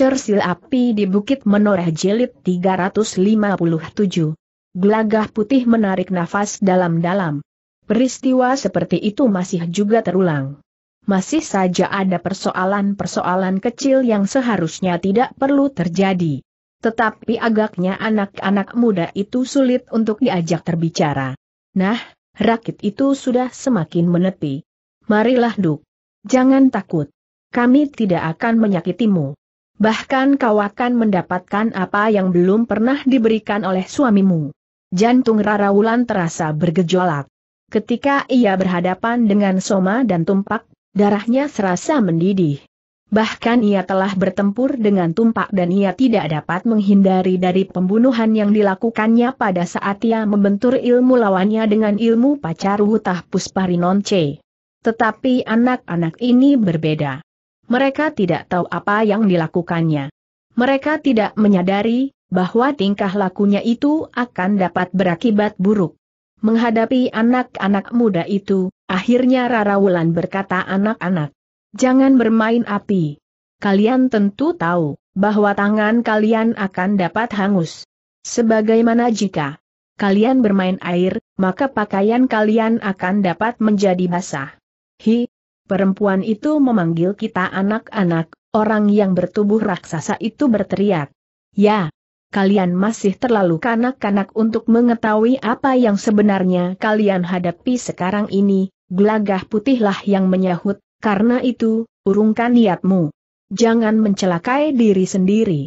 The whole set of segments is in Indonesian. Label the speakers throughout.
Speaker 1: Cersil api di Bukit Menoreh Jelit 357. Gelagah putih menarik nafas dalam-dalam. Peristiwa seperti itu masih juga terulang. Masih saja ada persoalan-persoalan kecil yang seharusnya tidak perlu terjadi. Tetapi agaknya anak-anak muda itu sulit untuk diajak terbicara. Nah, rakit itu sudah semakin menepi. Marilah Duk. Jangan takut. Kami tidak akan menyakitimu bahkan kau akan mendapatkan apa yang belum pernah diberikan oleh suamimu. Jantung Rara Wulan terasa bergejolak. Ketika ia berhadapan dengan Soma dan Tumpak, darahnya serasa mendidih. Bahkan ia telah bertempur dengan Tumpak dan ia tidak dapat menghindari dari pembunuhan yang dilakukannya pada saat ia membentur ilmu lawannya dengan ilmu pacar Wutah Pusparinonce. Tetapi anak-anak ini berbeda mereka tidak tahu apa yang dilakukannya. Mereka tidak menyadari bahwa tingkah lakunya itu akan dapat berakibat buruk. Menghadapi anak-anak muda itu, akhirnya Rara Wulan berkata anak-anak, jangan bermain api. Kalian tentu tahu bahwa tangan kalian akan dapat hangus. Sebagaimana jika kalian bermain air, maka pakaian kalian akan dapat menjadi basah. Hi, perempuan itu memanggil kita anak-anak, orang yang bertubuh raksasa itu berteriak. Ya, kalian masih terlalu kanak-kanak untuk mengetahui apa yang sebenarnya kalian hadapi sekarang ini, gelagah putihlah yang menyahut, karena itu, urungkan niatmu. Jangan mencelakai diri sendiri.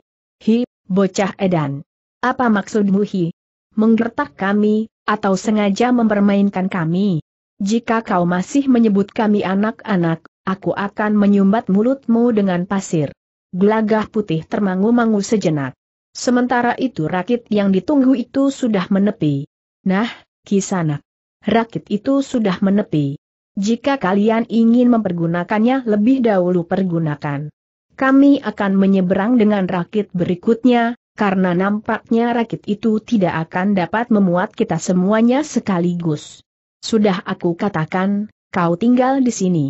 Speaker 1: Hi, bocah edan. Apa maksudmu hi? Menggertak kami, atau sengaja mempermainkan kami? Jika kau masih menyebut kami anak-anak, aku akan menyumbat mulutmu dengan pasir. Gelagah putih termangu-mangu sejenak. Sementara itu rakit yang ditunggu itu sudah menepi. Nah, kisanak. Rakit itu sudah menepi. Jika kalian ingin mempergunakannya lebih dahulu pergunakan. Kami akan menyeberang dengan rakit berikutnya, karena nampaknya rakit itu tidak akan dapat memuat kita semuanya sekaligus. Sudah aku katakan, kau tinggal di sini.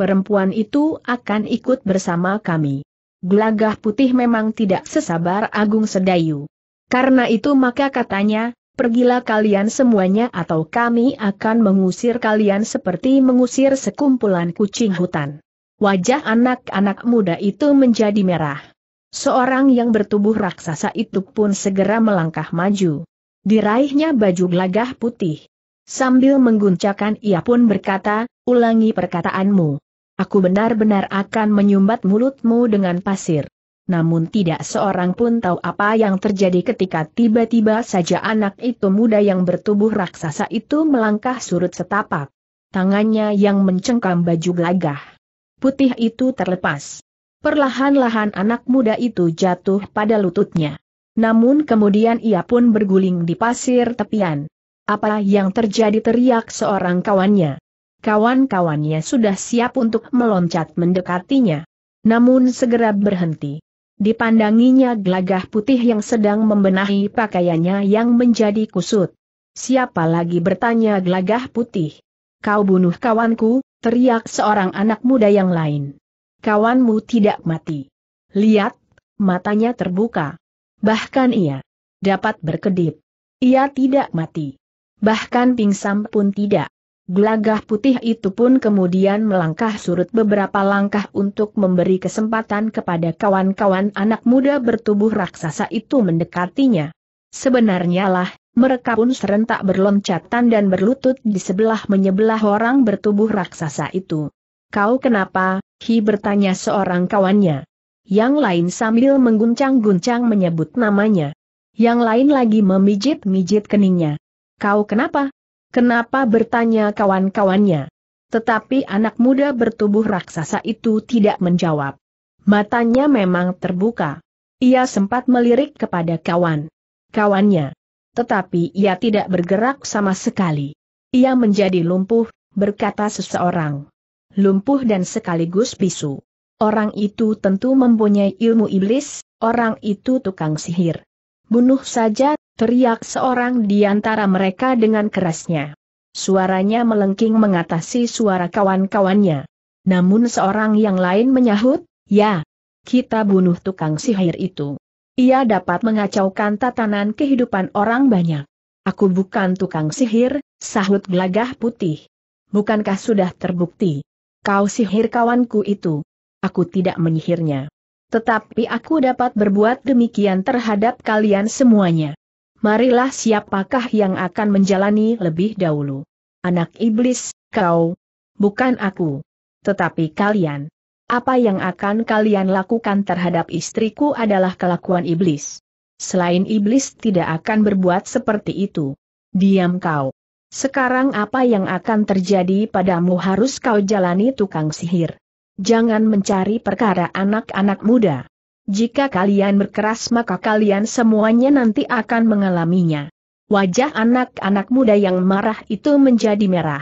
Speaker 1: Perempuan itu akan ikut bersama kami. Gelagah putih memang tidak sesabar Agung Sedayu. Karena itu maka katanya, pergilah kalian semuanya atau kami akan mengusir kalian seperti mengusir sekumpulan kucing hutan. Wajah anak-anak muda itu menjadi merah. Seorang yang bertubuh raksasa itu pun segera melangkah maju. Diraihnya baju gelagah putih. Sambil mengguncangkan ia pun berkata, ulangi perkataanmu. Aku benar-benar akan menyumbat mulutmu dengan pasir. Namun tidak seorang pun tahu apa yang terjadi ketika tiba-tiba saja anak itu muda yang bertubuh raksasa itu melangkah surut setapak. Tangannya yang mencengkam baju gelagah. Putih itu terlepas. Perlahan-lahan anak muda itu jatuh pada lututnya. Namun kemudian ia pun berguling di pasir tepian. Apa yang terjadi teriak seorang kawannya. Kawan-kawannya sudah siap untuk meloncat mendekatinya. Namun segera berhenti. Dipandanginya gelagah putih yang sedang membenahi pakaiannya yang menjadi kusut. Siapa lagi bertanya gelagah putih? Kau bunuh kawanku, teriak seorang anak muda yang lain. Kawanmu tidak mati. Lihat, matanya terbuka. Bahkan ia dapat berkedip. Ia tidak mati bahkan pingsan pun tidak. Gelagah putih itu pun kemudian melangkah surut beberapa langkah untuk memberi kesempatan kepada kawan-kawan anak muda bertubuh raksasa itu mendekatinya. Sebenarnya lah, mereka pun serentak berloncatan dan berlutut di sebelah menyebelah orang bertubuh raksasa itu. Kau kenapa? Hi bertanya seorang kawannya. Yang lain sambil mengguncang-guncang menyebut namanya. Yang lain lagi memijit-mijit keningnya. Kau kenapa? Kenapa bertanya kawan-kawannya? Tetapi anak muda bertubuh raksasa itu tidak menjawab. Matanya memang terbuka. Ia sempat melirik kepada kawan. Kawannya. Tetapi ia tidak bergerak sama sekali. Ia menjadi lumpuh, berkata seseorang. Lumpuh dan sekaligus bisu. Orang itu tentu mempunyai ilmu iblis, orang itu tukang sihir. Bunuh saja Teriak seorang di antara mereka dengan kerasnya. Suaranya melengking mengatasi suara kawan-kawannya. Namun seorang yang lain menyahut, ya, kita bunuh tukang sihir itu. Ia dapat mengacaukan tatanan kehidupan orang banyak. Aku bukan tukang sihir, sahut gelagah putih. Bukankah sudah terbukti? Kau sihir kawanku itu. Aku tidak menyihirnya. Tetapi aku dapat berbuat demikian terhadap kalian semuanya marilah siapakah yang akan menjalani lebih dahulu. Anak iblis, kau, bukan aku, tetapi kalian. Apa yang akan kalian lakukan terhadap istriku adalah kelakuan iblis. Selain iblis tidak akan berbuat seperti itu. Diam kau. Sekarang apa yang akan terjadi padamu harus kau jalani tukang sihir. Jangan mencari perkara anak-anak muda. Jika kalian berkeras maka kalian semuanya nanti akan mengalaminya. Wajah anak-anak muda yang marah itu menjadi merah.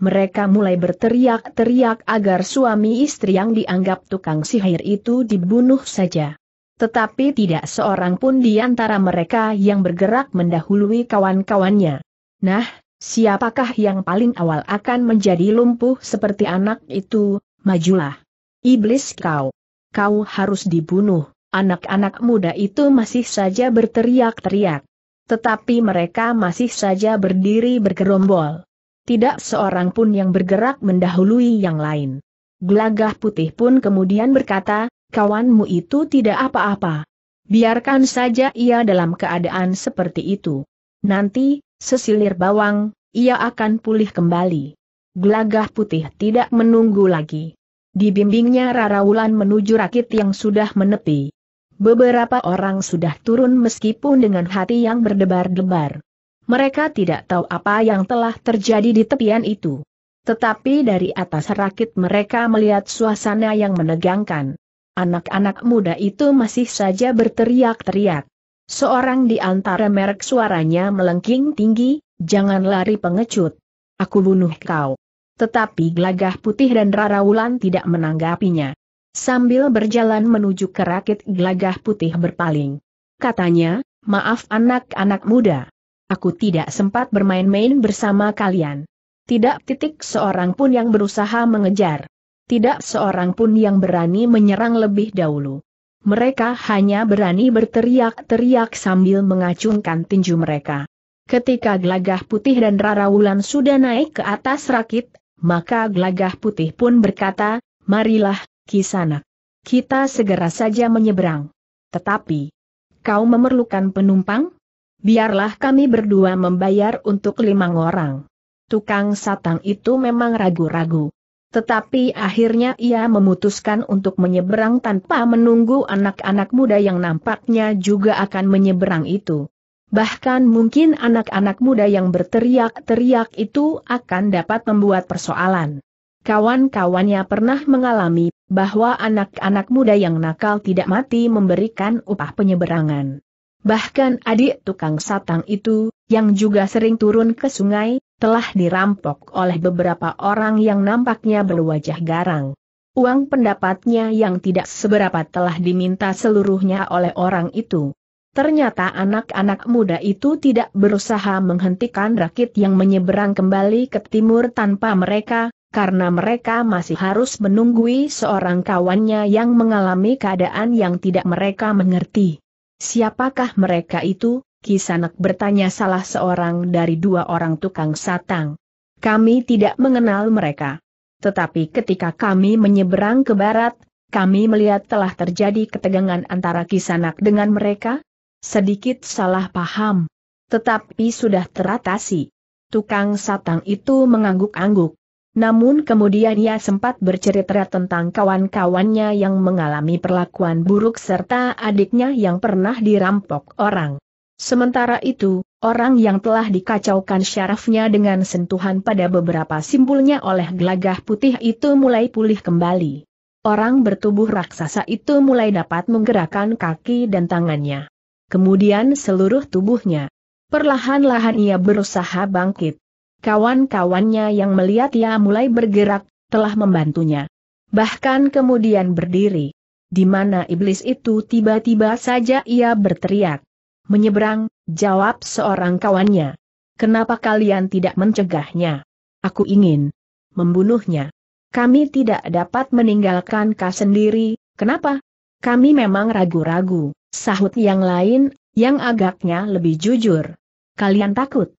Speaker 1: Mereka mulai berteriak-teriak agar suami istri yang dianggap tukang sihir itu dibunuh saja. Tetapi tidak seorang pun di antara mereka yang bergerak mendahului kawan-kawannya. Nah, siapakah yang paling awal akan menjadi lumpuh seperti anak itu, majulah. Iblis kau kau harus dibunuh. Anak-anak muda itu masih saja berteriak-teriak. Tetapi mereka masih saja berdiri bergerombol. Tidak seorang pun yang bergerak mendahului yang lain. Gelagah putih pun kemudian berkata, kawanmu itu tidak apa-apa. Biarkan saja ia dalam keadaan seperti itu. Nanti, sesilir bawang, ia akan pulih kembali. Gelagah putih tidak menunggu lagi. Dibimbingnya Raraulan menuju rakit yang sudah menepi. Beberapa orang sudah turun meskipun dengan hati yang berdebar-debar. Mereka tidak tahu apa yang telah terjadi di tepian itu. Tetapi dari atas rakit mereka melihat suasana yang menegangkan. Anak-anak muda itu masih saja berteriak-teriak. Seorang di antara merek suaranya melengking tinggi, jangan lari pengecut. Aku bunuh kau. Tetapi Gelagah Putih dan Rara Wulan tidak menanggapinya. Sambil berjalan menuju ke rakit Gelagah Putih berpaling. Katanya, maaf anak-anak muda. Aku tidak sempat bermain-main bersama kalian. Tidak titik seorang pun yang berusaha mengejar. Tidak seorang pun yang berani menyerang lebih dahulu. Mereka hanya berani berteriak-teriak sambil mengacungkan tinju mereka. Ketika gelagah putih dan rara wulan sudah naik ke atas rakit, maka gelagah putih pun berkata, marilah, kisanak. Kita segera saja menyeberang. Tetapi, kau memerlukan penumpang? Biarlah kami berdua membayar untuk lima orang. Tukang satang itu memang ragu-ragu. Tetapi akhirnya ia memutuskan untuk menyeberang tanpa menunggu anak-anak muda yang nampaknya juga akan menyeberang itu. Bahkan mungkin anak-anak muda yang berteriak-teriak itu akan dapat membuat persoalan. Kawan-kawannya pernah mengalami bahwa anak-anak muda yang nakal tidak mati memberikan upah penyeberangan. Bahkan adik tukang satang itu, yang juga sering turun ke sungai, telah dirampok oleh beberapa orang yang nampaknya berwajah garang. Uang pendapatnya yang tidak seberapa telah diminta seluruhnya oleh orang itu. Ternyata anak-anak muda itu tidak berusaha menghentikan rakit yang menyeberang kembali ke timur tanpa mereka, karena mereka masih harus menunggui seorang kawannya yang mengalami keadaan yang tidak mereka mengerti. Siapakah mereka itu? Kisanak bertanya salah seorang dari dua orang tukang satang. Kami tidak mengenal mereka. Tetapi ketika kami menyeberang ke barat, kami melihat telah terjadi ketegangan antara Kisanak dengan mereka, sedikit salah paham. Tetapi sudah teratasi. Tukang satang itu mengangguk-angguk. Namun kemudian ia sempat bercerita tentang kawan-kawannya yang mengalami perlakuan buruk serta adiknya yang pernah dirampok orang. Sementara itu, orang yang telah dikacaukan syarafnya dengan sentuhan pada beberapa simpulnya oleh gelagah putih itu mulai pulih kembali. Orang bertubuh raksasa itu mulai dapat menggerakkan kaki dan tangannya kemudian seluruh tubuhnya. Perlahan-lahan ia berusaha bangkit. Kawan-kawannya yang melihat ia mulai bergerak, telah membantunya. Bahkan kemudian berdiri. Di mana iblis itu tiba-tiba saja ia berteriak. Menyeberang, jawab seorang kawannya. Kenapa kalian tidak mencegahnya? Aku ingin membunuhnya. Kami tidak dapat meninggalkan Kau sendiri, kenapa? Kami memang ragu-ragu. Sahut yang lain, yang agaknya lebih jujur. Kalian takut?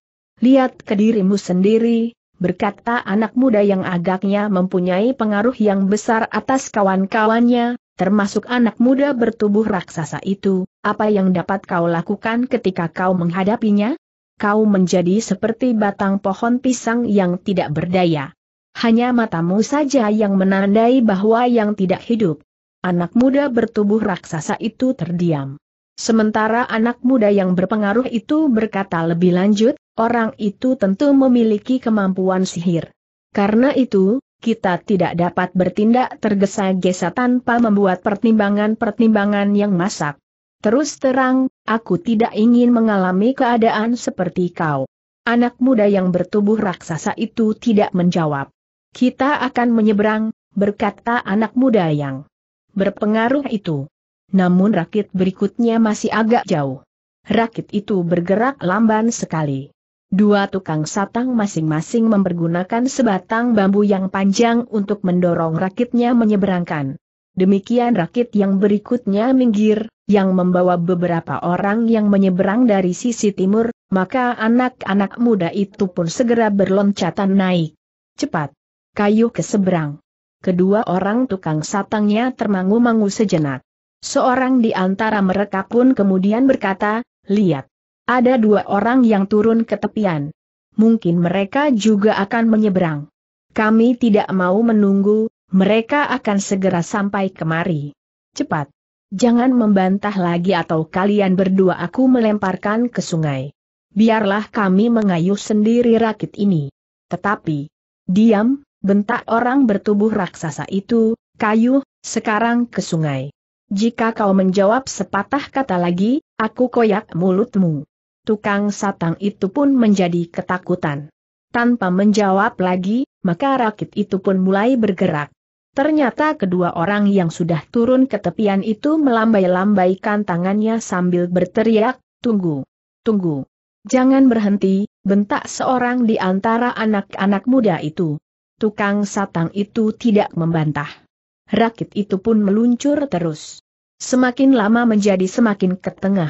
Speaker 1: Lihat ke dirimu sendiri, berkata anak muda yang agaknya mempunyai pengaruh yang besar atas kawan-kawannya, termasuk anak muda bertubuh raksasa itu, apa yang dapat kau lakukan ketika kau menghadapinya? Kau menjadi seperti batang pohon pisang yang tidak berdaya. Hanya matamu saja yang menandai bahwa yang tidak hidup anak muda bertubuh raksasa itu terdiam. Sementara anak muda yang berpengaruh itu berkata lebih lanjut, orang itu tentu memiliki kemampuan sihir. Karena itu, kita tidak dapat bertindak tergesa-gesa tanpa membuat pertimbangan-pertimbangan yang masak. Terus terang, aku tidak ingin mengalami keadaan seperti kau. Anak muda yang bertubuh raksasa itu tidak menjawab. Kita akan menyeberang, berkata anak muda yang berpengaruh itu. Namun rakit berikutnya masih agak jauh. Rakit itu bergerak lamban sekali. Dua tukang satang masing-masing mempergunakan sebatang bambu yang panjang untuk mendorong rakitnya menyeberangkan. Demikian rakit yang berikutnya minggir, yang membawa beberapa orang yang menyeberang dari sisi timur, maka anak-anak muda itu pun segera berloncatan naik. Cepat! Kayu ke seberang kedua orang tukang satangnya termangu-mangu sejenak. Seorang di antara mereka pun kemudian berkata, lihat, ada dua orang yang turun ke tepian. Mungkin mereka juga akan menyeberang. Kami tidak mau menunggu, mereka akan segera sampai kemari. Cepat. Jangan membantah lagi atau kalian berdua aku melemparkan ke sungai. Biarlah kami mengayuh sendiri rakit ini. Tetapi, diam, bentak orang bertubuh raksasa itu, kayu, sekarang ke sungai. Jika kau menjawab sepatah kata lagi, aku koyak mulutmu. Tukang satang itu pun menjadi ketakutan. Tanpa menjawab lagi, maka rakit itu pun mulai bergerak. Ternyata kedua orang yang sudah turun ke tepian itu melambai-lambaikan tangannya sambil berteriak, tunggu, tunggu. Jangan berhenti, bentak seorang di antara anak-anak muda itu tukang satang itu tidak membantah. Rakit itu pun meluncur terus. Semakin lama menjadi semakin ke tengah.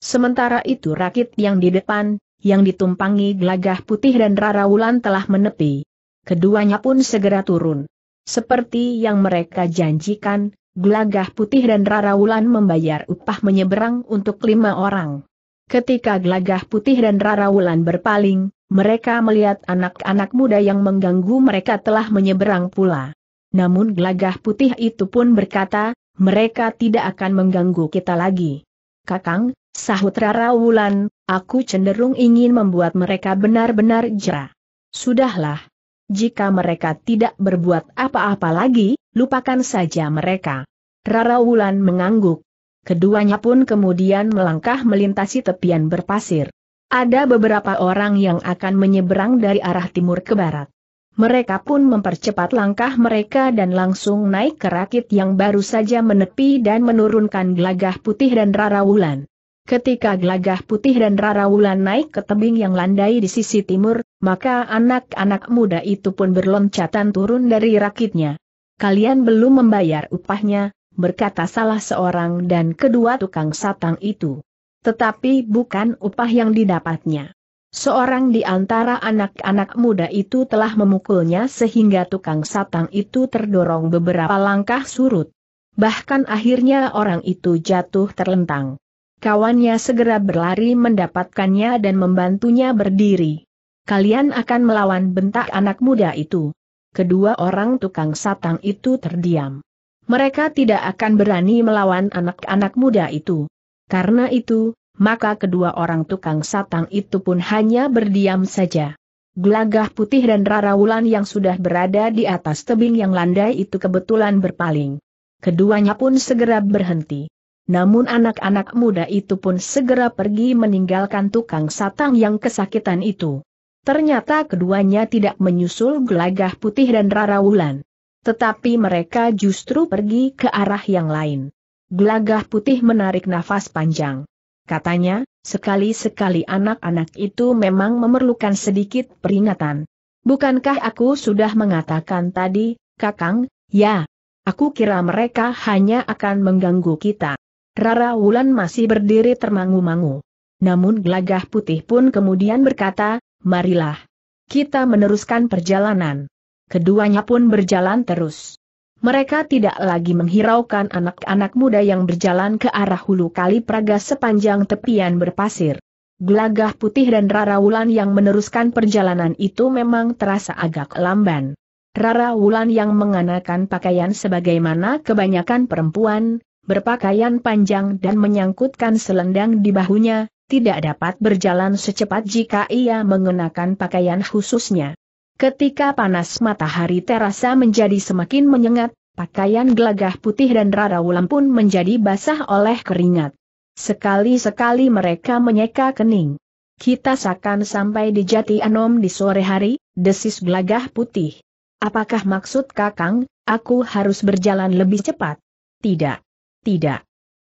Speaker 1: Sementara itu rakit yang di depan, yang ditumpangi gelagah putih dan Rara Wulan telah menepi. Keduanya pun segera turun. Seperti yang mereka janjikan, gelagah putih dan Rara Wulan membayar upah menyeberang untuk lima orang. Ketika gelagah putih dan Rara Wulan berpaling, mereka melihat anak-anak muda yang mengganggu mereka telah menyeberang pula. Namun gelagah putih itu pun berkata, mereka tidak akan mengganggu kita lagi. Kakang, sahut Rara Wulan, aku cenderung ingin membuat mereka benar-benar jera. Sudahlah. Jika mereka tidak berbuat apa-apa lagi, lupakan saja mereka. Rara Wulan mengangguk. Keduanya pun kemudian melangkah melintasi tepian berpasir. Ada beberapa orang yang akan menyeberang dari arah timur ke barat. Mereka pun mempercepat langkah mereka dan langsung naik ke rakit yang baru saja menepi dan menurunkan gelagah putih dan rarawulan. Ketika gelagah putih dan rarawulan naik ke tebing yang landai di sisi timur, maka anak-anak muda itu pun berloncatan turun dari rakitnya. Kalian belum membayar upahnya, berkata salah seorang dan kedua tukang satang itu tetapi bukan upah yang didapatnya. Seorang di antara anak-anak muda itu telah memukulnya sehingga tukang satang itu terdorong beberapa langkah surut. Bahkan akhirnya orang itu jatuh terlentang. Kawannya segera berlari mendapatkannya dan membantunya berdiri. Kalian akan melawan bentak anak muda itu. Kedua orang tukang satang itu terdiam. Mereka tidak akan berani melawan anak-anak muda itu. Karena itu, maka kedua orang tukang satang itu pun hanya berdiam saja. Gelagah putih dan Rara Wulan yang sudah berada di atas tebing yang landai itu kebetulan berpaling. Keduanya pun segera berhenti. Namun anak-anak muda itu pun segera pergi meninggalkan tukang satang yang kesakitan itu. Ternyata keduanya tidak menyusul gelagah putih dan Rara Wulan. Tetapi mereka justru pergi ke arah yang lain. Gelagah putih menarik nafas panjang. Katanya, sekali-sekali anak-anak itu memang memerlukan sedikit peringatan. Bukankah aku sudah mengatakan tadi, Kakang, ya. Aku kira mereka hanya akan mengganggu kita. Rara Wulan masih berdiri termangu-mangu. Namun gelagah putih pun kemudian berkata, marilah. Kita meneruskan perjalanan. Keduanya pun berjalan terus. Mereka tidak lagi menghiraukan anak-anak muda yang berjalan ke arah hulu kali Praga sepanjang tepian berpasir. Gelagah putih dan Rara Wulan yang meneruskan perjalanan itu memang terasa agak lamban. Rara Wulan yang mengenakan pakaian sebagaimana kebanyakan perempuan, berpakaian panjang dan menyangkutkan selendang di bahunya, tidak dapat berjalan secepat jika ia mengenakan pakaian khususnya. Ketika panas matahari terasa menjadi semakin menyengat, pakaian gelagah putih dan rara ulam pun menjadi basah oleh keringat. Sekali-sekali mereka menyeka kening. Kita akan sampai di Jati Anom di sore hari, desis gelagah putih. Apakah maksud Kakang, aku harus berjalan lebih cepat? Tidak. Tidak.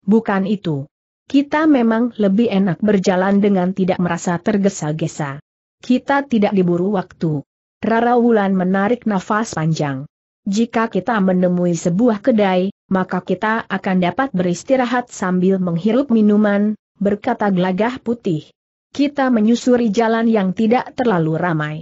Speaker 1: Bukan itu. Kita memang lebih enak berjalan dengan tidak merasa tergesa-gesa. Kita tidak diburu waktu. Rara Wulan menarik nafas panjang. Jika kita menemui sebuah kedai, maka kita akan dapat beristirahat sambil menghirup minuman, berkata gelagah putih. Kita menyusuri jalan yang tidak terlalu ramai.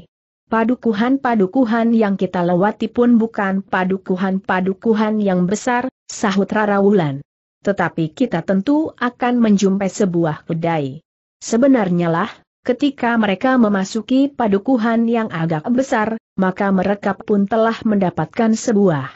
Speaker 1: Padukuhan-padukuhan yang kita lewati pun bukan padukuhan-padukuhan yang besar, sahut Rara Wulan. Tetapi kita tentu akan menjumpai sebuah kedai. Sebenarnya lah, Ketika mereka memasuki padukuhan yang agak besar, maka mereka pun telah mendapatkan sebuah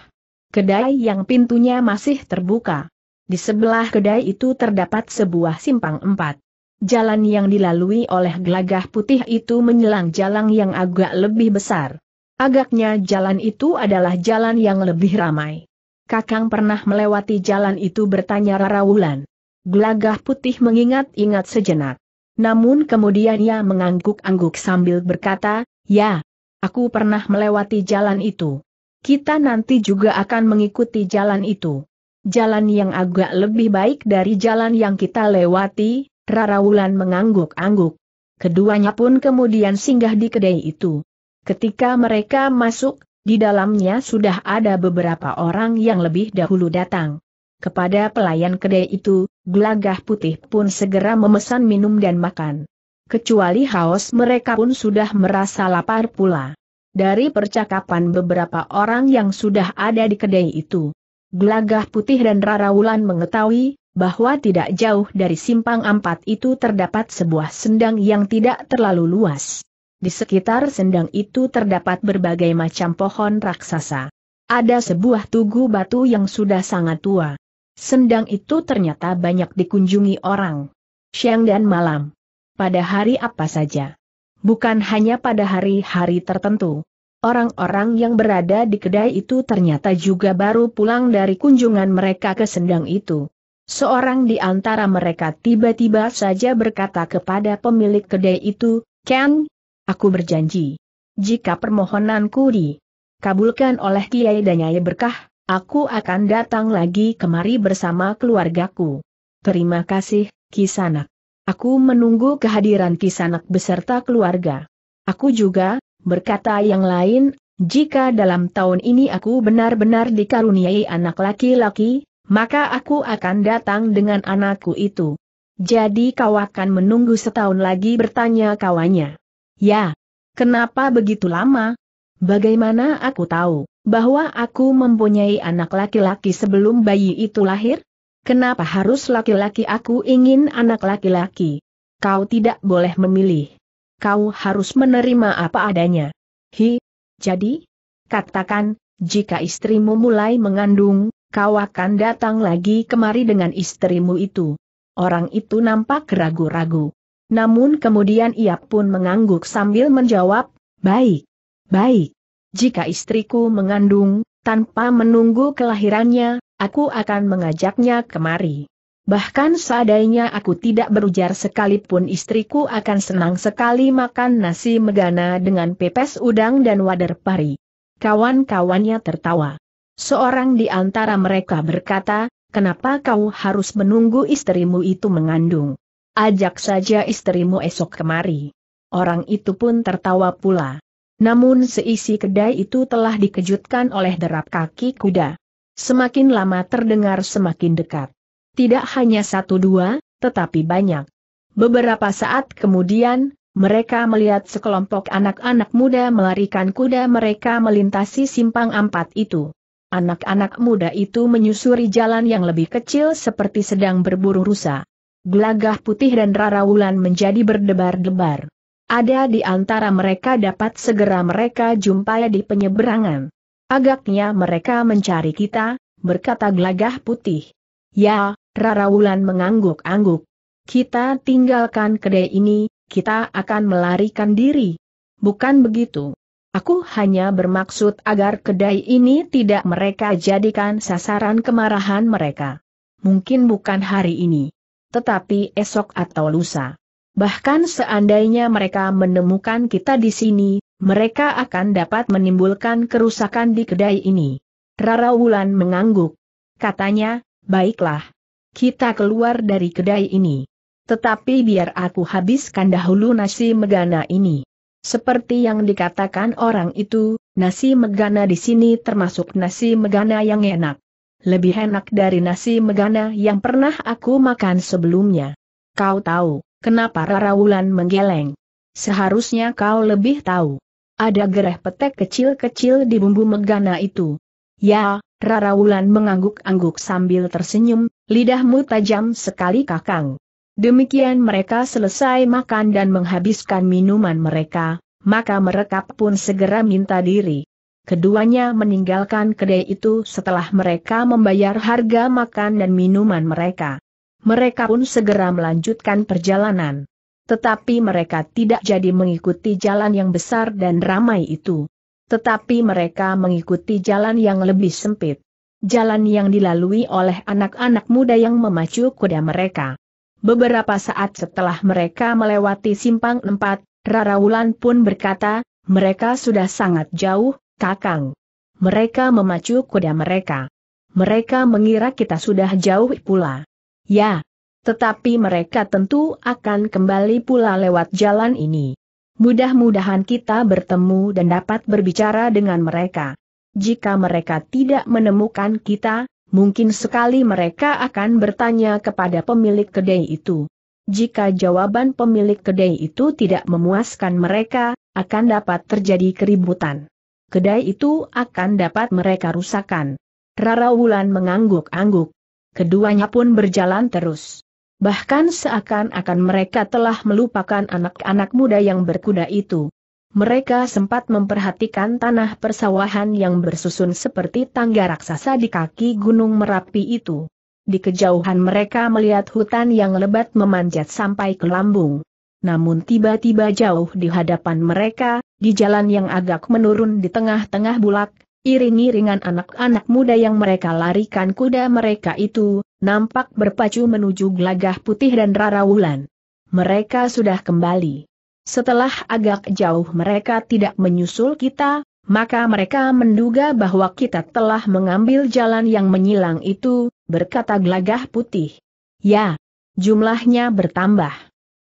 Speaker 1: kedai yang pintunya masih terbuka. Di sebelah kedai itu terdapat sebuah simpang empat. Jalan yang dilalui oleh gelagah putih itu menyelang jalan yang agak lebih besar. Agaknya jalan itu adalah jalan yang lebih ramai. Kakang pernah melewati jalan itu bertanya Rara Wulan. Gelagah putih mengingat-ingat sejenak. Namun kemudian ia mengangguk-angguk sambil berkata, ya, aku pernah melewati jalan itu. Kita nanti juga akan mengikuti jalan itu. Jalan yang agak lebih baik dari jalan yang kita lewati, Rara Wulan mengangguk-angguk. Keduanya pun kemudian singgah di kedai itu. Ketika mereka masuk, di dalamnya sudah ada beberapa orang yang lebih dahulu datang. Kepada pelayan kedai itu, gelagah putih pun segera memesan minum dan makan. Kecuali haus mereka pun sudah merasa lapar pula. Dari percakapan beberapa orang yang sudah ada di kedai itu, Gelagah Putih dan Rarawulan mengetahui bahwa tidak jauh dari simpang empat itu terdapat sebuah sendang yang tidak terlalu luas. Di sekitar sendang itu terdapat berbagai macam pohon raksasa. Ada sebuah tugu batu yang sudah sangat tua. Sendang itu ternyata banyak dikunjungi orang. Siang dan malam. Pada hari apa saja. Bukan hanya pada hari-hari tertentu. Orang-orang yang berada di kedai itu ternyata juga baru pulang dari kunjungan mereka ke sendang itu. Seorang di antara mereka tiba-tiba saja berkata kepada pemilik kedai itu, Ken, aku berjanji. Jika permohonanku dikabulkan oleh Kiai dan Danyai Berkah, Aku akan datang lagi kemari bersama keluargaku. Terima kasih, Kisanak. Aku menunggu kehadiran Kisanak beserta keluarga. Aku juga, berkata yang lain, jika dalam tahun ini aku benar-benar dikaruniai anak laki-laki, maka aku akan datang dengan anakku itu. Jadi kau akan menunggu setahun lagi bertanya kawannya. Ya, kenapa begitu lama? Bagaimana aku tahu bahwa aku mempunyai anak laki-laki sebelum bayi itu lahir? Kenapa harus laki-laki aku ingin anak laki-laki? Kau tidak boleh memilih. Kau harus menerima apa adanya. Hi, jadi? Katakan, jika istrimu mulai mengandung, kau akan datang lagi kemari dengan istrimu itu. Orang itu nampak ragu-ragu. Namun kemudian ia pun mengangguk sambil menjawab, baik. Baik. Jika istriku mengandung, tanpa menunggu kelahirannya, aku akan mengajaknya kemari. Bahkan seandainya aku tidak berujar sekalipun istriku akan senang sekali makan nasi megana dengan pepes udang dan wader pari. Kawan-kawannya tertawa. Seorang di antara mereka berkata, kenapa kau harus menunggu istrimu itu mengandung? Ajak saja istrimu esok kemari. Orang itu pun tertawa pula. Namun seisi kedai itu telah dikejutkan oleh derap kaki kuda. Semakin lama terdengar semakin dekat. Tidak hanya satu dua, tetapi banyak. Beberapa saat kemudian, mereka melihat sekelompok anak-anak muda melarikan kuda mereka melintasi simpang empat itu. Anak-anak muda itu menyusuri jalan yang lebih kecil seperti sedang berburu rusa. Gelagah putih dan rara wulan menjadi berdebar-debar. Ada di antara mereka dapat segera mereka jumpai di penyeberangan. Agaknya mereka mencari kita, berkata gelagah putih. Ya, Rara Wulan mengangguk-angguk. Kita tinggalkan kedai ini, kita akan melarikan diri. Bukan begitu. Aku hanya bermaksud agar kedai ini tidak mereka jadikan sasaran kemarahan mereka. Mungkin bukan hari ini. Tetapi esok atau lusa. Bahkan seandainya mereka menemukan kita di sini, mereka akan dapat menimbulkan kerusakan di kedai ini. Rara Wulan mengangguk. Katanya, baiklah. Kita keluar dari kedai ini. Tetapi biar aku habiskan dahulu nasi megana ini. Seperti yang dikatakan orang itu, nasi megana di sini termasuk nasi megana yang enak. Lebih enak dari nasi megana yang pernah aku makan sebelumnya. Kau tahu, Kenapa Rara Wulan menggeleng? Seharusnya kau lebih tahu. Ada gereh petek kecil-kecil di bumbu megana itu. Ya, Rara Wulan mengangguk-angguk sambil tersenyum, lidahmu tajam sekali kakang. Demikian mereka selesai makan dan menghabiskan minuman mereka, maka mereka pun segera minta diri. Keduanya meninggalkan kedai itu setelah mereka membayar harga makan dan minuman mereka. Mereka pun segera melanjutkan perjalanan. Tetapi mereka tidak jadi mengikuti jalan yang besar dan ramai itu. Tetapi mereka mengikuti jalan yang lebih sempit. Jalan yang dilalui oleh anak-anak muda yang memacu kuda mereka. Beberapa saat setelah mereka melewati simpang empat, Raraulan pun berkata, mereka sudah sangat jauh, kakang. Mereka memacu kuda mereka. Mereka mengira kita sudah jauh pula. Ya. Tetapi mereka tentu akan kembali pula lewat jalan ini. Mudah-mudahan kita bertemu dan dapat berbicara dengan mereka. Jika mereka tidak menemukan kita, mungkin sekali mereka akan bertanya kepada pemilik kedai itu. Jika jawaban pemilik kedai itu tidak memuaskan mereka, akan dapat terjadi keributan. Kedai itu akan dapat mereka rusakan. Rara Wulan mengangguk-angguk keduanya pun berjalan terus. Bahkan seakan-akan mereka telah melupakan anak-anak muda yang berkuda itu. Mereka sempat memperhatikan tanah persawahan yang bersusun seperti tangga raksasa di kaki gunung Merapi itu. Di kejauhan mereka melihat hutan yang lebat memanjat sampai ke lambung. Namun tiba-tiba jauh di hadapan mereka, di jalan yang agak menurun di tengah-tengah bulak, Iring-iringan anak-anak muda yang mereka larikan kuda mereka itu, nampak berpacu menuju gelagah putih dan rarawulan. Mereka sudah kembali. Setelah agak jauh mereka tidak menyusul kita, maka mereka menduga bahwa kita telah mengambil jalan yang menyilang itu, berkata gelagah putih. Ya, jumlahnya bertambah.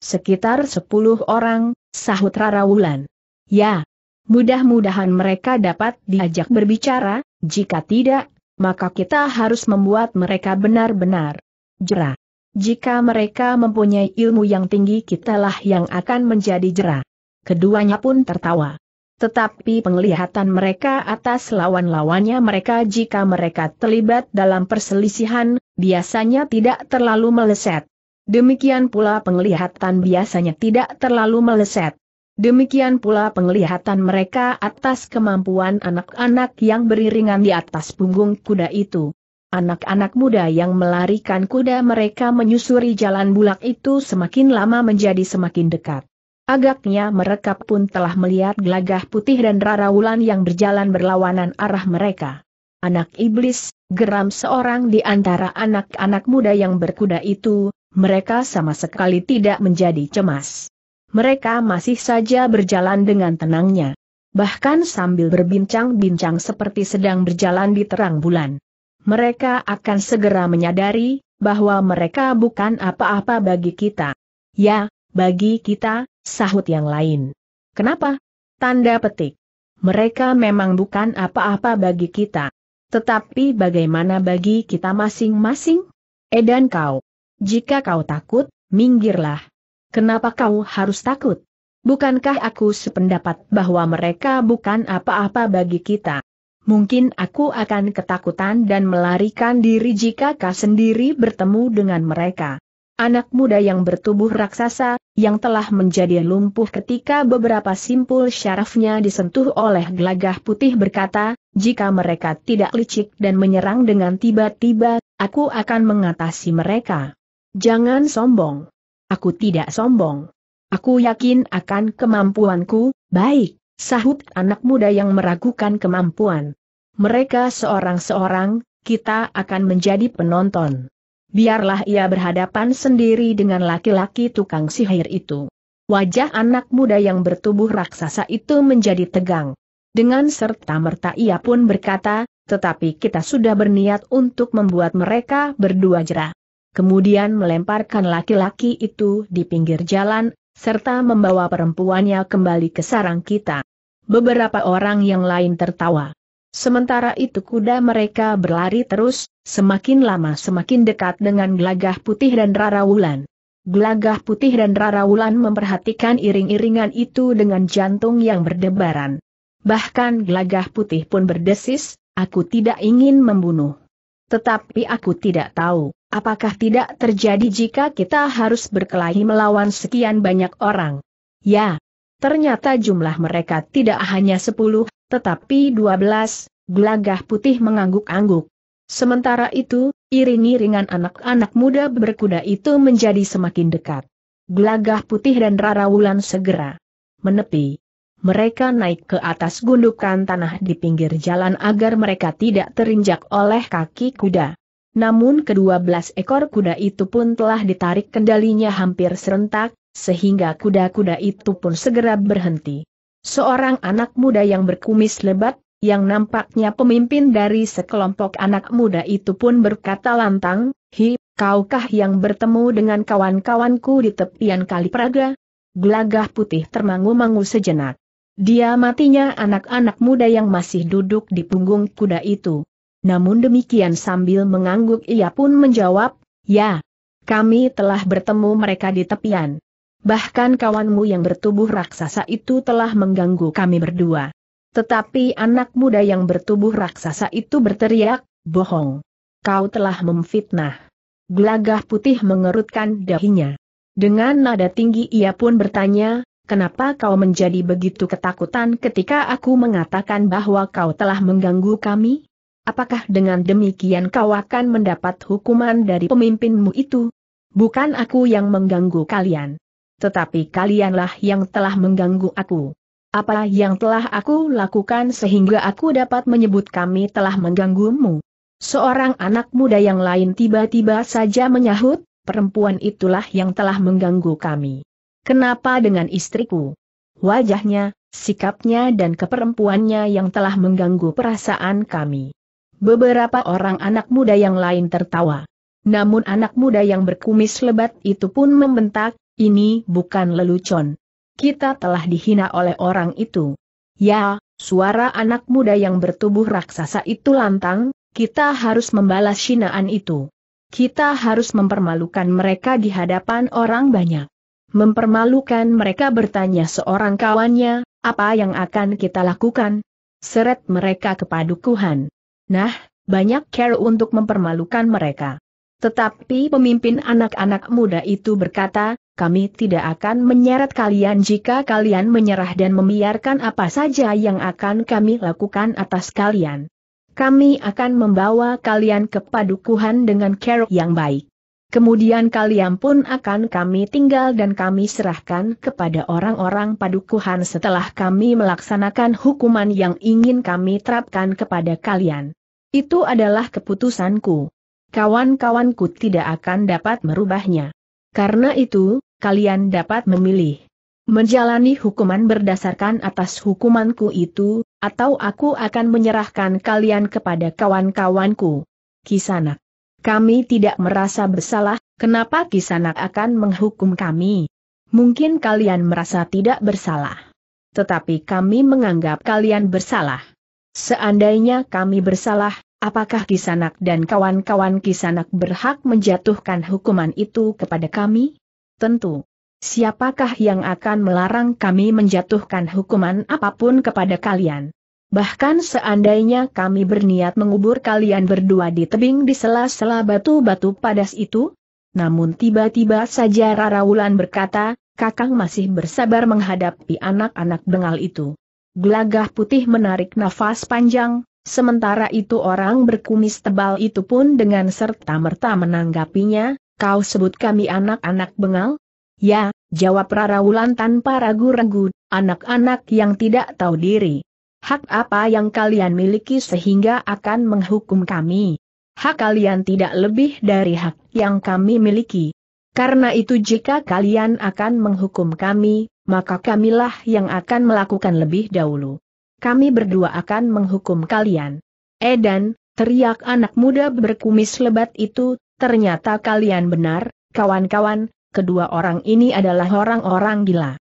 Speaker 1: Sekitar sepuluh orang, sahut Rarawulan. Ya, Mudah-mudahan mereka dapat diajak berbicara, jika tidak, maka kita harus membuat mereka benar-benar jerah. Jika mereka mempunyai ilmu yang tinggi kitalah yang akan menjadi jerah. Keduanya pun tertawa. Tetapi penglihatan mereka atas lawan-lawannya mereka jika mereka terlibat dalam perselisihan, biasanya tidak terlalu meleset. Demikian pula penglihatan biasanya tidak terlalu meleset. Demikian pula penglihatan mereka atas kemampuan anak-anak yang beriringan di atas punggung kuda itu. Anak-anak muda yang melarikan kuda mereka menyusuri jalan bulak itu semakin lama menjadi semakin dekat. Agaknya mereka pun telah melihat gelagah putih dan rarawulan yang berjalan berlawanan arah mereka. Anak iblis, geram seorang di antara anak-anak muda yang berkuda itu, mereka sama sekali tidak menjadi cemas mereka masih saja berjalan dengan tenangnya. Bahkan sambil berbincang-bincang seperti sedang berjalan di terang bulan. Mereka akan segera menyadari bahwa mereka bukan apa-apa bagi kita. Ya, bagi kita, sahut yang lain. Kenapa? Tanda petik. Mereka memang bukan apa-apa bagi kita. Tetapi bagaimana bagi kita masing-masing? Edan kau. Jika kau takut, minggirlah. Kenapa kau harus takut? Bukankah aku sependapat bahwa mereka bukan apa-apa bagi kita? Mungkin aku akan ketakutan dan melarikan diri jika kau sendiri bertemu dengan mereka. Anak muda yang bertubuh raksasa, yang telah menjadi lumpuh ketika beberapa simpul syarafnya disentuh oleh gelagah putih berkata, jika mereka tidak licik dan menyerang dengan tiba-tiba, aku akan mengatasi mereka. Jangan sombong. Aku tidak sombong. Aku yakin akan kemampuanku, baik, sahut anak muda yang meragukan kemampuan. Mereka seorang-seorang, kita akan menjadi penonton. Biarlah ia berhadapan sendiri dengan laki-laki tukang sihir itu. Wajah anak muda yang bertubuh raksasa itu menjadi tegang. Dengan serta-merta ia pun berkata, tetapi kita sudah berniat untuk membuat mereka berdua jerah kemudian melemparkan laki-laki itu di pinggir jalan, serta membawa perempuannya kembali ke sarang kita. Beberapa orang yang lain tertawa. Sementara itu kuda mereka berlari terus, semakin lama semakin dekat dengan Glagah putih dan rarawulan. Glagah putih dan rarawulan memperhatikan iring-iringan itu dengan jantung yang berdebaran. Bahkan Glagah putih pun berdesis, aku tidak ingin membunuh. Tetapi aku tidak tahu, apakah tidak terjadi jika kita harus berkelahi melawan sekian banyak orang. Ya, ternyata jumlah mereka tidak hanya sepuluh, tetapi dua belas, gelagah putih mengangguk-angguk. Sementara itu, iring-iringan anak-anak muda berkuda itu menjadi semakin dekat. Gelagah putih dan Rara Wulan segera menepi mereka naik ke atas gundukan tanah di pinggir jalan agar mereka tidak terinjak oleh kaki kuda. Namun kedua belas ekor kuda itu pun telah ditarik kendalinya hampir serentak, sehingga kuda-kuda itu pun segera berhenti. Seorang anak muda yang berkumis lebat, yang nampaknya pemimpin dari sekelompok anak muda itu pun berkata lantang, Hi, kaukah yang bertemu dengan kawan-kawanku di tepian kali Praga? Gelagah putih termangu-mangu sejenak. Dia matinya anak-anak muda yang masih duduk di punggung kuda itu. Namun demikian sambil mengangguk ia pun menjawab, ya, kami telah bertemu mereka di tepian. Bahkan kawanmu yang bertubuh raksasa itu telah mengganggu kami berdua. Tetapi anak muda yang bertubuh raksasa itu berteriak, bohong. Kau telah memfitnah. Gelagah putih mengerutkan dahinya. Dengan nada tinggi ia pun bertanya, Kenapa kau menjadi begitu ketakutan ketika aku mengatakan bahwa kau telah mengganggu kami? Apakah dengan demikian kau akan mendapat hukuman dari pemimpinmu itu? Bukan aku yang mengganggu kalian. Tetapi kalianlah yang telah mengganggu aku. Apa yang telah aku lakukan sehingga aku dapat menyebut kami telah mengganggumu? Seorang anak muda yang lain tiba-tiba saja menyahut, perempuan itulah yang telah mengganggu kami. Kenapa dengan istriku? Wajahnya, sikapnya dan keperempuannya yang telah mengganggu perasaan kami. Beberapa orang anak muda yang lain tertawa. Namun anak muda yang berkumis lebat itu pun membentak, ini bukan lelucon. Kita telah dihina oleh orang itu. Ya, suara anak muda yang bertubuh raksasa itu lantang, kita harus membalas hinaan itu. Kita harus mempermalukan mereka di hadapan orang banyak. Mempermalukan mereka bertanya seorang kawannya, apa yang akan kita lakukan? Seret mereka ke padukuhan. Nah, banyak care untuk mempermalukan mereka. Tetapi pemimpin anak-anak muda itu berkata, kami tidak akan menyeret kalian jika kalian menyerah dan membiarkan apa saja yang akan kami lakukan atas kalian. Kami akan membawa kalian ke padukuhan dengan care yang baik. Kemudian kalian pun akan kami tinggal dan kami serahkan kepada orang-orang padukuhan setelah kami melaksanakan hukuman yang ingin kami terapkan kepada kalian. Itu adalah keputusanku. Kawan-kawanku tidak akan dapat merubahnya. Karena itu, kalian dapat memilih. Menjalani hukuman berdasarkan atas hukumanku itu, atau aku akan menyerahkan kalian kepada kawan-kawanku. Kisanak. Kami tidak merasa bersalah, kenapa Kisanak akan menghukum kami? Mungkin kalian merasa tidak bersalah. Tetapi kami menganggap kalian bersalah. Seandainya kami bersalah, apakah Kisanak dan kawan-kawan Kisanak berhak menjatuhkan hukuman itu kepada kami? Tentu. Siapakah yang akan melarang kami menjatuhkan hukuman apapun kepada kalian? Bahkan seandainya kami berniat mengubur kalian berdua di tebing di sela-sela batu-batu padas itu, namun tiba-tiba saja Rara Wulan berkata, Kakang masih bersabar menghadapi anak-anak bengal itu. Gelagah putih menarik nafas panjang, sementara itu orang berkumis tebal itu pun dengan serta-merta menanggapinya, kau sebut kami anak-anak bengal? Ya, jawab Rara Wulan tanpa ragu-ragu, anak-anak yang tidak tahu diri. Hak apa yang kalian miliki sehingga akan menghukum kami? Hak kalian tidak lebih dari hak yang kami miliki. Karena itu jika kalian akan menghukum kami, maka kamilah yang akan melakukan lebih dahulu. Kami berdua akan menghukum kalian. Edan, teriak anak muda berkumis lebat itu, ternyata kalian benar, kawan-kawan, kedua orang ini adalah orang-orang gila.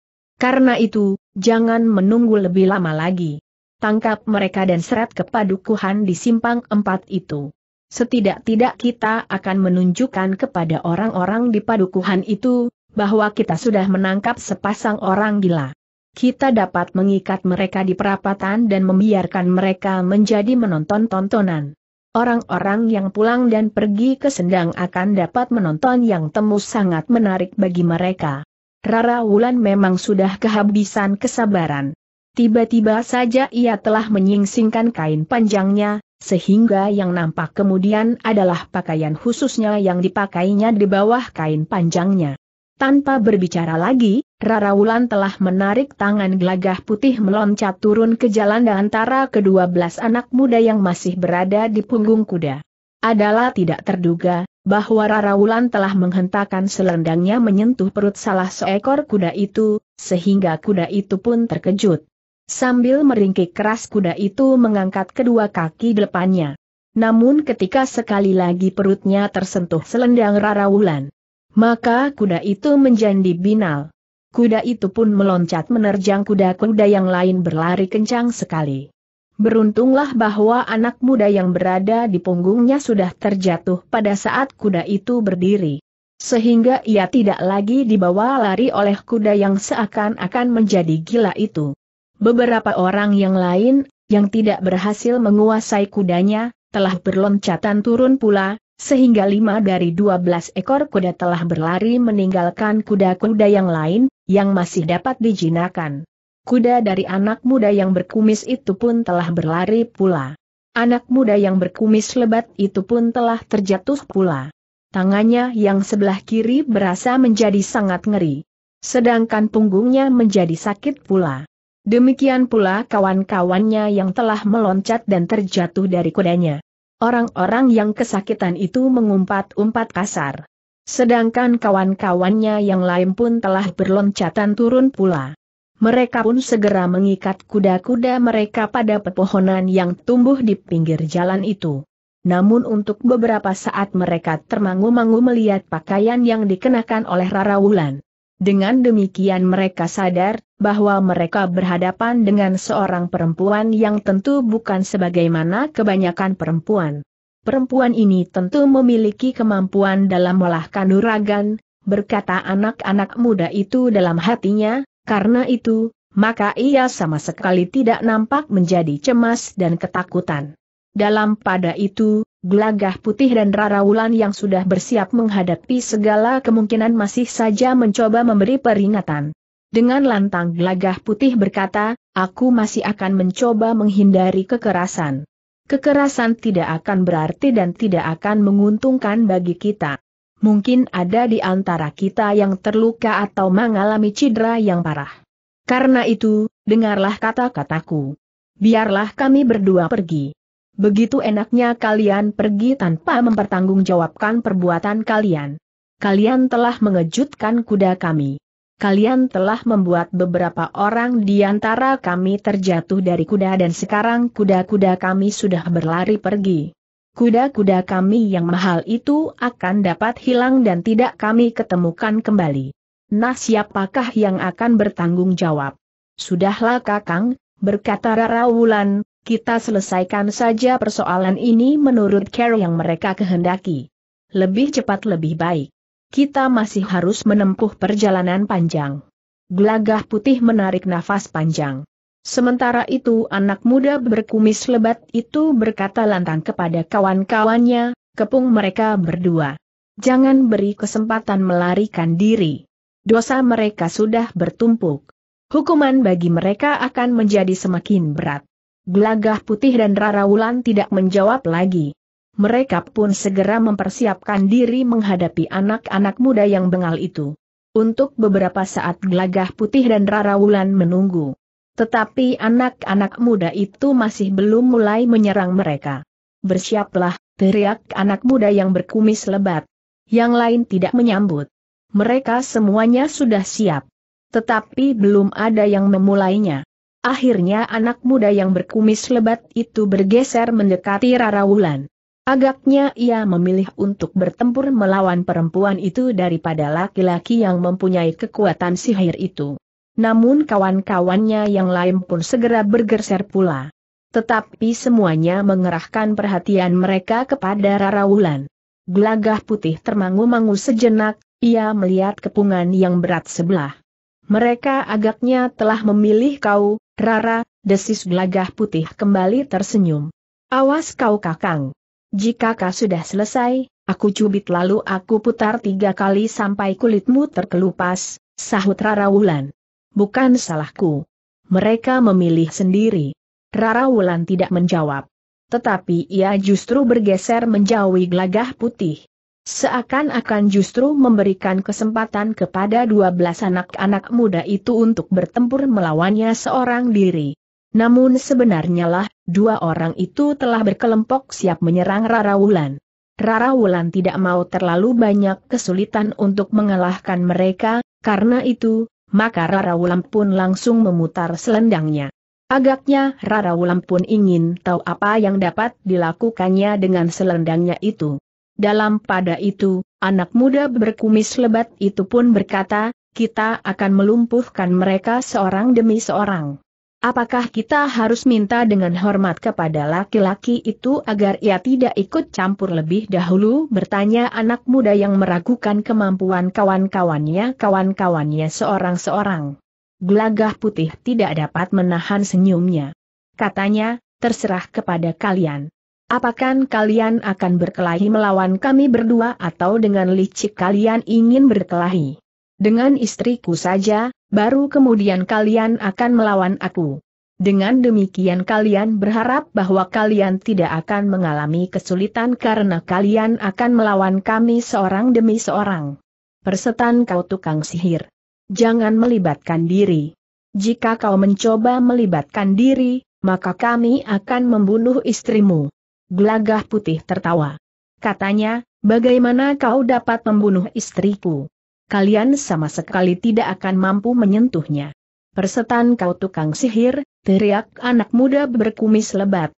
Speaker 1: Karena itu, jangan menunggu lebih lama lagi tangkap mereka dan seret ke padukuhan di simpang empat itu. Setidak-tidak kita akan menunjukkan kepada orang-orang di padukuhan itu, bahwa kita sudah menangkap sepasang orang gila. Kita dapat mengikat mereka di perapatan dan membiarkan mereka menjadi menonton tontonan. Orang-orang yang pulang dan pergi ke sendang akan dapat menonton yang temu sangat menarik bagi mereka. Rara Wulan memang sudah kehabisan kesabaran. Tiba-tiba saja ia telah menyingsingkan kain panjangnya, sehingga yang nampak kemudian adalah pakaian khususnya yang dipakainya di bawah kain panjangnya. Tanpa berbicara lagi, Rara Wulan telah menarik tangan gelagah putih meloncat turun ke jalan antara kedua belas anak muda yang masih berada di punggung kuda. Adalah tidak terduga, bahwa Rara Wulan telah menghentakkan selendangnya menyentuh perut salah seekor kuda itu, sehingga kuda itu pun terkejut. Sambil meringkik keras kuda itu mengangkat kedua kaki depannya. Namun ketika sekali lagi perutnya tersentuh selendang rara wulan, maka kuda itu menjadi binal. Kuda itu pun meloncat menerjang kuda-kuda yang lain berlari kencang sekali. Beruntunglah bahwa anak muda yang berada di punggungnya sudah terjatuh pada saat kuda itu berdiri. Sehingga ia tidak lagi dibawa lari oleh kuda yang seakan-akan menjadi gila itu. Beberapa orang yang lain, yang tidak berhasil menguasai kudanya, telah berloncatan turun pula, sehingga lima dari dua belas ekor kuda telah berlari meninggalkan kuda-kuda yang lain, yang masih dapat dijinakan. Kuda dari anak muda yang berkumis itu pun telah berlari pula. Anak muda yang berkumis lebat itu pun telah terjatuh pula. Tangannya yang sebelah kiri berasa menjadi sangat ngeri. Sedangkan punggungnya menjadi sakit pula. Demikian pula kawan-kawannya yang telah meloncat dan terjatuh dari kudanya. Orang-orang yang kesakitan itu mengumpat-umpat kasar. Sedangkan kawan-kawannya yang lain pun telah berloncatan turun pula. Mereka pun segera mengikat kuda-kuda mereka pada pepohonan yang tumbuh di pinggir jalan itu. Namun untuk beberapa saat mereka termangu-mangu melihat pakaian yang dikenakan oleh Rara Wulan. Dengan demikian mereka sadar bahwa mereka berhadapan dengan seorang perempuan yang tentu bukan sebagaimana kebanyakan perempuan. Perempuan ini tentu memiliki kemampuan dalam olah kanuragan, berkata anak-anak muda itu dalam hatinya, karena itu, maka ia sama sekali tidak nampak menjadi cemas dan ketakutan. Dalam pada itu, gelagah putih dan raraulan yang sudah bersiap menghadapi segala kemungkinan masih saja mencoba memberi peringatan dengan lantang gelagah putih berkata, aku masih akan mencoba menghindari kekerasan. Kekerasan tidak akan berarti dan tidak akan menguntungkan bagi kita. Mungkin ada di antara kita yang terluka atau mengalami cedera yang parah. Karena itu, dengarlah kata-kataku. Biarlah kami berdua pergi. Begitu enaknya kalian pergi tanpa mempertanggungjawabkan perbuatan kalian. Kalian telah mengejutkan kuda kami kalian telah membuat beberapa orang di antara kami terjatuh dari kuda dan sekarang kuda-kuda kami sudah berlari pergi. Kuda-kuda kami yang mahal itu akan dapat hilang dan tidak kami ketemukan kembali. Nah siapakah yang akan bertanggung jawab? Sudahlah kakang, berkata Rara Wulan, kita selesaikan saja persoalan ini menurut care yang mereka kehendaki. Lebih cepat lebih baik kita masih harus menempuh perjalanan panjang. Gelagah putih menarik nafas panjang. Sementara itu anak muda berkumis lebat itu berkata lantang kepada kawan-kawannya, kepung mereka berdua. Jangan beri kesempatan melarikan diri. Dosa mereka sudah bertumpuk. Hukuman bagi mereka akan menjadi semakin berat. Gelagah putih dan Rara Wulan tidak menjawab lagi mereka pun segera mempersiapkan diri menghadapi anak-anak muda yang bengal itu. Untuk beberapa saat Gelagah Putih dan Rara Wulan menunggu. Tetapi anak-anak muda itu masih belum mulai menyerang mereka. Bersiaplah, teriak anak muda yang berkumis lebat. Yang lain tidak menyambut. Mereka semuanya sudah siap. Tetapi belum ada yang memulainya. Akhirnya anak muda yang berkumis lebat itu bergeser mendekati Rara Wulan. Agaknya ia memilih untuk bertempur melawan perempuan itu daripada laki-laki yang mempunyai kekuatan sihir itu. Namun kawan-kawannya yang lain pun segera bergeser pula. Tetapi semuanya mengerahkan perhatian mereka kepada Rara Wulan. Gelagah putih termangu-mangu sejenak, ia melihat kepungan yang berat sebelah. Mereka agaknya telah memilih kau, Rara, desis gelagah putih kembali tersenyum. Awas kau kakang. Jika kau sudah selesai, aku cubit lalu aku putar tiga kali sampai kulitmu terkelupas, sahut Rara Wulan. Bukan salahku. Mereka memilih sendiri. Rara Wulan tidak menjawab. Tetapi ia justru bergeser menjauhi gelagah putih. Seakan-akan justru memberikan kesempatan kepada dua belas anak-anak muda itu untuk bertempur melawannya seorang diri. Namun sebenarnya lah, dua orang itu telah berkelompok siap menyerang Rara Wulan. Rara Wulan tidak mau terlalu banyak kesulitan untuk mengalahkan mereka, karena itu, maka Rara Wulan pun langsung memutar selendangnya. Agaknya Rara Wulan pun ingin tahu apa yang dapat dilakukannya dengan selendangnya itu. Dalam pada itu, anak muda berkumis lebat itu pun berkata, kita akan melumpuhkan mereka seorang demi seorang. Apakah kita harus minta dengan hormat kepada laki-laki itu agar ia tidak ikut campur lebih dahulu? Bertanya anak muda yang meragukan kemampuan kawan-kawannya, kawan-kawannya seorang-seorang. Gelagah putih tidak dapat menahan senyumnya. Katanya, terserah kepada kalian. Apakah kalian akan berkelahi melawan kami berdua atau dengan licik kalian ingin berkelahi? Dengan istriku saja, baru kemudian kalian akan melawan aku. Dengan demikian kalian berharap bahwa kalian tidak akan mengalami kesulitan karena kalian akan melawan kami seorang demi seorang. Persetan kau tukang sihir. Jangan melibatkan diri. Jika kau mencoba melibatkan diri, maka kami akan membunuh istrimu. Gelagah putih tertawa. Katanya, bagaimana kau dapat membunuh istriku? kalian sama sekali tidak akan mampu menyentuhnya. Persetan kau tukang sihir, teriak anak muda berkumis lebat.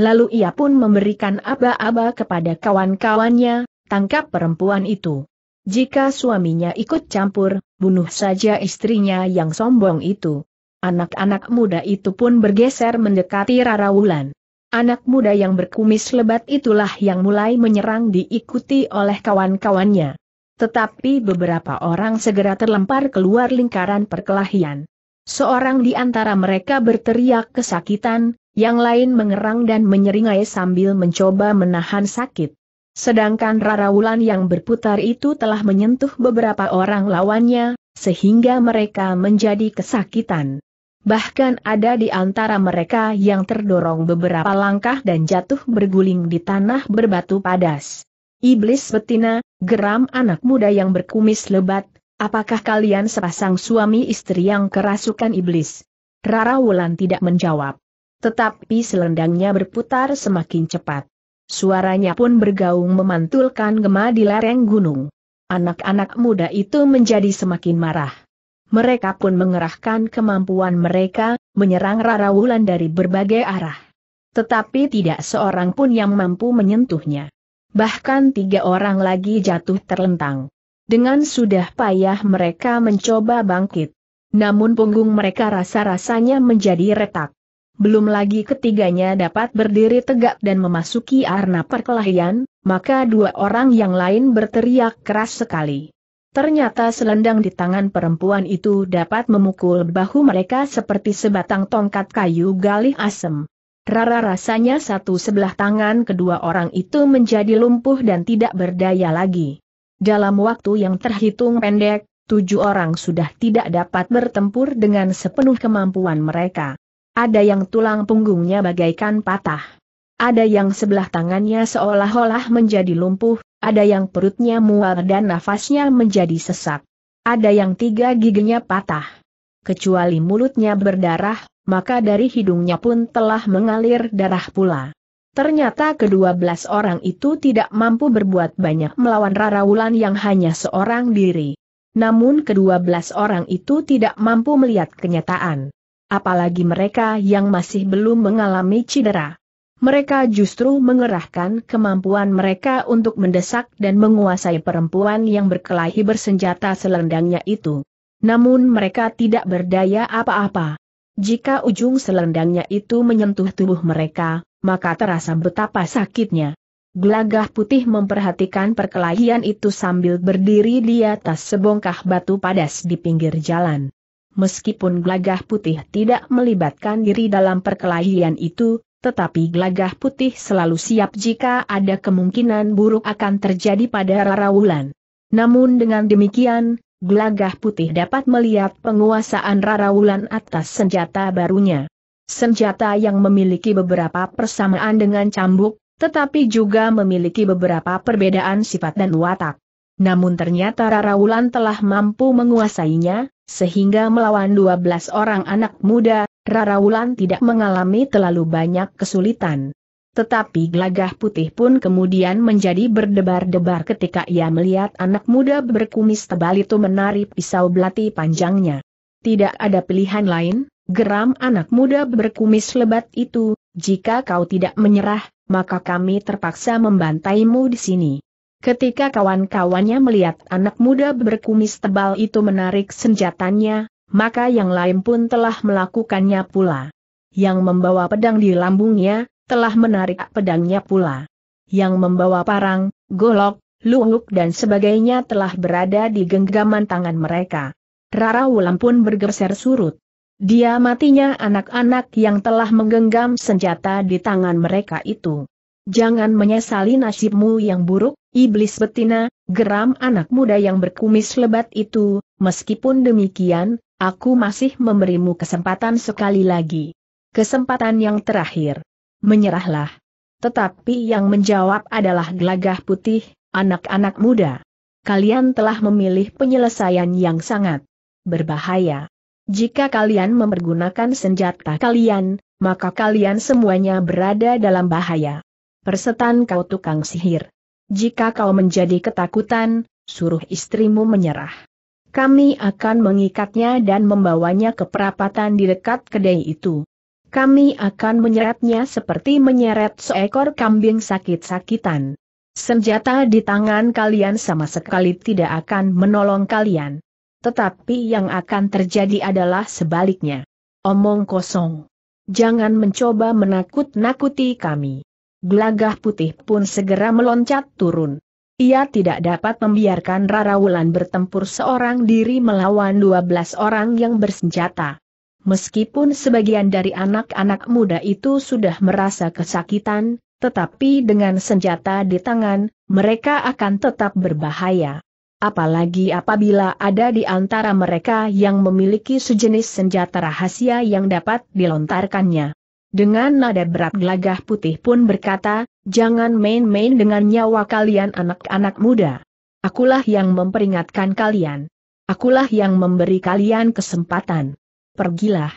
Speaker 1: Lalu ia pun memberikan aba-aba kepada kawan-kawannya, tangkap perempuan itu. Jika suaminya ikut campur, bunuh saja istrinya yang sombong itu. Anak-anak muda itu pun bergeser mendekati Rara Wulan. Anak muda yang berkumis lebat itulah yang mulai menyerang diikuti oleh kawan-kawannya. Tetapi beberapa orang segera terlempar keluar lingkaran perkelahian. Seorang di antara mereka berteriak kesakitan, yang lain mengerang dan menyeringai sambil mencoba menahan sakit. Sedangkan Wulan yang berputar itu telah menyentuh beberapa orang lawannya, sehingga mereka menjadi kesakitan. Bahkan ada di antara mereka yang terdorong beberapa langkah dan jatuh berguling di tanah berbatu padas. Iblis betina, geram anak muda yang berkumis lebat, apakah kalian sepasang suami istri yang kerasukan iblis? Rara Wulan tidak menjawab. Tetapi selendangnya berputar semakin cepat. Suaranya pun bergaung memantulkan gema di lereng gunung. Anak-anak muda itu menjadi semakin marah. Mereka pun mengerahkan kemampuan mereka, menyerang Rara Wulan dari berbagai arah. Tetapi tidak seorang pun yang mampu menyentuhnya bahkan tiga orang lagi jatuh terlentang. Dengan sudah payah mereka mencoba bangkit. Namun punggung mereka rasa-rasanya menjadi retak. Belum lagi ketiganya dapat berdiri tegak dan memasuki arena perkelahian, maka dua orang yang lain berteriak keras sekali. Ternyata selendang di tangan perempuan itu dapat memukul bahu mereka seperti sebatang tongkat kayu galih asem. Rara rasanya satu sebelah tangan kedua orang itu menjadi lumpuh dan tidak berdaya lagi. Dalam waktu yang terhitung pendek, tujuh orang sudah tidak dapat bertempur dengan sepenuh kemampuan mereka. Ada yang tulang punggungnya bagaikan patah. Ada yang sebelah tangannya seolah-olah menjadi lumpuh, ada yang perutnya mual dan nafasnya menjadi sesak. Ada yang tiga giginya patah kecuali mulutnya berdarah, maka dari hidungnya pun telah mengalir darah pula. Ternyata kedua belas orang itu tidak mampu berbuat banyak melawan Rara Wulan yang hanya seorang diri. Namun kedua belas orang itu tidak mampu melihat kenyataan. Apalagi mereka yang masih belum mengalami cedera. Mereka justru mengerahkan kemampuan mereka untuk mendesak dan menguasai perempuan yang berkelahi bersenjata selendangnya itu. Namun mereka tidak berdaya apa-apa. Jika ujung selendangnya itu menyentuh tubuh mereka, maka terasa betapa sakitnya. Glagah putih memperhatikan perkelahian itu sambil berdiri di atas sebongkah batu padas di pinggir jalan. Meskipun gelagah putih tidak melibatkan diri dalam perkelahian itu, tetapi gelagah putih selalu siap jika ada kemungkinan buruk akan terjadi pada Rara Wulan. Namun dengan demikian, Gelagah putih dapat melihat penguasaan Wulan atas senjata barunya. Senjata yang memiliki beberapa persamaan dengan cambuk, tetapi juga memiliki beberapa perbedaan sifat dan watak. Namun ternyata Wulan telah mampu menguasainya, sehingga melawan 12 orang anak muda, Wulan tidak mengalami terlalu banyak kesulitan. Tetapi gelagah putih pun kemudian menjadi berdebar-debar ketika ia melihat anak muda berkumis tebal itu menari pisau belati panjangnya. Tidak ada pilihan lain, geram anak muda berkumis lebat itu, jika kau tidak menyerah, maka kami terpaksa membantaimu di sini. Ketika kawan-kawannya melihat anak muda berkumis tebal itu menarik senjatanya, maka yang lain pun telah melakukannya pula. Yang membawa pedang di lambungnya, telah menarik pedangnya pula. Yang membawa parang, golok, luhuk dan sebagainya telah berada di genggaman tangan mereka. Rara Wulan pun bergeser surut. Dia matinya anak-anak yang telah menggenggam senjata di tangan mereka itu. Jangan menyesali nasibmu yang buruk, iblis betina, geram anak muda yang berkumis lebat itu, meskipun demikian, aku masih memberimu kesempatan sekali lagi. Kesempatan yang terakhir menyerahlah. Tetapi yang menjawab adalah gelagah putih, anak-anak muda. Kalian telah memilih penyelesaian yang sangat berbahaya. Jika kalian mempergunakan senjata kalian, maka kalian semuanya berada dalam bahaya. Persetan kau tukang sihir. Jika kau menjadi ketakutan, suruh istrimu menyerah. Kami akan mengikatnya dan membawanya ke perapatan di dekat kedai itu kami akan menyeretnya seperti menyeret seekor kambing sakit-sakitan. Senjata di tangan kalian sama sekali tidak akan menolong kalian. Tetapi yang akan terjadi adalah sebaliknya. Omong kosong. Jangan mencoba menakut-nakuti kami. Gelagah putih pun segera meloncat turun. Ia tidak dapat membiarkan Rara Wulan bertempur seorang diri melawan 12 orang yang bersenjata. Meskipun sebagian dari anak-anak muda itu sudah merasa kesakitan, tetapi dengan senjata di tangan, mereka akan tetap berbahaya. Apalagi apabila ada di antara mereka yang memiliki sejenis senjata rahasia yang dapat dilontarkannya. Dengan nada berat gelagah putih pun berkata, jangan main-main dengan nyawa kalian anak-anak muda. Akulah yang memperingatkan kalian. Akulah yang memberi kalian kesempatan pergilah.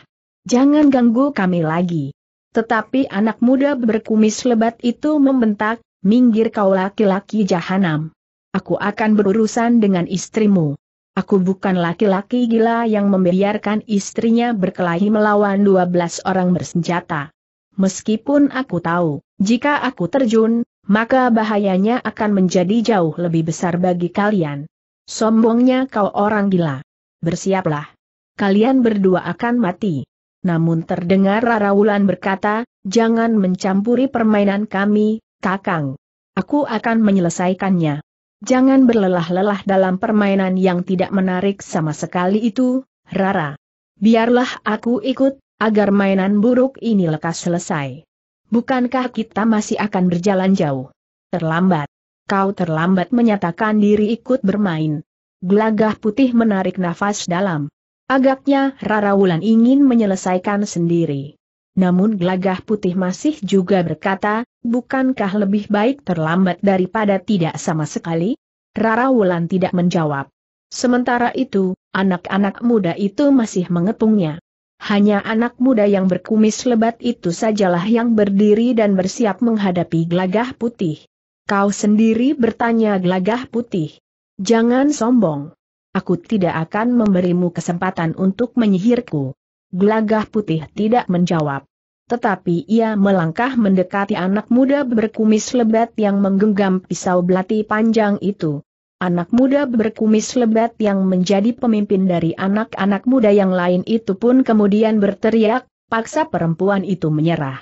Speaker 1: Jangan ganggu kami lagi. Tetapi anak muda berkumis lebat itu membentak, minggir kau laki-laki jahanam. Aku akan berurusan dengan istrimu. Aku bukan laki-laki gila yang membiarkan istrinya berkelahi melawan 12 orang bersenjata. Meskipun aku tahu, jika aku terjun, maka bahayanya akan menjadi jauh lebih besar bagi kalian. Sombongnya kau orang gila. Bersiaplah kalian berdua akan mati. Namun terdengar Rara Wulan berkata, jangan mencampuri permainan kami, kakang. Aku akan menyelesaikannya. Jangan berlelah-lelah dalam permainan yang tidak menarik sama sekali itu, Rara. Biarlah aku ikut, agar mainan buruk ini lekas selesai. Bukankah kita masih akan berjalan jauh? Terlambat. Kau terlambat menyatakan diri ikut bermain. Gelagah putih menarik nafas dalam. Agaknya Rara Wulan ingin menyelesaikan sendiri. Namun gelagah putih masih juga berkata, bukankah lebih baik terlambat daripada tidak sama sekali? Rara Wulan tidak menjawab. Sementara itu, anak-anak muda itu masih mengepungnya. Hanya anak muda yang berkumis lebat itu sajalah yang berdiri dan bersiap menghadapi gelagah putih. Kau sendiri bertanya gelagah putih. Jangan sombong aku tidak akan memberimu kesempatan untuk menyihirku. Gelagah putih tidak menjawab. Tetapi ia melangkah mendekati anak muda berkumis lebat yang menggenggam pisau belati panjang itu. Anak muda berkumis lebat yang menjadi pemimpin dari anak-anak muda yang lain itu pun kemudian berteriak, paksa perempuan itu menyerah.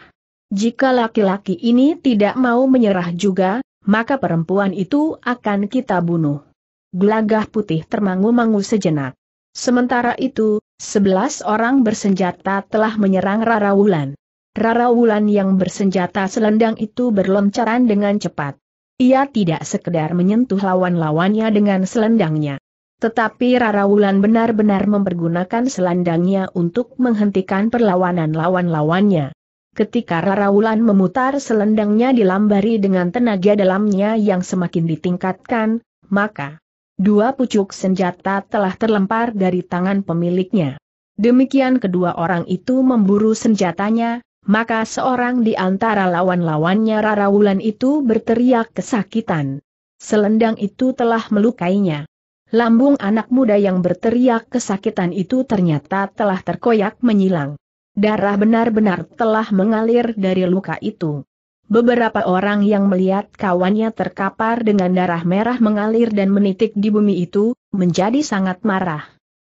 Speaker 1: Jika laki-laki ini tidak mau menyerah juga, maka perempuan itu akan kita bunuh gelagah putih termangu-mangu sejenak. Sementara itu, sebelas orang bersenjata telah menyerang Rara Wulan. Rara Wulan yang bersenjata selendang itu berloncaran dengan cepat. Ia tidak sekedar menyentuh lawan-lawannya dengan selendangnya. Tetapi Rara Wulan benar-benar mempergunakan selendangnya untuk menghentikan perlawanan lawan-lawannya. Ketika Rara Wulan memutar selendangnya dilambari dengan tenaga dalamnya yang semakin ditingkatkan, maka Dua pucuk senjata telah terlempar dari tangan pemiliknya. Demikian kedua orang itu memburu senjatanya, maka seorang di antara lawan-lawannya Rarawulan itu berteriak kesakitan. Selendang itu telah melukainya. Lambung anak muda yang berteriak kesakitan itu ternyata telah terkoyak menyilang. Darah benar-benar telah mengalir dari luka itu. Beberapa orang yang melihat kawannya terkapar dengan darah merah mengalir dan menitik di bumi itu, menjadi sangat marah.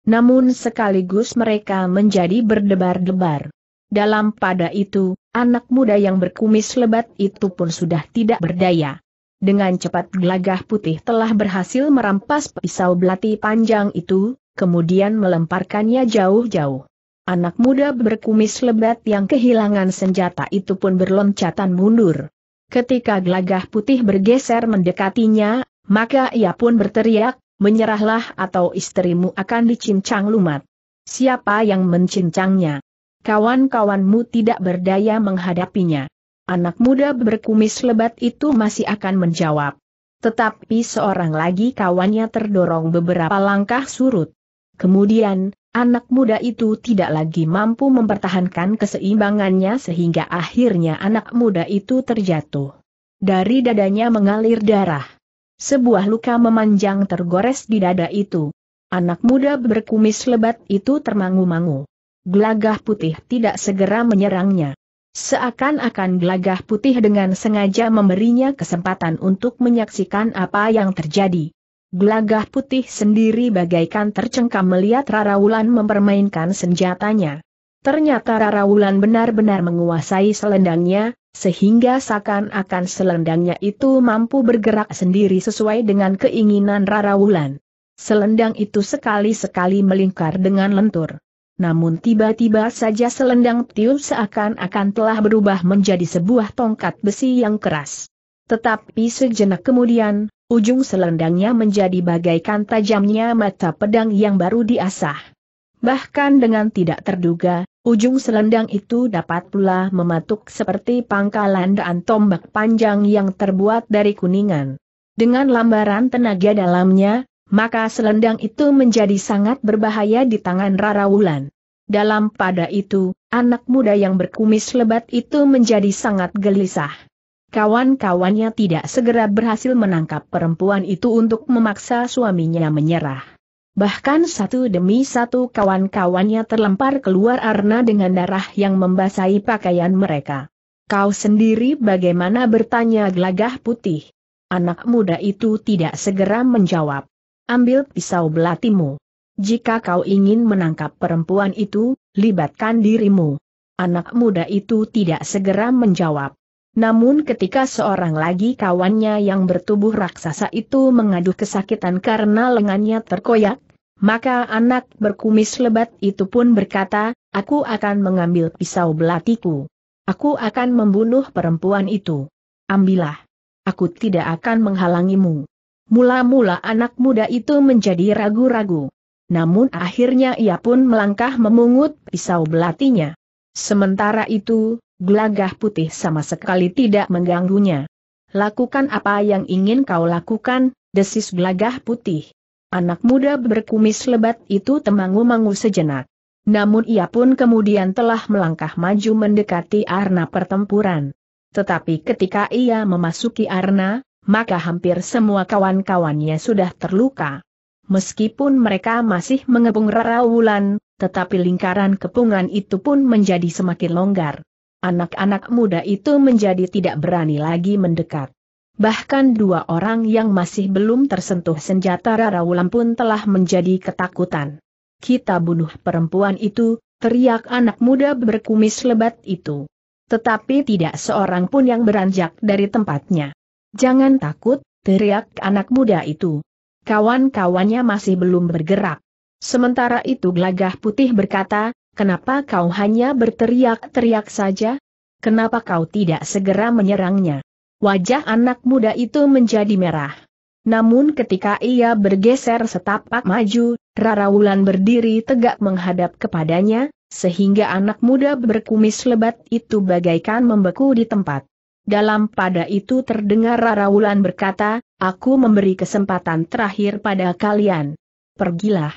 Speaker 1: Namun sekaligus mereka menjadi berdebar-debar. Dalam pada itu, anak muda yang berkumis lebat itu pun sudah tidak berdaya. Dengan cepat gelagah putih telah berhasil merampas pisau belati panjang itu, kemudian melemparkannya jauh-jauh. Anak muda berkumis lebat yang kehilangan senjata itu pun berloncatan mundur. Ketika gelagah putih bergeser mendekatinya, maka ia pun berteriak, menyerahlah atau istrimu akan dicincang lumat. Siapa yang mencincangnya? Kawan-kawanmu tidak berdaya menghadapinya. Anak muda berkumis lebat itu masih akan menjawab. Tetapi seorang lagi kawannya terdorong beberapa langkah surut. Kemudian, Anak muda itu tidak lagi mampu mempertahankan keseimbangannya sehingga akhirnya anak muda itu terjatuh. Dari dadanya mengalir darah. Sebuah luka memanjang tergores di dada itu. Anak muda berkumis lebat itu termangu-mangu. Gelagah putih tidak segera menyerangnya. Seakan-akan gelagah putih dengan sengaja memberinya kesempatan untuk menyaksikan apa yang terjadi. Gelagah putih sendiri bagaikan tercengkam melihat Raraulan mempermainkan senjatanya. Ternyata Raraulan benar-benar menguasai selendangnya, sehingga seakan-akan selendangnya itu mampu bergerak sendiri sesuai dengan keinginan Raraulan. Selendang itu sekali-sekali melingkar dengan lentur. Namun tiba-tiba saja selendang Tiu seakan-akan telah berubah menjadi sebuah tongkat besi yang keras. Tetapi sejenak kemudian, Ujung selendangnya menjadi bagaikan tajamnya mata pedang yang baru diasah. Bahkan dengan tidak terduga, ujung selendang itu dapat pula mematuk seperti pangkalan dan tombak panjang yang terbuat dari kuningan. Dengan lambaran tenaga dalamnya, maka selendang itu menjadi sangat berbahaya di tangan Rara Wulan. Dalam pada itu, anak muda yang berkumis lebat itu menjadi sangat gelisah kawan-kawannya tidak segera berhasil menangkap perempuan itu untuk memaksa suaminya menyerah. Bahkan satu demi satu kawan-kawannya terlempar keluar arna dengan darah yang membasahi pakaian mereka. Kau sendiri bagaimana bertanya gelagah putih? Anak muda itu tidak segera menjawab. Ambil pisau belatimu. Jika kau ingin menangkap perempuan itu, libatkan dirimu. Anak muda itu tidak segera menjawab. Namun ketika seorang lagi kawannya yang bertubuh raksasa itu mengadu kesakitan karena lengannya terkoyak, maka anak berkumis lebat itu pun berkata, aku akan mengambil pisau belatiku. Aku akan membunuh perempuan itu. Ambillah. Aku tidak akan menghalangimu. Mula-mula anak muda itu menjadi ragu-ragu. Namun akhirnya ia pun melangkah memungut pisau belatinya. Sementara itu, Gelagah putih sama sekali tidak mengganggunya. Lakukan apa yang ingin kau lakukan, desis gelagah putih. Anak muda berkumis lebat itu temangu-mangu sejenak. Namun ia pun kemudian telah melangkah maju mendekati arna pertempuran. Tetapi ketika ia memasuki arna, maka hampir semua kawan-kawannya sudah terluka. Meskipun mereka masih mengepung rara wulan, tetapi lingkaran kepungan itu pun menjadi semakin longgar anak-anak muda itu menjadi tidak berani lagi mendekat. Bahkan dua orang yang masih belum tersentuh senjata Wulan pun telah menjadi ketakutan. Kita bunuh perempuan itu, teriak anak muda berkumis lebat itu. Tetapi tidak seorang pun yang beranjak dari tempatnya. Jangan takut, teriak anak muda itu. Kawan-kawannya masih belum bergerak. Sementara itu gelagah putih berkata, Kenapa kau hanya berteriak-teriak saja? Kenapa kau tidak segera menyerangnya? Wajah anak muda itu menjadi merah. Namun ketika ia bergeser setapak maju, Rara Wulan berdiri tegak menghadap kepadanya, sehingga anak muda berkumis lebat itu bagaikan membeku di tempat. Dalam pada itu terdengar Rara Wulan berkata, aku memberi kesempatan terakhir pada kalian. Pergilah.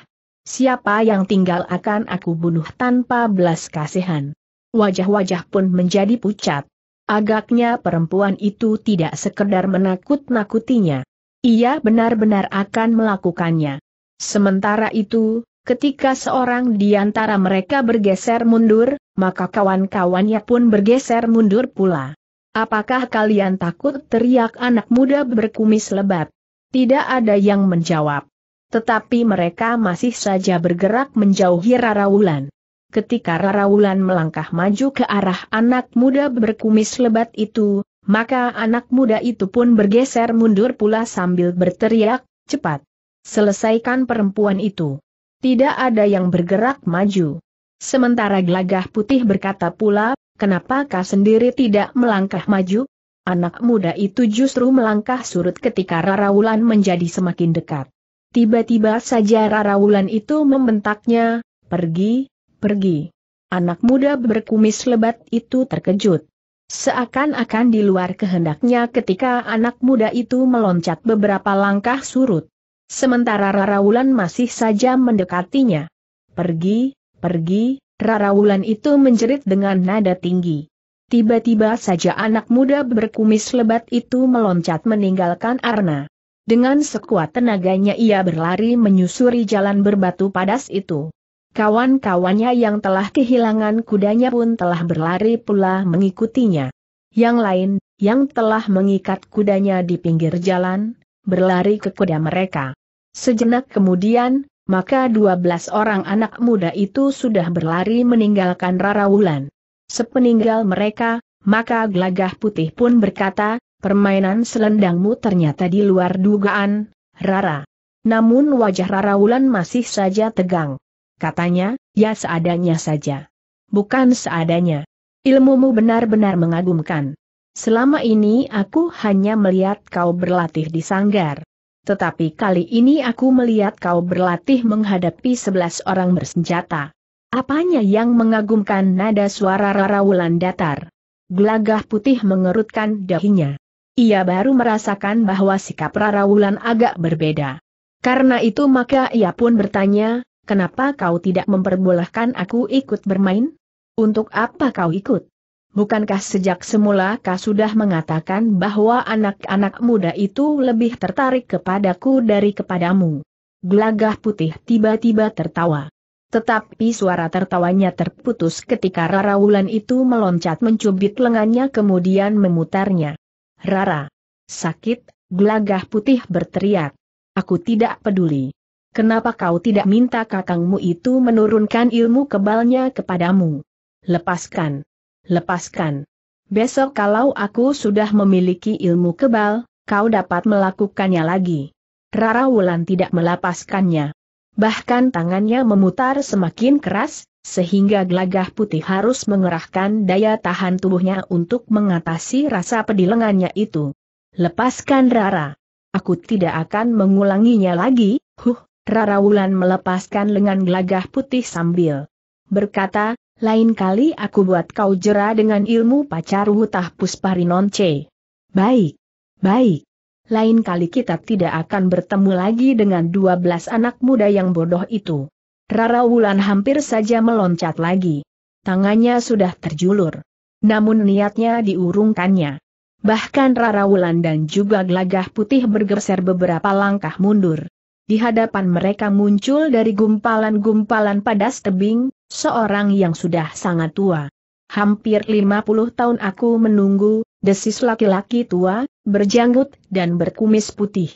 Speaker 1: Siapa yang tinggal akan aku bunuh tanpa belas kasihan. Wajah-wajah pun menjadi pucat. Agaknya perempuan itu tidak sekedar menakut-nakutinya. Ia benar-benar akan melakukannya. Sementara itu, ketika seorang di antara mereka bergeser mundur, maka kawan-kawannya pun bergeser mundur pula. Apakah kalian takut teriak anak muda berkumis lebat? Tidak ada yang menjawab. Tetapi mereka masih saja bergerak menjauhi Rara Wulan. Ketika Rara Wulan melangkah maju ke arah anak muda berkumis lebat itu, maka anak muda itu pun bergeser mundur pula sambil berteriak, cepat. Selesaikan perempuan itu. Tidak ada yang bergerak maju. Sementara gelagah putih berkata pula, kenapa kau sendiri tidak melangkah maju? Anak muda itu justru melangkah surut ketika Rara Wulan menjadi semakin dekat. Tiba-tiba saja Rara Wulan itu membentaknya, pergi, pergi. Anak muda berkumis lebat itu terkejut. Seakan-akan di luar kehendaknya ketika anak muda itu meloncat beberapa langkah surut. Sementara Rara Wulan masih saja mendekatinya. Pergi, pergi, Rara Wulan itu menjerit dengan nada tinggi. Tiba-tiba saja anak muda berkumis lebat itu meloncat meninggalkan Arna. Dengan sekuat tenaganya ia berlari menyusuri jalan berbatu padas itu. Kawan-kawannya yang telah kehilangan kudanya pun telah berlari pula mengikutinya. Yang lain, yang telah mengikat kudanya di pinggir jalan, berlari ke kuda mereka. Sejenak kemudian, maka dua belas orang anak muda itu sudah berlari meninggalkan Rara Wulan. Sepeninggal mereka, maka gelagah putih pun berkata, Permainan selendangmu ternyata di luar dugaan, Rara. Namun wajah Rara Wulan masih saja tegang. Katanya, ya seadanya saja. Bukan seadanya. Ilmumu benar-benar mengagumkan. Selama ini aku hanya melihat kau berlatih di sanggar. Tetapi kali ini aku melihat kau berlatih menghadapi sebelas orang bersenjata. Apanya yang mengagumkan nada suara Rara Wulan datar? Gelagah putih mengerutkan dahinya ia baru merasakan bahwa sikap Rara Wulan agak berbeda. Karena itu maka ia pun bertanya, kenapa kau tidak memperbolehkan aku ikut bermain? Untuk apa kau ikut? Bukankah sejak semula kau sudah mengatakan bahwa anak-anak muda itu lebih tertarik kepadaku dari kepadamu? Gelagah putih tiba-tiba tertawa. Tetapi suara tertawanya terputus ketika Rara Wulan itu meloncat mencubit lengannya kemudian memutarnya. Rara. Sakit, gelagah putih berteriak. Aku tidak peduli. Kenapa kau tidak minta kakangmu itu menurunkan ilmu kebalnya kepadamu? Lepaskan. Lepaskan. Besok kalau aku sudah memiliki ilmu kebal, kau dapat melakukannya lagi. Rara Wulan tidak melepaskannya. Bahkan tangannya memutar semakin keras, sehingga gelagah putih harus mengerahkan daya tahan tubuhnya untuk mengatasi rasa pedih lengannya itu. Lepaskan Rara. Aku tidak akan mengulanginya lagi, huh, Rara Wulan melepaskan lengan gelagah putih sambil berkata, lain kali aku buat kau jera dengan ilmu pacar hutah pusparinon C. Baik, baik. Lain kali kita tidak akan bertemu lagi dengan dua belas anak muda yang bodoh itu. Rara Wulan hampir saja meloncat lagi. Tangannya sudah terjulur. Namun niatnya diurungkannya. Bahkan Rara Wulan dan juga Glagah putih bergeser beberapa langkah mundur. Di hadapan mereka muncul dari gumpalan-gumpalan padas tebing, seorang yang sudah sangat tua. Hampir 50 tahun aku menunggu, desis laki-laki tua, berjanggut dan berkumis putih.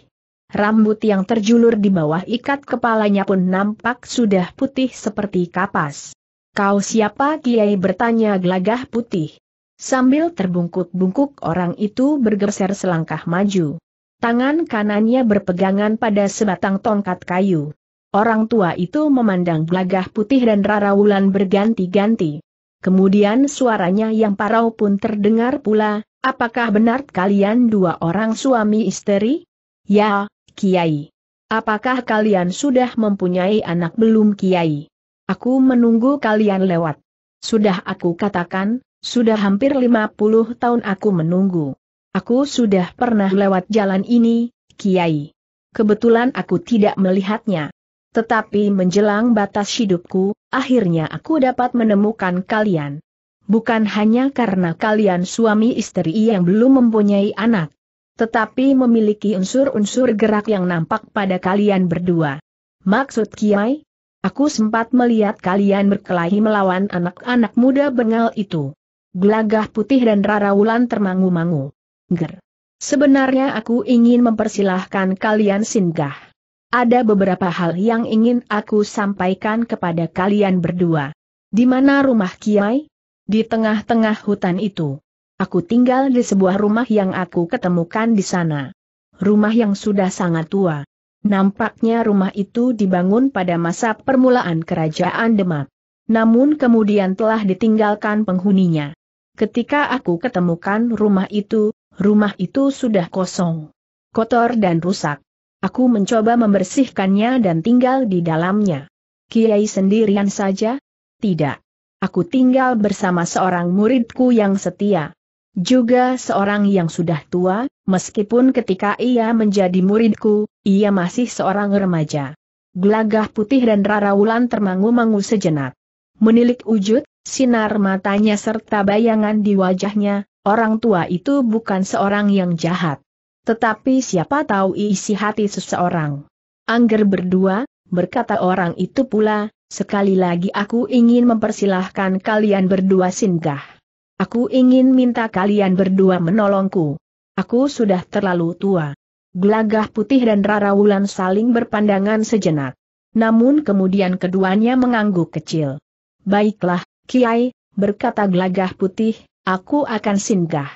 Speaker 1: Rambut yang terjulur di bawah ikat kepalanya pun nampak sudah putih seperti kapas. Kau siapa Kiai bertanya gelagah putih. Sambil terbungkuk-bungkuk orang itu bergeser selangkah maju. Tangan kanannya berpegangan pada sebatang tongkat kayu. Orang tua itu memandang gelagah putih dan rarawulan berganti-ganti. Kemudian suaranya yang parau pun terdengar pula, apakah benar kalian dua orang suami istri? Ya, Kiai. Apakah kalian sudah mempunyai anak belum Kiai? Aku menunggu kalian lewat. Sudah aku katakan, sudah hampir 50 tahun aku menunggu. Aku sudah pernah lewat jalan ini, Kiai. Kebetulan aku tidak melihatnya. Tetapi menjelang batas hidupku, akhirnya aku dapat menemukan kalian. Bukan hanya karena kalian suami istri yang belum mempunyai anak, tetapi memiliki unsur-unsur gerak yang nampak pada kalian berdua. Maksud Kiai? Aku sempat melihat kalian berkelahi melawan anak-anak muda bengal itu. Gelagah putih dan Rara Wulan termangu-mangu. Ger. Sebenarnya aku ingin mempersilahkan kalian singgah. Ada beberapa hal yang ingin aku sampaikan kepada kalian berdua. Di mana rumah Kiai? Di tengah-tengah hutan itu. Aku tinggal di sebuah rumah yang aku ketemukan di sana. Rumah yang sudah sangat tua. Nampaknya rumah itu dibangun pada masa permulaan kerajaan Demak. Namun kemudian telah ditinggalkan penghuninya. Ketika aku ketemukan rumah itu, rumah itu sudah kosong. Kotor dan rusak. Aku mencoba membersihkannya dan tinggal di dalamnya. Kiai sendirian saja? Tidak. Aku tinggal bersama seorang muridku yang setia. Juga seorang yang sudah tua, meskipun ketika ia menjadi muridku, ia masih seorang remaja. Gelagah putih dan Raraulan termangu-mangu sejenak. Menilik wujud, sinar matanya serta bayangan di wajahnya, orang tua itu bukan seorang yang jahat. Tetapi siapa tahu isi hati seseorang. Angger berdua, berkata orang itu pula, sekali lagi aku ingin mempersilahkan kalian berdua singgah. Aku ingin minta kalian berdua menolongku. Aku sudah terlalu tua. Gelagah putih dan Rara Wulan saling berpandangan sejenak. Namun kemudian keduanya mengangguk kecil. Baiklah, Kiai, berkata gelagah putih, aku akan singgah.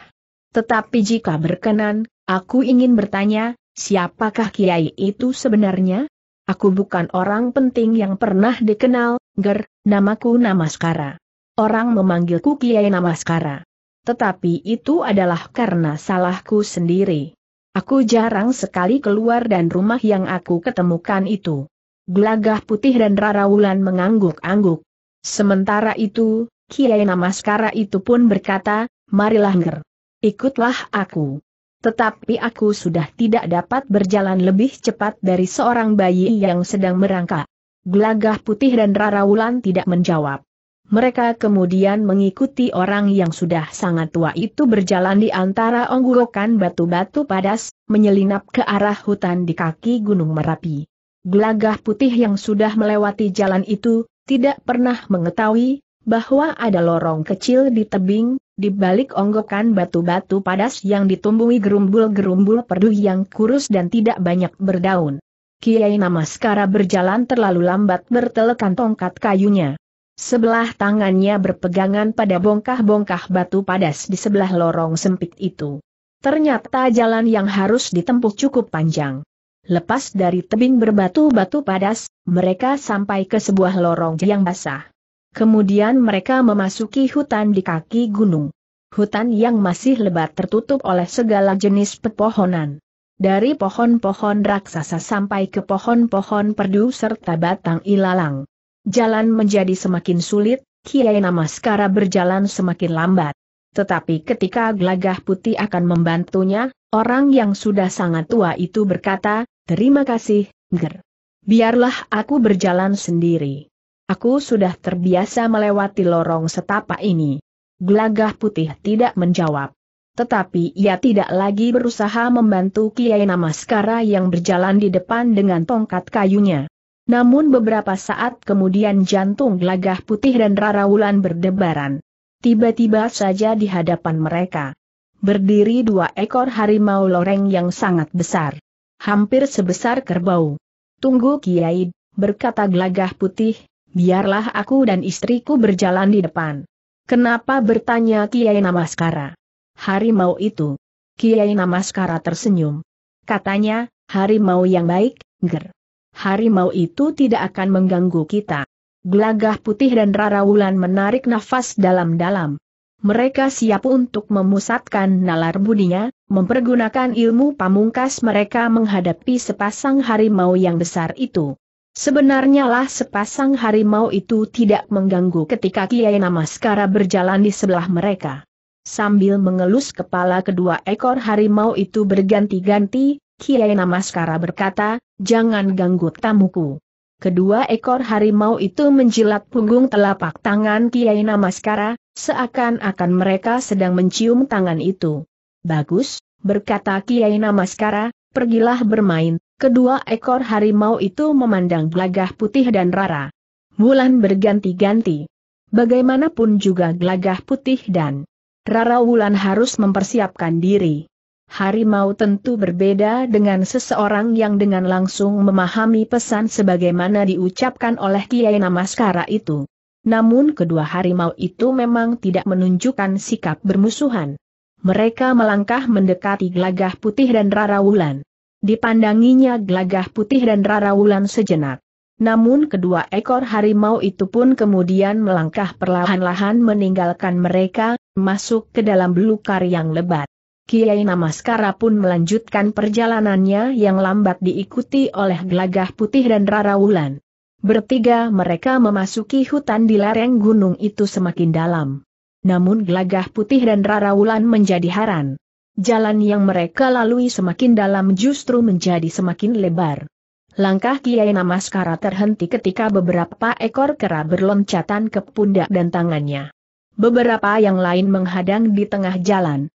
Speaker 1: Tetapi jika berkenan, aku ingin bertanya, siapakah Kiai itu sebenarnya? Aku bukan orang penting yang pernah dikenal, ger, namaku Namaskara. Orang memanggilku Kiai Namaskara. Tetapi itu adalah karena salahku sendiri. Aku jarang sekali keluar dan rumah yang aku ketemukan itu. Gelagah putih dan rarawulan mengangguk-angguk. Sementara itu, Kiai Namaskara itu pun berkata, marilah nger. Ikutlah aku. Tetapi aku sudah tidak dapat berjalan lebih cepat dari seorang bayi yang sedang merangkak. Gelagah putih dan rarawulan tidak menjawab. Mereka kemudian mengikuti orang yang sudah sangat tua itu berjalan di antara onggokan batu-batu padas, menyelinap ke arah hutan di kaki Gunung Merapi. Gelagah putih yang sudah melewati jalan itu, tidak pernah mengetahui, bahwa ada lorong kecil di tebing, di balik onggokan batu-batu padas yang ditumbuhi gerumbul-gerumbul perdu yang kurus dan tidak banyak berdaun. Kiai Namaskara berjalan terlalu lambat bertelekan tongkat kayunya. Sebelah tangannya berpegangan pada bongkah-bongkah batu padas di sebelah lorong sempit itu. Ternyata jalan yang harus ditempuh cukup panjang. Lepas dari tebing berbatu-batu padas, mereka sampai ke sebuah lorong yang basah. Kemudian mereka memasuki hutan di kaki gunung. Hutan yang masih lebat tertutup oleh segala jenis pepohonan. Dari pohon-pohon raksasa sampai ke pohon-pohon perdu serta batang ilalang jalan menjadi semakin sulit, Kiai Namaskara berjalan semakin lambat. Tetapi ketika gelagah putih akan membantunya, orang yang sudah sangat tua itu berkata, terima kasih, Nger. Biarlah aku berjalan sendiri. Aku sudah terbiasa melewati lorong setapak ini. Gelagah putih tidak menjawab. Tetapi ia tidak lagi berusaha membantu Kiai Namaskara yang berjalan di depan dengan tongkat kayunya. Namun beberapa saat kemudian jantung gelagah putih dan Rara Wulan berdebaran. Tiba-tiba saja di hadapan mereka. Berdiri dua ekor harimau loreng yang sangat besar. Hampir sebesar kerbau. Tunggu Kiai, berkata gelagah putih, biarlah aku dan istriku berjalan di depan. Kenapa bertanya Kiai Namaskara? Harimau itu. Kiai Namaskara tersenyum. Katanya, harimau yang baik, ger harimau itu tidak akan mengganggu kita. Gelagah putih dan Rara Wulan menarik nafas dalam-dalam. Mereka siap untuk memusatkan nalar budinya, mempergunakan ilmu pamungkas mereka menghadapi sepasang harimau yang besar itu. Sebenarnya lah sepasang harimau itu tidak mengganggu ketika Kiai Namaskara berjalan di sebelah mereka. Sambil mengelus kepala kedua ekor harimau itu berganti-ganti, Kiai Namaskara berkata, jangan ganggu tamuku. Kedua ekor harimau itu menjilat punggung telapak tangan Kiai Namaskara, seakan-akan mereka sedang mencium tangan itu. Bagus, berkata Kiai Namaskara, pergilah bermain, kedua ekor harimau itu memandang gelagah putih dan rara. Wulan berganti-ganti. Bagaimanapun juga gelagah putih dan rara Wulan harus mempersiapkan diri harimau tentu berbeda dengan seseorang yang dengan langsung memahami pesan sebagaimana diucapkan oleh Kiai Namaskara itu. Namun kedua harimau itu memang tidak menunjukkan sikap bermusuhan. Mereka melangkah mendekati gelagah putih dan Rara Wulan. Dipandanginya gelagah putih dan Rara Wulan sejenak. Namun kedua ekor harimau itu pun kemudian melangkah perlahan-lahan meninggalkan mereka, masuk ke dalam belukar yang lebat. Kiai Namaskara pun melanjutkan perjalanannya yang lambat diikuti oleh Gelagah Putih dan Rara Wulan. Bertiga mereka memasuki hutan di lereng gunung itu semakin dalam. Namun Gelagah Putih dan Rara Wulan menjadi haran. Jalan yang mereka lalui semakin dalam justru menjadi semakin lebar. Langkah Kiai Namaskara terhenti ketika beberapa ekor kera berloncatan ke pundak dan tangannya. Beberapa yang lain menghadang di tengah jalan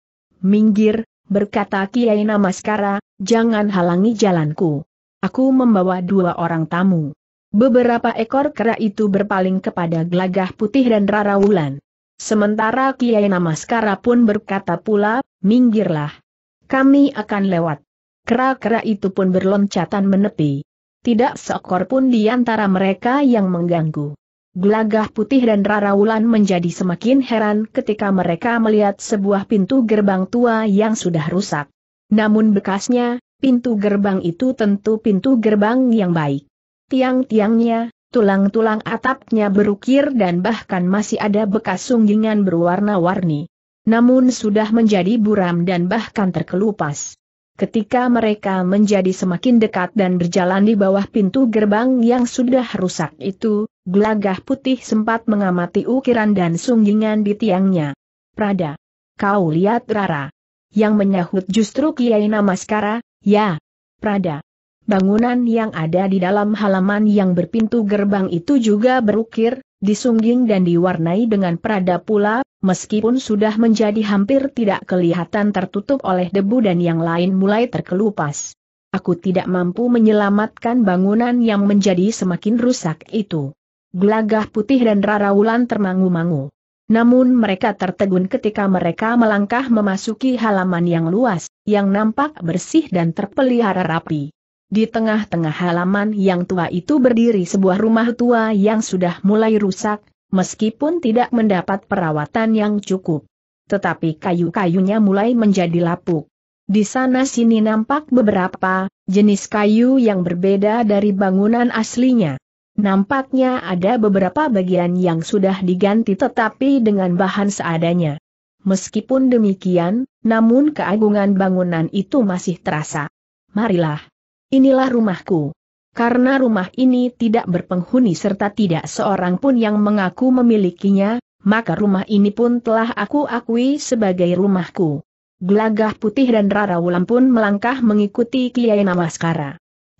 Speaker 1: minggir, berkata Kiai Namaskara, jangan halangi jalanku. Aku membawa dua orang tamu. Beberapa ekor kera itu berpaling kepada gelagah putih dan rara wulan. Sementara Kiai Namaskara pun berkata pula, minggirlah. Kami akan lewat. Kera-kera itu pun berloncatan menepi. Tidak seekor pun di antara mereka yang mengganggu. Gelagah Putih dan Rara Wulan menjadi semakin heran ketika mereka melihat sebuah pintu gerbang tua yang sudah rusak. Namun bekasnya, pintu gerbang itu tentu pintu gerbang yang baik. Tiang-tiangnya, tulang-tulang atapnya berukir dan bahkan masih ada bekas sunggingan berwarna-warni. Namun sudah menjadi buram dan bahkan terkelupas. Ketika mereka menjadi semakin dekat dan berjalan di bawah pintu gerbang yang sudah rusak itu, Gelagah putih sempat mengamati ukiran dan sunggingan di tiangnya. Prada. Kau lihat Rara. Yang menyahut justru Kiai Namaskara, ya. Prada. Bangunan yang ada di dalam halaman yang berpintu gerbang itu juga berukir, disungging dan diwarnai dengan Prada pula, meskipun sudah menjadi hampir tidak kelihatan tertutup oleh debu dan yang lain mulai terkelupas. Aku tidak mampu menyelamatkan bangunan yang menjadi semakin rusak itu. Gelagah putih dan rara wulan termangu-mangu. Namun mereka tertegun ketika mereka melangkah memasuki halaman yang luas, yang nampak bersih dan terpelihara rapi. Di tengah-tengah halaman yang tua itu berdiri sebuah rumah tua yang sudah mulai rusak, meskipun tidak mendapat perawatan yang cukup. Tetapi kayu-kayunya mulai menjadi lapuk. Di sana sini nampak beberapa jenis kayu yang berbeda dari bangunan aslinya. Nampaknya ada beberapa bagian yang sudah diganti tetapi dengan bahan seadanya. Meskipun demikian, namun keagungan bangunan itu masih terasa. Marilah. Inilah rumahku. Karena rumah ini tidak berpenghuni serta tidak seorang pun yang mengaku memilikinya, maka rumah ini pun telah aku akui sebagai rumahku. Gelagah putih dan Rara Wulan pun melangkah mengikuti Kiai Namaskara.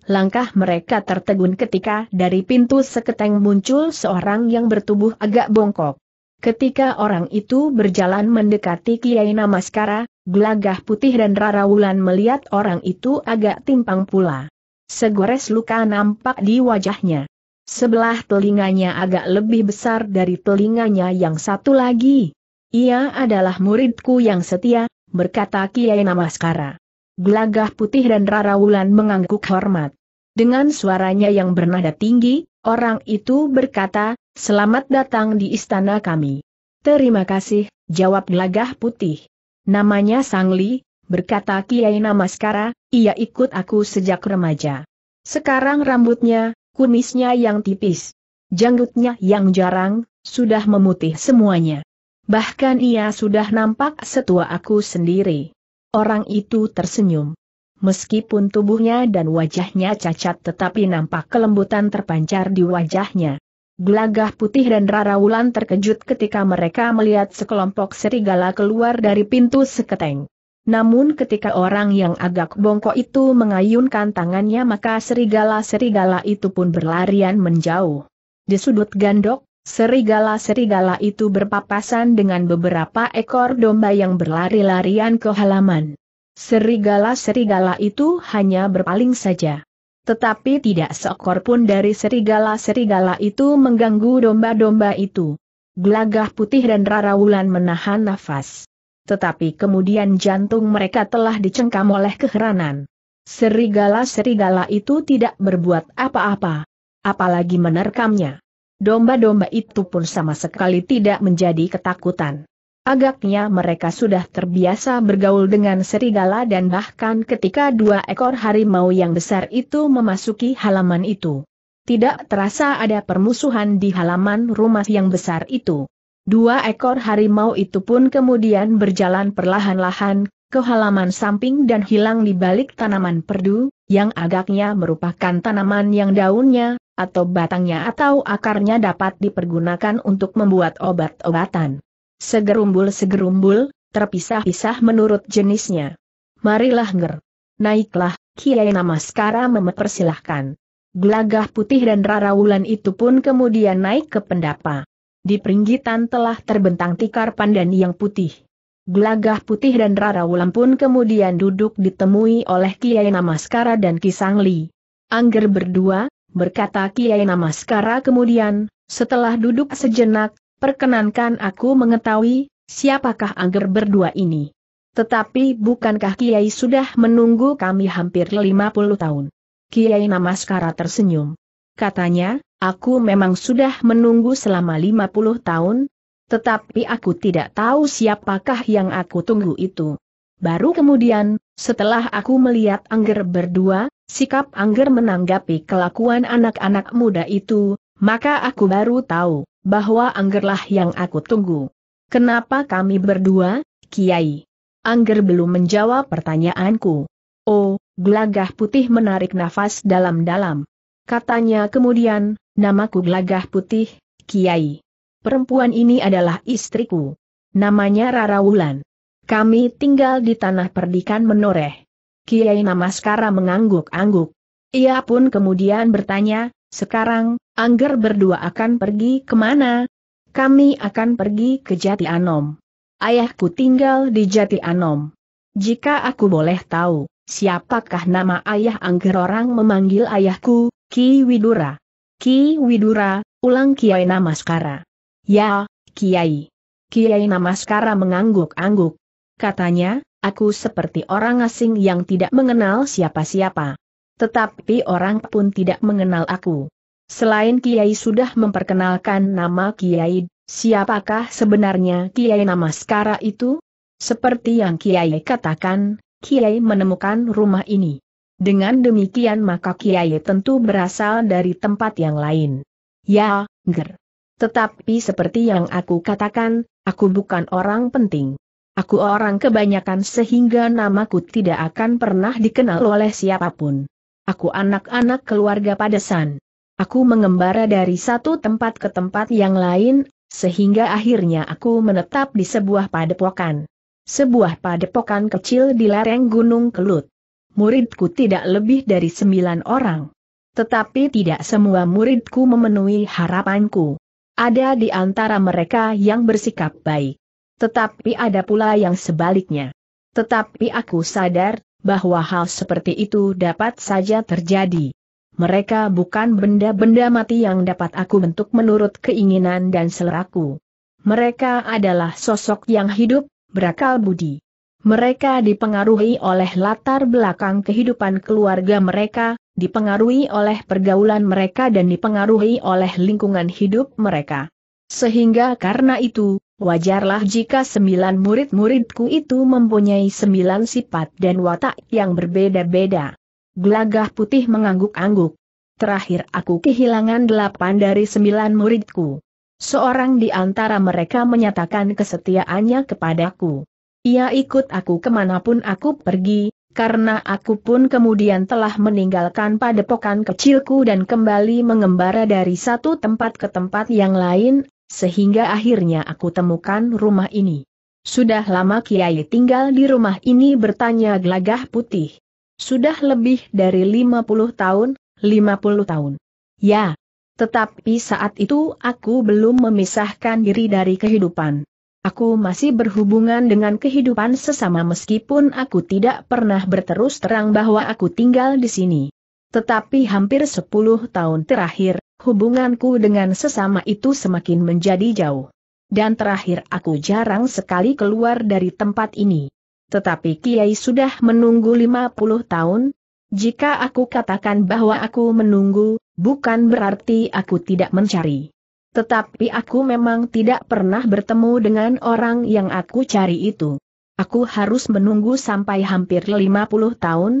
Speaker 1: Langkah mereka tertegun ketika dari pintu seketeng muncul seorang yang bertubuh agak bongkok. Ketika orang itu berjalan mendekati Kiai Namaskara, gelagah putih dan Rara Wulan melihat orang itu agak timpang pula. Segores luka nampak di wajahnya. Sebelah telinganya agak lebih besar dari telinganya yang satu lagi. Ia adalah muridku yang setia, berkata Kiai Namaskara. Gelagah putih dan Rara Wulan mengangguk hormat. Dengan suaranya yang bernada tinggi, orang itu berkata, Selamat datang di istana kami. Terima kasih, jawab gelagah putih. Namanya Sangli, berkata Kiai Namaskara, ia ikut aku sejak remaja. Sekarang rambutnya, kumisnya yang tipis, janggutnya yang jarang, sudah memutih semuanya. Bahkan ia sudah nampak setua aku sendiri. Orang itu tersenyum. Meskipun tubuhnya dan wajahnya cacat tetapi nampak kelembutan terpancar di wajahnya. Gelagah putih dan Rara Wulan terkejut ketika mereka melihat sekelompok serigala keluar dari pintu seketeng. Namun ketika orang yang agak bongkok itu mengayunkan tangannya maka serigala-serigala itu pun berlarian menjauh. Di sudut gandok, serigala-serigala itu berpapasan dengan beberapa ekor domba yang berlari-larian ke halaman. Serigala-serigala itu hanya berpaling saja. Tetapi tidak seekor pun dari serigala-serigala itu mengganggu domba-domba itu. Gelagah putih dan rarawulan menahan nafas. Tetapi kemudian jantung mereka telah dicengkam oleh keheranan. Serigala-serigala itu tidak berbuat apa-apa. Apalagi menerkamnya. Domba-domba itu pun sama sekali tidak menjadi ketakutan. Agaknya mereka sudah terbiasa bergaul dengan serigala dan bahkan ketika dua ekor harimau yang besar itu memasuki halaman itu. Tidak terasa ada permusuhan di halaman rumah yang besar itu. Dua ekor harimau itu pun kemudian berjalan perlahan-lahan ke halaman samping dan hilang di balik tanaman perdu, yang agaknya merupakan tanaman yang daunnya, atau batangnya atau akarnya dapat dipergunakan untuk membuat obat-obatan. Segerumbul-segerumbul, terpisah-pisah menurut jenisnya. Marilah nger. Naiklah, Kiai Namaskara mempersilahkan. Gelagah putih dan rara wulan itu pun kemudian naik ke pendapa. Di peringgitan telah terbentang tikar pandan yang putih. Gelagah putih dan rara wulan pun kemudian duduk ditemui oleh Kiai Namaskara dan Kisang Li. Angger berdua, berkata Kiai Namaskara kemudian, setelah duduk sejenak, perkenankan aku mengetahui, siapakah angger berdua ini. Tetapi bukankah Kiai sudah menunggu kami hampir 50 tahun? Kiai Namaskara tersenyum. Katanya, aku memang sudah menunggu selama 50 tahun, tetapi aku tidak tahu siapakah yang aku tunggu itu. Baru kemudian, setelah aku melihat Angger berdua, sikap Angger menanggapi kelakuan anak-anak muda itu, maka aku baru tahu, bahwa Anggerlah yang aku tunggu. Kenapa kami berdua, Kiai? Angger belum menjawab pertanyaanku. Oh, Gelagah Putih menarik nafas dalam-dalam. Katanya kemudian, namaku Gelagah Putih, Kiai. Perempuan ini adalah istriku. Namanya Rara Wulan. Kami tinggal di tanah perdikan menoreh. Kiai Namaskara mengangguk-angguk. Ia pun kemudian bertanya, sekarang, Angger berdua akan pergi kemana? Kami akan pergi ke Jati Anom. Ayahku tinggal di Jati Anom. Jika aku boleh tahu, siapakah nama ayah Angger orang memanggil ayahku, Ki Widura. Ki Widura, ulang Kiai Namaskara. Ya, Kiai. Kiai Namaskara mengangguk-angguk. Katanya, aku seperti orang asing yang tidak mengenal siapa-siapa. Tetapi orang pun tidak mengenal aku. Selain Kiai sudah memperkenalkan nama Kiai, siapakah sebenarnya Kiai Namaskara itu? Seperti yang Kiai katakan, Kiai menemukan rumah ini. Dengan demikian maka Kiai tentu berasal dari tempat yang lain. Ya, ger. Tetapi seperti yang aku katakan, aku bukan orang penting. Aku orang kebanyakan sehingga namaku tidak akan pernah dikenal oleh siapapun. Aku anak-anak keluarga padesan. Aku mengembara dari satu tempat ke tempat yang lain, sehingga akhirnya aku menetap di sebuah padepokan. Sebuah padepokan kecil di lereng Gunung Kelut. Muridku tidak lebih dari sembilan orang. Tetapi tidak semua muridku memenuhi harapanku. Ada di antara mereka yang bersikap baik. Tetapi ada pula yang sebaliknya. Tetapi aku sadar, bahwa hal seperti itu dapat saja terjadi. Mereka bukan benda-benda mati yang dapat aku bentuk menurut keinginan dan seleraku. Mereka adalah sosok yang hidup, berakal budi. Mereka dipengaruhi oleh latar belakang kehidupan keluarga mereka, dipengaruhi oleh pergaulan mereka dan dipengaruhi oleh lingkungan hidup mereka. Sehingga karena itu, Wajarlah jika sembilan murid-muridku itu mempunyai sembilan sifat dan watak yang berbeda-beda. Gelagah putih mengangguk-angguk. Terakhir aku kehilangan delapan dari sembilan muridku. Seorang di antara mereka menyatakan kesetiaannya kepadaku. Ia ikut aku kemanapun aku pergi, karena aku pun kemudian telah meninggalkan padepokan kecilku dan kembali mengembara dari satu tempat ke tempat yang lain, sehingga akhirnya aku temukan rumah ini. Sudah lama Kiai tinggal di rumah ini bertanya gelagah putih. Sudah lebih dari 50 tahun, 50 tahun. Ya. Tetapi saat itu aku belum memisahkan diri dari kehidupan. Aku masih berhubungan dengan kehidupan sesama meskipun aku tidak pernah berterus terang bahwa aku tinggal di sini. Tetapi hampir 10 tahun terakhir, hubunganku dengan sesama itu semakin menjadi jauh. Dan terakhir aku jarang sekali keluar dari tempat ini. Tetapi Kiai sudah menunggu 50 tahun. Jika aku katakan bahwa aku menunggu, bukan berarti aku tidak mencari. Tetapi aku memang tidak pernah bertemu dengan orang yang aku cari itu. Aku harus menunggu sampai hampir 50 tahun,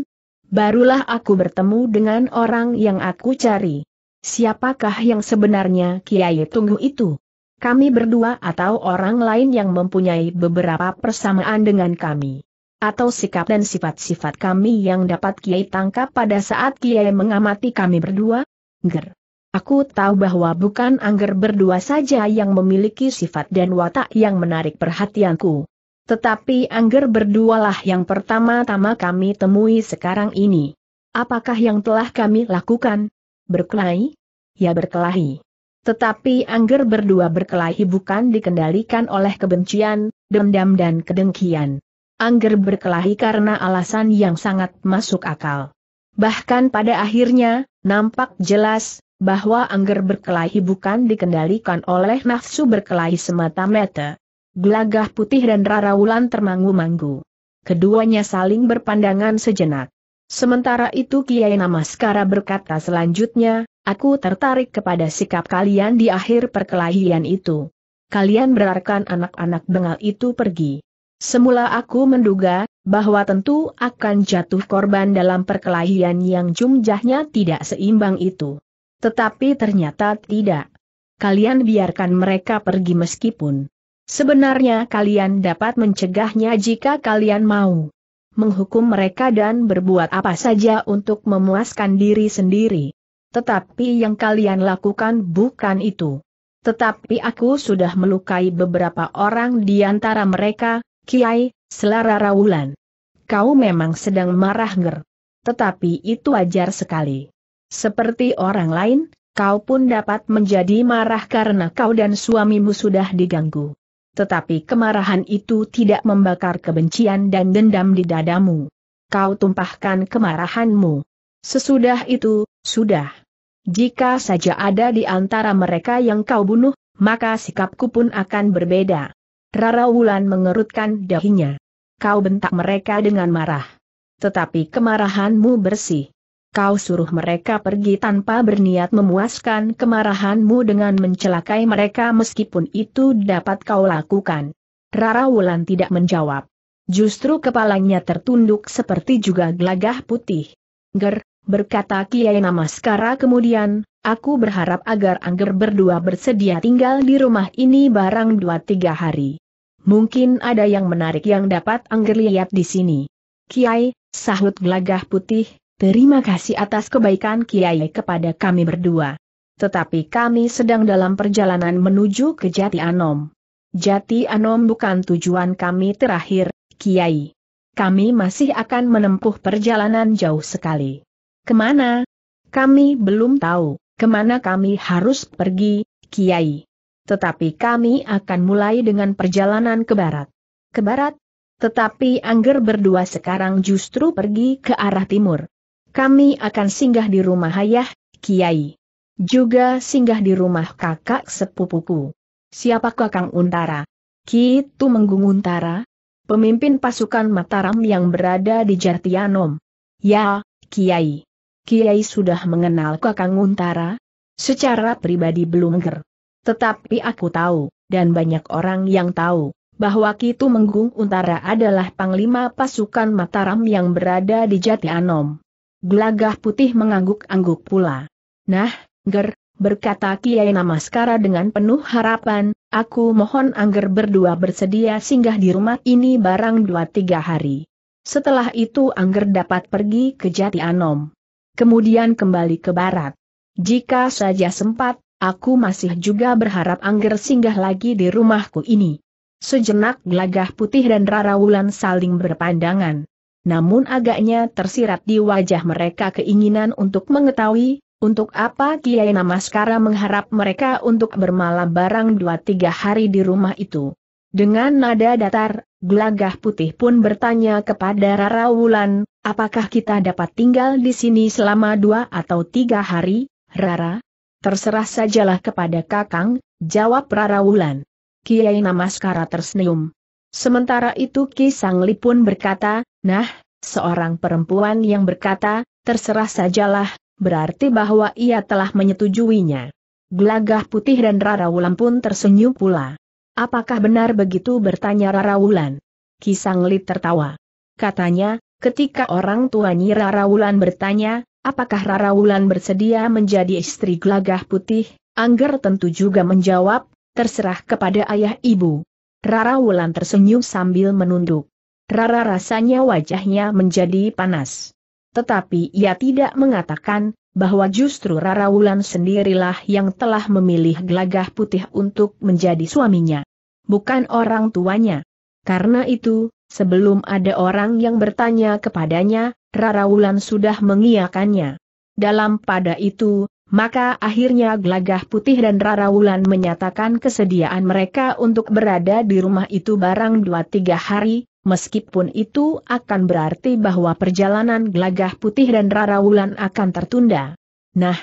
Speaker 1: barulah aku bertemu dengan orang yang aku cari. Siapakah yang sebenarnya Kiai Tunggu itu? Kami berdua atau orang lain yang mempunyai beberapa persamaan dengan kami? Atau sikap dan sifat-sifat kami yang dapat Kiai tangkap pada saat Kiai mengamati kami berdua? Ger. Aku tahu bahwa bukan angger berdua saja yang memiliki sifat dan watak yang menarik perhatianku. Tetapi angger berdualah yang pertama-tama kami temui sekarang ini. Apakah yang telah kami lakukan? berkelahi? Ya berkelahi. Tetapi angger berdua berkelahi bukan dikendalikan oleh kebencian, dendam dan kedengkian. Angger berkelahi karena alasan yang sangat masuk akal. Bahkan pada akhirnya, nampak jelas, bahwa angger berkelahi bukan dikendalikan oleh nafsu berkelahi semata-mata. Gelagah putih dan raraulan termangu mangu Keduanya saling berpandangan sejenak. Sementara itu Kiai Namaskara berkata selanjutnya, aku tertarik kepada sikap kalian di akhir perkelahian itu. Kalian berarkan anak-anak bengal itu pergi. Semula aku menduga, bahwa tentu akan jatuh korban dalam perkelahian yang jumlahnya tidak seimbang itu. Tetapi ternyata tidak. Kalian biarkan mereka pergi meskipun. Sebenarnya kalian dapat mencegahnya jika kalian mau menghukum mereka dan berbuat apa saja untuk memuaskan diri sendiri. Tetapi yang kalian lakukan bukan itu. Tetapi aku sudah melukai beberapa orang di antara mereka, Kiai, Selara Rawulan. Kau memang sedang marah nger. Tetapi itu wajar sekali. Seperti orang lain, kau pun dapat menjadi marah karena kau dan suamimu sudah diganggu. Tetapi kemarahan itu tidak membakar kebencian dan dendam di dadamu. Kau tumpahkan kemarahanmu. Sesudah itu, sudah. Jika saja ada di antara mereka yang kau bunuh, maka sikapku pun akan berbeda. Rara Wulan mengerutkan dahinya. Kau bentak mereka dengan marah. Tetapi kemarahanmu bersih kau suruh mereka pergi tanpa berniat memuaskan kemarahanmu dengan mencelakai mereka meskipun itu dapat kau lakukan. Rara Wulan tidak menjawab. Justru kepalanya tertunduk seperti juga gelagah putih. Ger, berkata Kiai Namaskara kemudian, aku berharap agar Angger berdua bersedia tinggal di rumah ini barang dua tiga hari. Mungkin ada yang menarik yang dapat Angger lihat di sini. Kiai, sahut gelagah putih, Terima kasih atas kebaikan Kiai kepada kami berdua. Tetapi kami sedang dalam perjalanan menuju ke Jati Anom. Jati Anom bukan tujuan kami terakhir, Kiai. Kami masih akan menempuh perjalanan jauh sekali. Kemana? Kami belum tahu, kemana kami harus pergi, Kiai. Tetapi kami akan mulai dengan perjalanan ke barat. Ke barat? Tetapi Angger berdua sekarang justru pergi ke arah timur. Kami akan singgah di rumah ayah, Kiai. Juga singgah di rumah kakak sepupuku. Siapa Kakang Untara? Kitu Menggung Untara? Pemimpin pasukan Mataram yang berada di Jatianom. Ya, Kiai. Kiai sudah mengenal Kakang Untara? Secara pribadi belum ger. Tetapi aku tahu, dan banyak orang yang tahu, bahwa Kitu Menggung Untara adalah panglima pasukan Mataram yang berada di Jatianom. Gelagah putih mengangguk-angguk pula. Nah, Ger, berkata Kiai Namaskara dengan penuh harapan, aku mohon Angger berdua bersedia singgah di rumah ini barang dua tiga hari. Setelah itu Angger dapat pergi ke Jati Anom. Kemudian kembali ke barat. Jika saja sempat, aku masih juga berharap Angger singgah lagi di rumahku ini. Sejenak gelagah putih dan Rara Wulan saling berpandangan namun agaknya tersirat di wajah mereka keinginan untuk mengetahui, untuk apa Kiai Namaskara mengharap mereka untuk bermalam barang dua tiga hari di rumah itu. Dengan nada datar, Glagah Putih pun bertanya kepada Rara Wulan, apakah kita dapat tinggal di sini selama dua atau tiga hari, Rara? Terserah sajalah kepada Kakang, jawab Rara Wulan. Kiai Namaskara tersenyum. Sementara itu Ki Sangli pun berkata, Nah, seorang perempuan yang berkata, terserah sajalah, berarti bahwa ia telah menyetujuinya. Gelagah putih dan Rara Wulan pun tersenyum pula. Apakah benar begitu bertanya Rara Wulan? Kisang tertawa. Katanya, ketika orang tuanya Rara Wulan bertanya, apakah Rara Wulan bersedia menjadi istri gelagah putih, Angger tentu juga menjawab, terserah kepada ayah ibu. Rara Wulan tersenyum sambil menunduk. Rara rasanya wajahnya menjadi panas. Tetapi ia tidak mengatakan, bahwa justru Rara Wulan sendirilah yang telah memilih Glagah putih untuk menjadi suaminya. Bukan orang tuanya. Karena itu, sebelum ada orang yang bertanya kepadanya, Rara Wulan sudah mengiakannya. Dalam pada itu, maka akhirnya Glagah putih dan Rara Wulan menyatakan kesediaan mereka untuk berada di rumah itu barang dua tiga hari, meskipun itu akan berarti bahwa perjalanan gelagah putih dan Rara Wulan akan tertunda. Nah,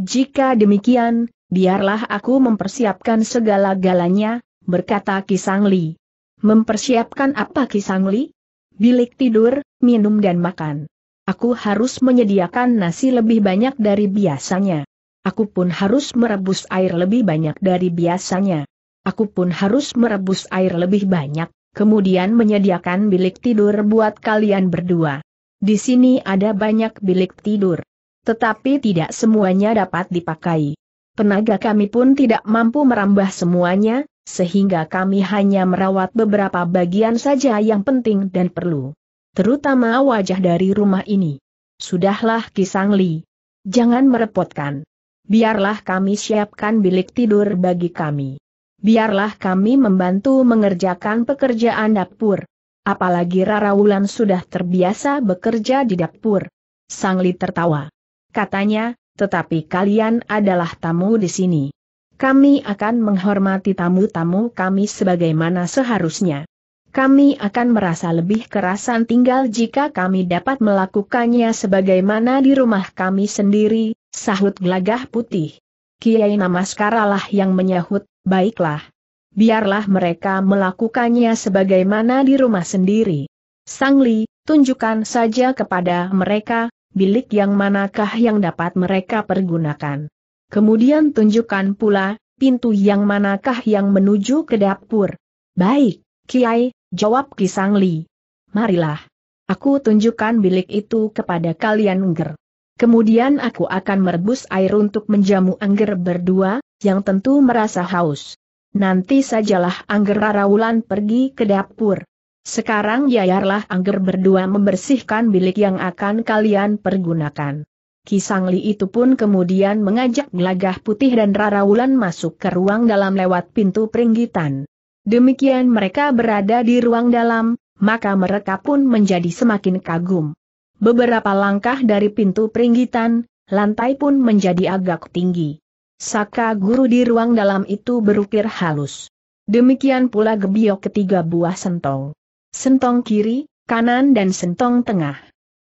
Speaker 1: jika demikian, biarlah aku mempersiapkan segala-galanya, berkata Kisangli. Mempersiapkan apa Kisangli? Bilik tidur, minum dan makan. Aku harus menyediakan nasi lebih banyak dari biasanya. Aku pun harus merebus air lebih banyak dari biasanya. Aku pun harus merebus air lebih banyak kemudian menyediakan bilik tidur buat kalian berdua. Di sini ada banyak bilik tidur. Tetapi tidak semuanya dapat dipakai. Tenaga kami pun tidak mampu merambah semuanya, sehingga kami hanya merawat beberapa bagian saja yang penting dan perlu. Terutama wajah dari rumah ini. Sudahlah Kisang Li. Jangan merepotkan. Biarlah kami siapkan bilik tidur bagi kami biarlah kami membantu mengerjakan pekerjaan dapur. Apalagi Rara Wulan sudah terbiasa bekerja di dapur. Sangli tertawa. Katanya, tetapi kalian adalah tamu di sini. Kami akan menghormati tamu-tamu kami sebagaimana seharusnya. Kami akan merasa lebih kerasan tinggal jika kami dapat melakukannya sebagaimana di rumah kami sendiri, sahut gelagah putih. Kiai Namaskara lah yang menyahut, baiklah. Biarlah mereka melakukannya sebagaimana di rumah sendiri. Sang Li, tunjukkan saja kepada mereka, bilik yang manakah yang dapat mereka pergunakan. Kemudian tunjukkan pula, pintu yang manakah yang menuju ke dapur. Baik, Kiai, jawab Sang Li. Marilah. Aku tunjukkan bilik itu kepada kalian Ngger. Kemudian aku akan merebus air untuk menjamu Angger berdua, yang tentu merasa haus. Nanti sajalah Angger Raraulan pergi ke dapur. Sekarang yayarlah Angger berdua membersihkan bilik yang akan kalian pergunakan. Kisangli itu pun kemudian mengajak Gelagah Putih dan Raraulan masuk ke ruang dalam lewat pintu peringgitan. Demikian mereka berada di ruang dalam, maka mereka pun menjadi semakin kagum. Beberapa langkah dari pintu peringgitan, lantai pun menjadi agak tinggi. Saka guru di ruang dalam itu berukir halus. Demikian pula gebiok ketiga buah sentong. Sentong kiri, kanan dan sentong tengah.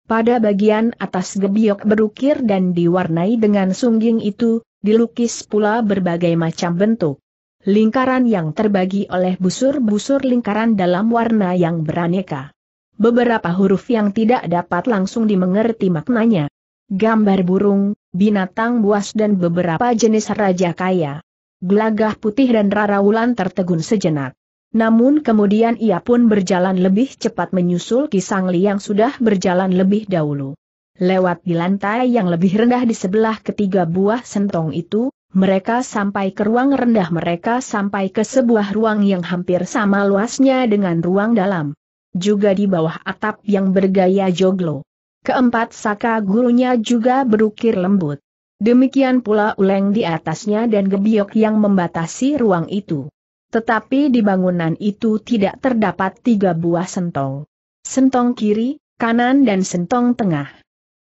Speaker 1: Pada bagian atas gebiok berukir dan diwarnai dengan sungging itu, dilukis pula berbagai macam bentuk. Lingkaran yang terbagi oleh busur-busur lingkaran dalam warna yang beraneka beberapa huruf yang tidak dapat langsung dimengerti maknanya. Gambar burung, binatang buas dan beberapa jenis raja kaya. Gelagah putih dan raraulan tertegun sejenak. Namun kemudian ia pun berjalan lebih cepat menyusul Kisang Li yang sudah berjalan lebih dahulu. Lewat di lantai yang lebih rendah di sebelah ketiga buah sentong itu, mereka sampai ke ruang rendah mereka sampai ke sebuah ruang yang hampir sama luasnya dengan ruang dalam juga di bawah atap yang bergaya joglo. Keempat saka gurunya juga berukir lembut. Demikian pula uleng di atasnya dan gebiok yang membatasi ruang itu. Tetapi di bangunan itu tidak terdapat tiga buah sentong. Sentong kiri, kanan dan sentong tengah.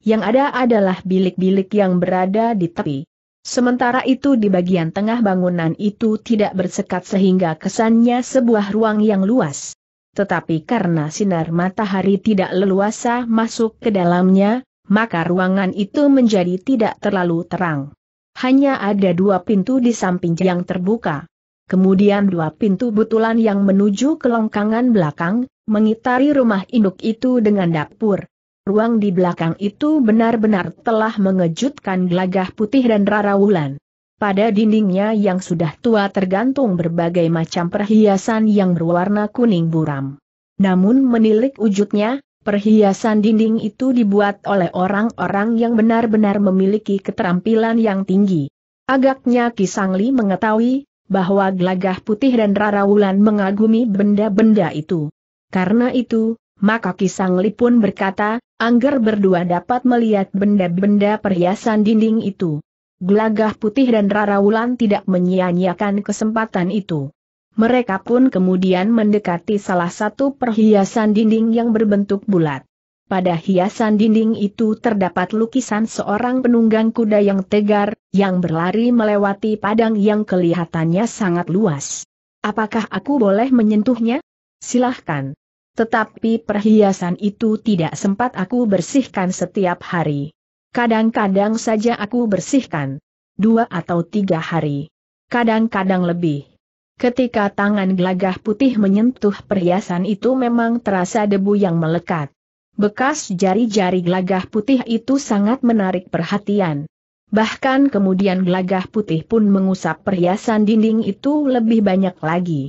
Speaker 1: Yang ada adalah bilik-bilik yang berada di tepi. Sementara itu di bagian tengah bangunan itu tidak bersekat sehingga kesannya sebuah ruang yang luas tetapi karena sinar matahari tidak leluasa masuk ke dalamnya, maka ruangan itu menjadi tidak terlalu terang. Hanya ada dua pintu di samping yang terbuka. Kemudian dua pintu butulan yang menuju ke longkangan belakang, mengitari rumah induk itu dengan dapur. Ruang di belakang itu benar-benar telah mengejutkan gelagah putih dan rara wulan. Pada dindingnya yang sudah tua tergantung berbagai macam perhiasan yang berwarna kuning buram. Namun menilik wujudnya, perhiasan dinding itu dibuat oleh orang-orang yang benar-benar memiliki keterampilan yang tinggi. Agaknya Kisangli mengetahui bahwa gelagah putih dan Rara Wulan mengagumi benda-benda itu. Karena itu, maka Kisangli pun berkata, Angger berdua dapat melihat benda-benda perhiasan dinding itu. Gelagah Putih dan Rara Wulan tidak menyia-nyiakan kesempatan itu. Mereka pun kemudian mendekati salah satu perhiasan dinding yang berbentuk bulat. Pada hiasan dinding itu terdapat lukisan seorang penunggang kuda yang tegar, yang berlari melewati padang yang kelihatannya sangat luas. Apakah aku boleh menyentuhnya? Silahkan. Tetapi perhiasan itu tidak sempat aku bersihkan setiap hari. Kadang-kadang saja aku bersihkan. Dua atau tiga hari. Kadang-kadang lebih. Ketika tangan gelagah putih menyentuh perhiasan itu memang terasa debu yang melekat. Bekas jari-jari gelagah putih itu sangat menarik perhatian. Bahkan kemudian gelagah putih pun mengusap perhiasan dinding itu lebih banyak lagi.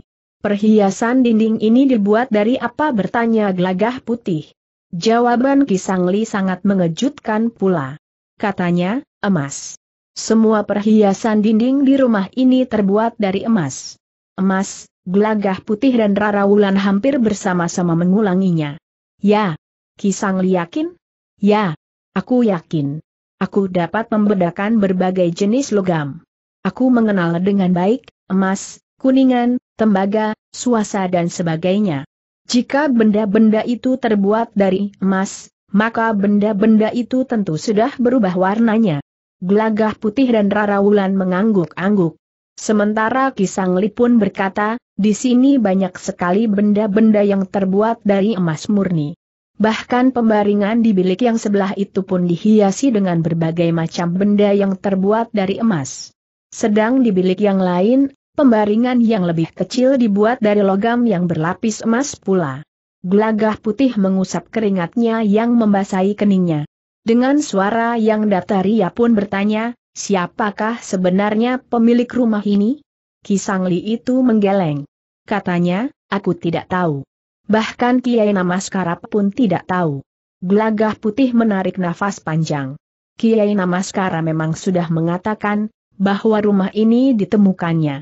Speaker 1: Perhiasan dinding ini dibuat dari apa bertanya gelagah putih. Jawaban Kisang Li sangat mengejutkan pula. Katanya, emas. Semua perhiasan dinding di rumah ini terbuat dari emas. Emas, gelagah putih dan Rara Wulan hampir bersama-sama mengulanginya. Ya. Kisang Li yakin? Ya. Aku yakin. Aku dapat membedakan berbagai jenis logam. Aku mengenal dengan baik, emas, kuningan, tembaga, suasa dan sebagainya. Jika benda-benda itu terbuat dari emas, maka benda-benda itu tentu sudah berubah warnanya. Gelagah putih dan Rarawulan mengangguk-angguk. Sementara Kisang Li pun berkata, di sini banyak sekali benda-benda yang terbuat dari emas murni. Bahkan pembaringan di bilik yang sebelah itu pun dihiasi dengan berbagai macam benda yang terbuat dari emas. Sedang di bilik yang lain, pembaringan yang lebih kecil dibuat dari logam yang berlapis emas pula. Gelagah putih mengusap keringatnya yang membasahi keningnya. Dengan suara yang datar ia pun bertanya, siapakah sebenarnya pemilik rumah ini? Kisangli itu menggeleng. Katanya, aku tidak tahu. Bahkan Kiai Namaskara pun tidak tahu. Gelagah putih menarik nafas panjang. Kiai Namaskara memang sudah mengatakan, bahwa rumah ini ditemukannya.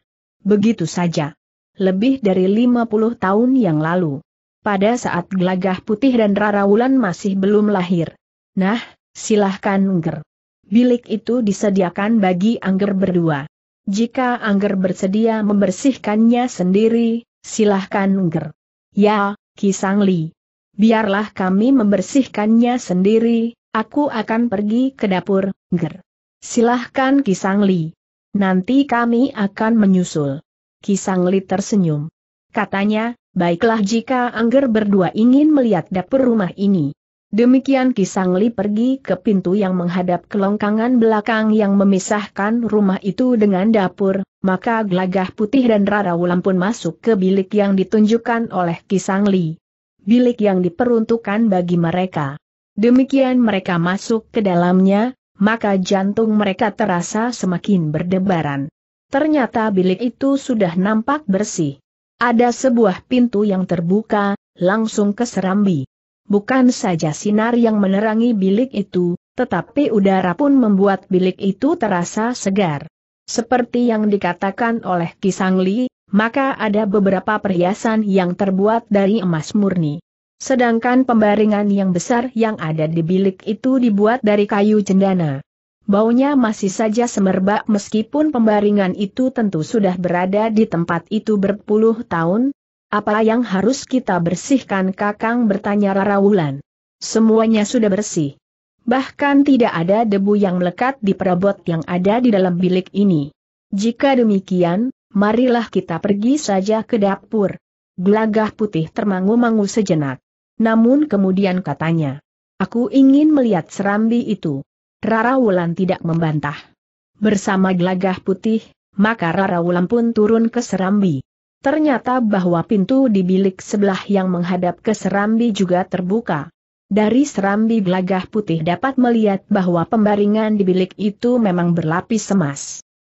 Speaker 1: Begitu saja. Lebih dari 50 tahun yang lalu. Pada saat Gelagah Putih dan Rara Wulan masih belum lahir. Nah, silahkan Ngger. Bilik itu disediakan bagi Angger berdua. Jika Angger bersedia membersihkannya sendiri, silahkan Ngger. Ya, Kisang Li. Biarlah kami membersihkannya sendiri, aku akan pergi ke dapur, Ngger. Silahkan Kisang Li. Nanti kami akan menyusul. Kisangli tersenyum. Katanya, baiklah jika Angger berdua ingin melihat dapur rumah ini. Demikian Kisangli pergi ke pintu yang menghadap kelongkangan belakang yang memisahkan rumah itu dengan dapur, maka gelagah putih dan Rara Wulan pun masuk ke bilik yang ditunjukkan oleh Kisangli. Bilik yang diperuntukkan bagi mereka. Demikian mereka masuk ke dalamnya, maka jantung mereka terasa semakin berdebaran. Ternyata bilik itu sudah nampak bersih. Ada sebuah pintu yang terbuka, langsung ke Serambi. Bukan saja sinar yang menerangi bilik itu, tetapi udara pun membuat bilik itu terasa segar. Seperti yang dikatakan oleh Kisangli, maka ada beberapa perhiasan yang terbuat dari emas murni. Sedangkan pembaringan yang besar yang ada di bilik itu dibuat dari kayu cendana. Baunya masih saja semerbak meskipun pembaringan itu tentu sudah berada di tempat itu berpuluh tahun. Apa yang harus kita bersihkan kakang bertanya Rara Wulan. Semuanya sudah bersih. Bahkan tidak ada debu yang melekat di perabot yang ada di dalam bilik ini. Jika demikian, marilah kita pergi saja ke dapur. Gelagah putih termangu-mangu sejenak. Namun kemudian katanya, aku ingin melihat serambi itu. Rara Wulan tidak membantah. Bersama gelagah putih, maka Rara Wulan pun turun ke serambi. Ternyata bahwa pintu di bilik sebelah yang menghadap ke serambi juga terbuka. Dari serambi gelagah putih dapat melihat bahwa pembaringan di bilik itu memang berlapis emas.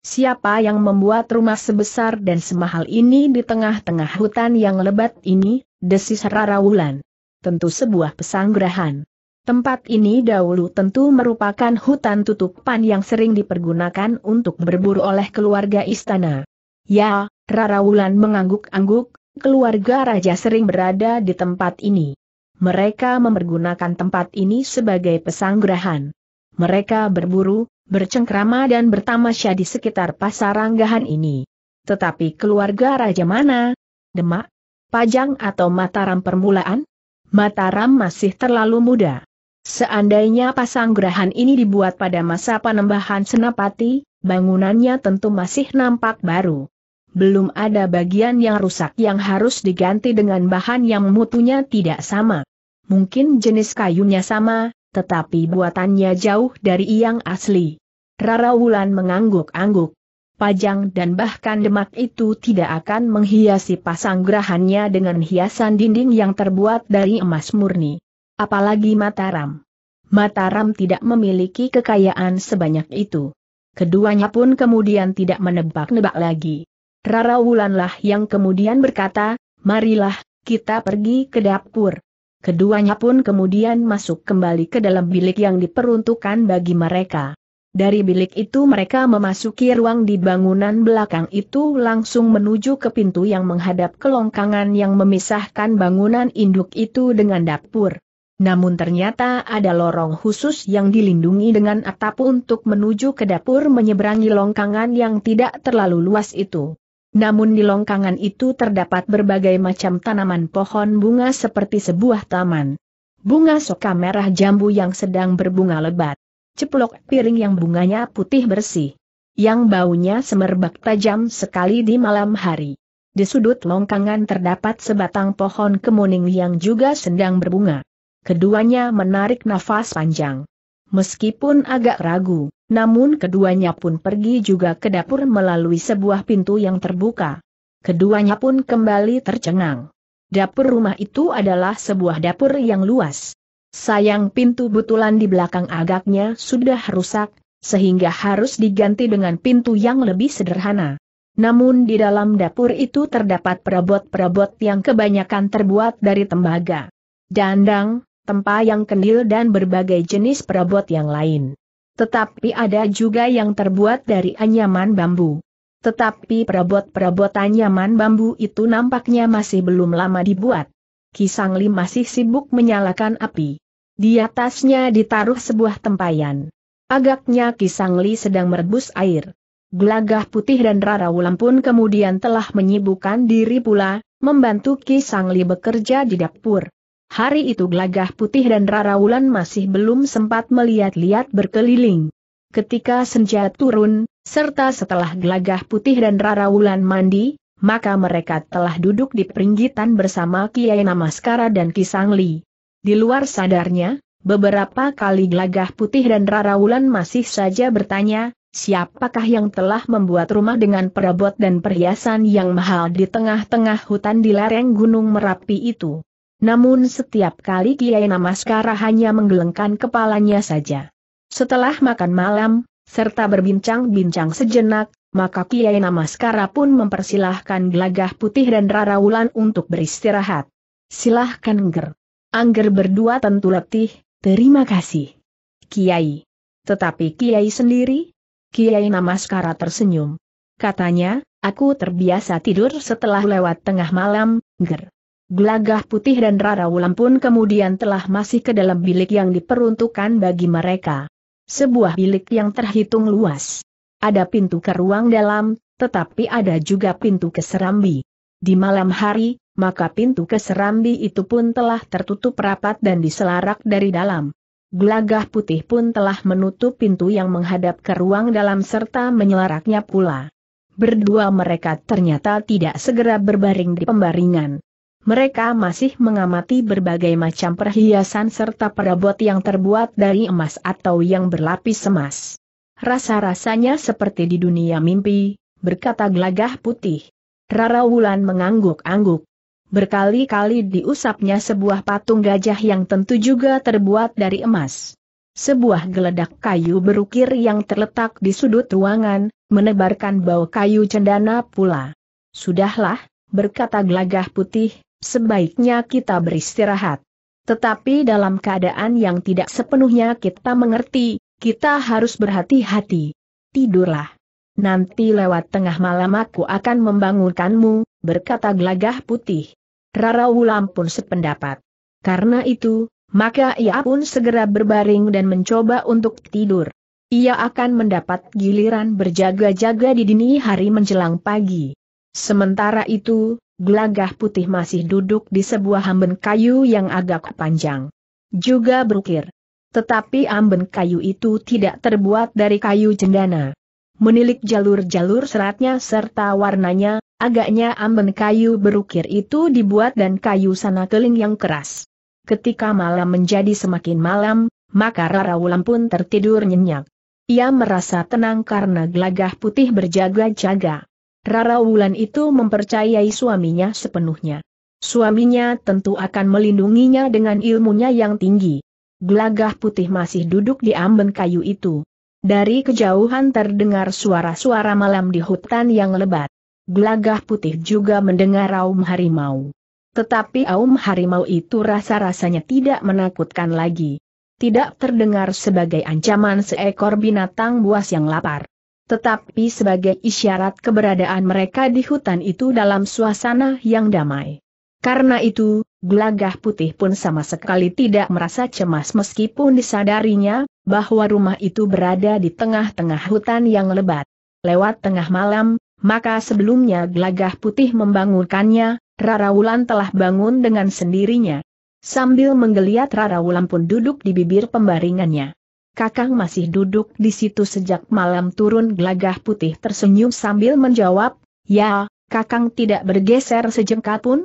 Speaker 1: Siapa yang membuat rumah sebesar dan semahal ini di tengah-tengah hutan yang lebat ini, desis Rara Wulan tentu sebuah pesanggrahan. Tempat ini dahulu tentu merupakan hutan tutupan yang sering dipergunakan untuk berburu oleh keluarga istana. Ya, Rara Wulan mengangguk-angguk, keluarga raja sering berada di tempat ini. Mereka mempergunakan tempat ini sebagai pesanggrahan. Mereka berburu, bercengkrama dan bertamasya di sekitar pasar pasaranggahan ini. Tetapi keluarga raja mana? Demak? Pajang atau Mataram permulaan? Mataram masih terlalu muda. Seandainya pasanggrahan ini dibuat pada masa penembahan Senapati, bangunannya tentu masih nampak baru. Belum ada bagian yang rusak yang harus diganti dengan bahan yang mutunya tidak sama. Mungkin jenis kayunya sama, tetapi buatannya jauh dari yang asli. Rara Wulan mengangguk-angguk pajang dan bahkan demak itu tidak akan menghiasi pasang gerahannya dengan hiasan dinding yang terbuat dari emas murni. Apalagi Mataram. Mataram tidak memiliki kekayaan sebanyak itu. Keduanya pun kemudian tidak menebak-nebak lagi. Rara Wulanlah yang kemudian berkata, marilah, kita pergi ke dapur. Keduanya pun kemudian masuk kembali ke dalam bilik yang diperuntukkan bagi mereka. Dari bilik itu mereka memasuki ruang di bangunan belakang itu langsung menuju ke pintu yang menghadap kelongkangan yang memisahkan bangunan induk itu dengan dapur. Namun ternyata ada lorong khusus yang dilindungi dengan atap untuk menuju ke dapur menyeberangi longkangan yang tidak terlalu luas itu. Namun di longkangan itu terdapat berbagai macam tanaman pohon bunga seperti sebuah taman. Bunga soka merah jambu yang sedang berbunga lebat ceplok piring yang bunganya putih bersih. Yang baunya semerbak tajam sekali di malam hari. Di sudut longkangan terdapat sebatang pohon kemuning yang juga sedang berbunga. Keduanya menarik nafas panjang. Meskipun agak ragu, namun keduanya pun pergi juga ke dapur melalui sebuah pintu yang terbuka. Keduanya pun kembali tercengang. Dapur rumah itu adalah sebuah dapur yang luas. Sayang pintu butulan di belakang agaknya sudah rusak, sehingga harus diganti dengan pintu yang lebih sederhana. Namun di dalam dapur itu terdapat perabot-perabot yang kebanyakan terbuat dari tembaga. Dandang, tempa yang kendil dan berbagai jenis perabot yang lain. Tetapi ada juga yang terbuat dari anyaman bambu. Tetapi perabot-perabot anyaman bambu itu nampaknya masih belum lama dibuat. Kisangli masih sibuk menyalakan api. Di atasnya ditaruh sebuah tempayan. Agaknya Kisangli sedang merebus air. Gelagah putih dan Rara Wulan pun kemudian telah menyibukkan diri pula, membantu Kisangli bekerja di dapur. Hari itu Gelagah Putih dan Rara Wulan masih belum sempat melihat-lihat berkeliling. Ketika senja turun, serta setelah Gelagah Putih dan Rara Wulan mandi, maka mereka telah duduk di peringgitan bersama Kiai Namaskara dan Kisang Li. Di luar sadarnya, beberapa kali gelagah putih dan rarawulan masih saja bertanya, siapakah yang telah membuat rumah dengan perabot dan perhiasan yang mahal di tengah-tengah hutan di lereng Gunung Merapi itu. Namun setiap kali Kiai Namaskara hanya menggelengkan kepalanya saja. Setelah makan malam, serta berbincang-bincang sejenak, maka Kiai Namaskara pun mempersilahkan Glagah Putih dan Raraulan untuk beristirahat. Silahkan Ngger. Angger berdua tentu letih, terima kasih. Kiai. Tetapi Kiai sendiri? Kiai Namaskara tersenyum. Katanya, aku terbiasa tidur setelah lewat tengah malam, Ger. Gelagah putih dan Rara Wulan pun kemudian telah masih ke dalam bilik yang diperuntukkan bagi mereka. Sebuah bilik yang terhitung luas. Ada pintu ke ruang dalam, tetapi ada juga pintu ke serambi. Di malam hari, maka pintu ke serambi itu pun telah tertutup rapat dan diselarak dari dalam. Gelagah putih pun telah menutup pintu yang menghadap ke ruang dalam serta menyelaraknya pula. Berdua mereka ternyata tidak segera berbaring di pembaringan. Mereka masih mengamati berbagai macam perhiasan serta perabot yang terbuat dari emas atau yang berlapis emas. Rasa-rasanya seperti di dunia mimpi, berkata gelagah putih. Rara Wulan mengangguk-angguk. Berkali-kali diusapnya sebuah patung gajah yang tentu juga terbuat dari emas. Sebuah geledak kayu berukir yang terletak di sudut ruangan, menebarkan bau kayu cendana pula. Sudahlah, berkata gelagah putih, sebaiknya kita beristirahat. Tetapi dalam keadaan yang tidak sepenuhnya kita mengerti, kita harus berhati-hati. Tidurlah. Nanti lewat tengah malam aku akan membangunkanmu, berkata Glagah putih. Rara Wulan pun sependapat. Karena itu, maka ia pun segera berbaring dan mencoba untuk tidur. Ia akan mendapat giliran berjaga-jaga di dini hari menjelang pagi. Sementara itu, Glagah putih masih duduk di sebuah hamben kayu yang agak panjang. Juga berukir. Tetapi amben kayu itu tidak terbuat dari kayu cendana. Menilik jalur-jalur seratnya serta warnanya, agaknya amben kayu berukir itu dibuat dan kayu sana keling yang keras. Ketika malam menjadi semakin malam, maka Rara Wulan pun tertidur nyenyak. Ia merasa tenang karena gelagah putih berjaga-jaga. Rara Wulan itu mempercayai suaminya sepenuhnya. Suaminya tentu akan melindunginya dengan ilmunya yang tinggi. Gelagah putih masih duduk di amben kayu itu. Dari kejauhan terdengar suara-suara malam di hutan yang lebat. Gelagah putih juga mendengar raum harimau. Tetapi aum harimau itu rasa-rasanya tidak menakutkan lagi. Tidak terdengar sebagai ancaman seekor binatang buas yang lapar. Tetapi sebagai isyarat keberadaan mereka di hutan itu dalam suasana yang damai. Karena itu, Gelagah putih pun sama sekali tidak merasa cemas meskipun disadarinya, bahwa rumah itu berada di tengah-tengah hutan yang lebat. Lewat tengah malam, maka sebelumnya gelagah putih membangunkannya, Rara Wulan telah bangun dengan sendirinya. Sambil menggeliat Rara Wulan pun duduk di bibir pembaringannya. Kakang masih duduk di situ sejak malam turun gelagah putih tersenyum sambil menjawab, Ya, Kakang tidak bergeser sejengkal pun,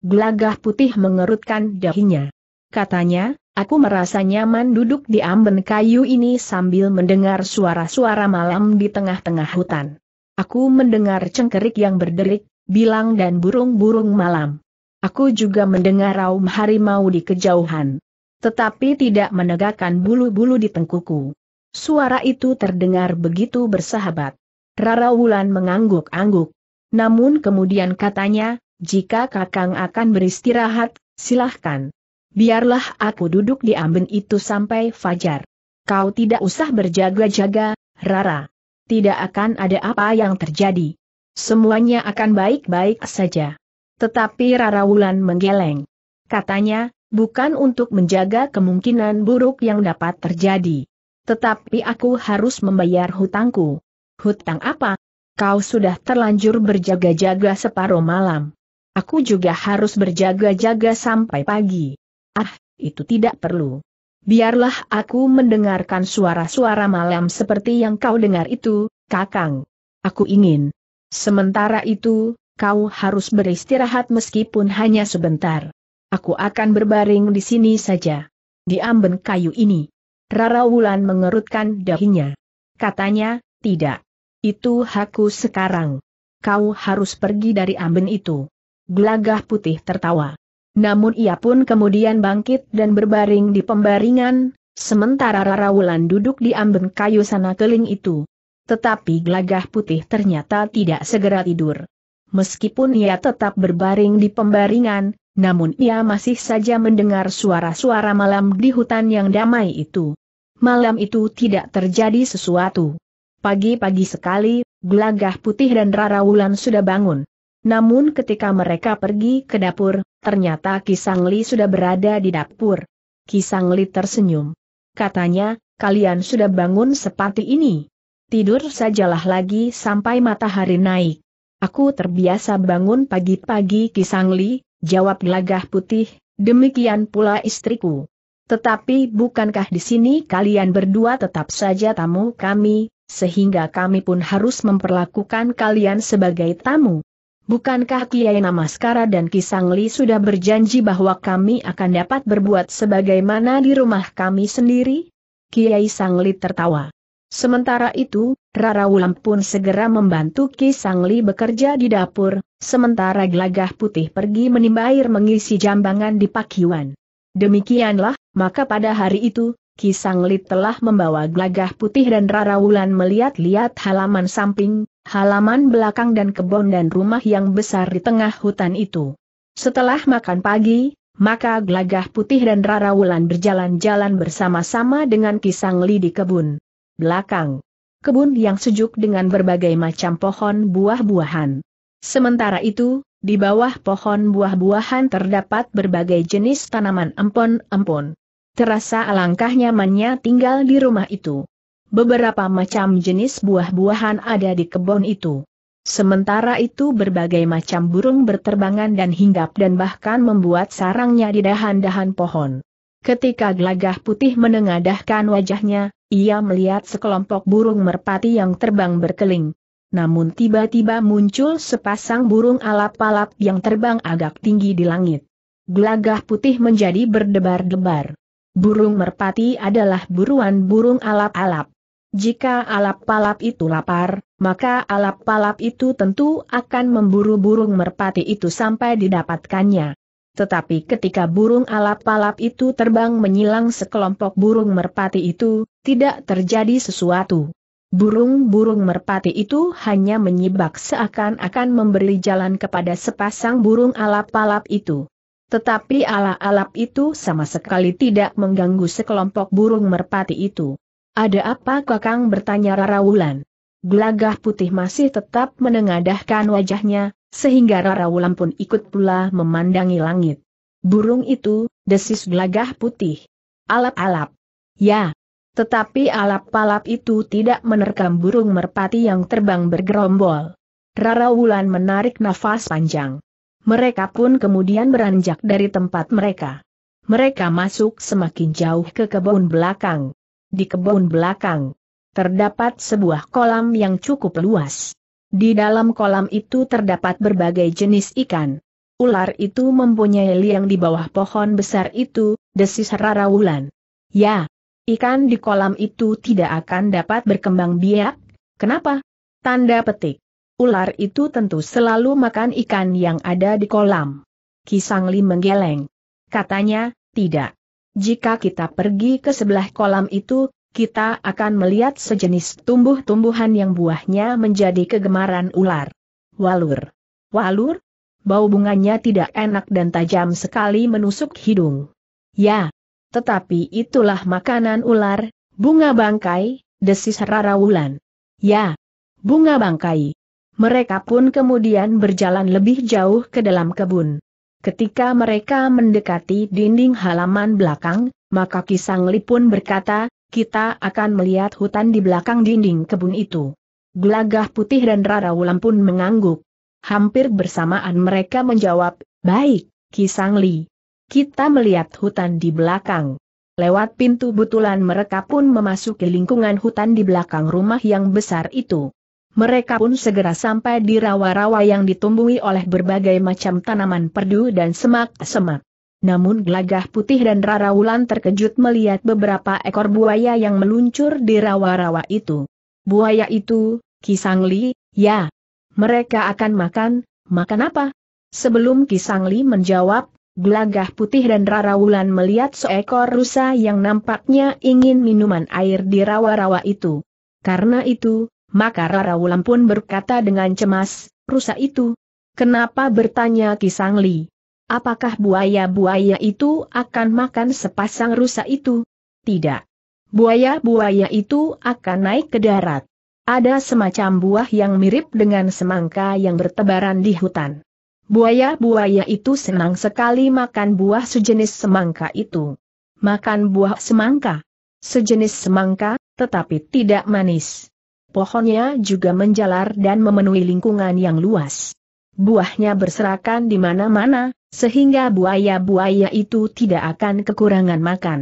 Speaker 1: Gelagah putih mengerutkan dahinya. Katanya, aku merasa nyaman duduk di amben kayu ini sambil mendengar suara-suara malam di tengah-tengah hutan. Aku mendengar cengkerik yang berderik, bilang dan burung-burung malam. Aku juga mendengar raum harimau di kejauhan. Tetapi tidak menegakkan bulu-bulu di tengkuku. Suara itu terdengar begitu bersahabat. Rara Wulan mengangguk-angguk. Namun kemudian katanya, jika Kakang akan beristirahat, silahkan. Biarlah aku duduk di amben itu sampai fajar. Kau tidak usah berjaga-jaga, Rara. Tidak akan ada apa yang terjadi. Semuanya akan baik-baik saja. Tetapi Rara Wulan menggeleng. Katanya, bukan untuk menjaga kemungkinan buruk yang dapat terjadi. Tetapi aku harus membayar hutangku. Hutang apa? Kau sudah terlanjur berjaga-jaga separuh malam. Aku juga harus berjaga-jaga sampai pagi. Ah, itu tidak perlu. Biarlah aku mendengarkan suara-suara malam seperti yang kau dengar itu, Kakang. Aku ingin. Sementara itu, kau harus beristirahat meskipun hanya sebentar. Aku akan berbaring di sini saja. Di amben kayu ini. Rara Wulan mengerutkan dahinya. Katanya, tidak. Itu hakku sekarang. Kau harus pergi dari amben itu. Gelagah putih tertawa. Namun ia pun kemudian bangkit dan berbaring di pembaringan, sementara Rara Wulan duduk di ambeng kayu sana keling itu. Tetapi gelagah putih ternyata tidak segera tidur. Meskipun ia tetap berbaring di pembaringan, namun ia masih saja mendengar suara-suara malam di hutan yang damai itu. Malam itu tidak terjadi sesuatu. Pagi-pagi sekali, gelagah putih dan Rara Wulan sudah bangun. Namun ketika mereka pergi ke dapur, ternyata Kisangli sudah berada di dapur. Kisangli tersenyum. Katanya, kalian sudah bangun seperti ini. Tidur sajalah lagi sampai matahari naik. Aku terbiasa bangun pagi-pagi Kisangli, jawab gelagah putih, demikian pula istriku. Tetapi bukankah di sini kalian berdua tetap saja tamu kami, sehingga kami pun harus memperlakukan kalian sebagai tamu? Bukankah Kiai Namaskara dan Kisangli sudah berjanji bahwa kami akan dapat berbuat sebagaimana di rumah kami sendiri? Kiai Sangli tertawa. Sementara itu, Rara Wulan pun segera membantu Sangli bekerja di dapur, sementara Glagah putih pergi menimba air mengisi jambangan di pakiwan. Demikianlah, maka pada hari itu, Sangli telah membawa Glagah putih dan Rara Wulan melihat-lihat halaman samping, halaman belakang dan kebun dan rumah yang besar di tengah hutan itu. Setelah makan pagi, maka Gelagah Putih dan Rara Wulan berjalan-jalan bersama-sama dengan Kisang Li di kebun. Belakang. Kebun yang sejuk dengan berbagai macam pohon buah-buahan. Sementara itu, di bawah pohon buah-buahan terdapat berbagai jenis tanaman empon-empon. Terasa alangkah nyamannya tinggal di rumah itu. Beberapa macam jenis buah-buahan ada di kebun itu. Sementara itu berbagai macam burung berterbangan dan hinggap dan bahkan membuat sarangnya di dahan-dahan pohon. Ketika gelagah putih menengadahkan wajahnya, ia melihat sekelompok burung merpati yang terbang berkeling. Namun tiba-tiba muncul sepasang burung alap-alap yang terbang agak tinggi di langit. Gelagah putih menjadi berdebar-debar. Burung merpati adalah buruan burung alap-alap. Jika alap palap itu lapar, maka alap palap itu tentu akan memburu burung merpati itu sampai didapatkannya. Tetapi ketika burung alap palap itu terbang menyilang sekelompok burung merpati itu, tidak terjadi sesuatu. Burung-burung merpati itu hanya menyibak seakan-akan memberi jalan kepada sepasang burung alap palap itu. Tetapi ala-alap itu sama sekali tidak mengganggu sekelompok burung merpati itu. Ada apa kakang bertanya Rara Wulan? Gelagah putih masih tetap menengadahkan wajahnya, sehingga Rara Wulan pun ikut pula memandangi langit. Burung itu, desis gelagah putih. Alap-alap. Ya. Tetapi alap-alap itu tidak menerkam burung merpati yang terbang bergerombol. Rara Wulan menarik nafas panjang. Mereka pun kemudian beranjak dari tempat mereka. Mereka masuk semakin jauh ke kebun belakang. Di kebun belakang, terdapat sebuah kolam yang cukup luas. Di dalam kolam itu terdapat berbagai jenis ikan. Ular itu mempunyai liang di bawah pohon besar itu, desis Rara Wulan. Ya, ikan di kolam itu tidak akan dapat berkembang biak, kenapa? Tanda petik. Ular itu tentu selalu makan ikan yang ada di kolam. Kisangli menggeleng. Katanya, tidak. Jika kita pergi ke sebelah kolam itu, kita akan melihat sejenis tumbuh-tumbuhan yang buahnya menjadi kegemaran ular. Walur. Walur? Bau bunganya tidak enak dan tajam sekali menusuk hidung. Ya. Tetapi itulah makanan ular, bunga bangkai, desis Rara Wulan. Ya. Bunga bangkai. Mereka pun kemudian berjalan lebih jauh ke dalam kebun. Ketika mereka mendekati dinding halaman belakang, maka Kisang Li pun berkata, kita akan melihat hutan di belakang dinding kebun itu. Gelagah putih dan Rara Wulan pun mengangguk. Hampir bersamaan mereka menjawab, baik, Kisang Li. Kita melihat hutan di belakang. Lewat pintu butulan mereka pun memasuki lingkungan hutan di belakang rumah yang besar itu. Mereka pun segera sampai di rawa-rawa yang ditumbuhi oleh berbagai macam tanaman perdu dan semak-semak. Namun gelagah putih dan Rara Wulan terkejut melihat beberapa ekor buaya yang meluncur di rawa-rawa itu. Buaya itu, Kisang Li, ya. Mereka akan makan, makan apa? Sebelum Kisang Li menjawab, gelagah putih dan Rara Wulan melihat seekor rusa yang nampaknya ingin minuman air di rawa-rawa itu. Karena itu, maka Rara Wulan pun berkata dengan cemas, rusa itu. Kenapa bertanya Kisang Li? Apakah buaya-buaya itu akan makan sepasang rusa itu? Tidak. Buaya-buaya itu akan naik ke darat. Ada semacam buah yang mirip dengan semangka yang bertebaran di hutan. Buaya-buaya itu senang sekali makan buah sejenis semangka itu. Makan buah semangka. Sejenis semangka, tetapi tidak manis pohonnya juga menjalar dan memenuhi lingkungan yang luas. Buahnya berserakan di mana-mana, sehingga buaya-buaya itu tidak akan kekurangan makan.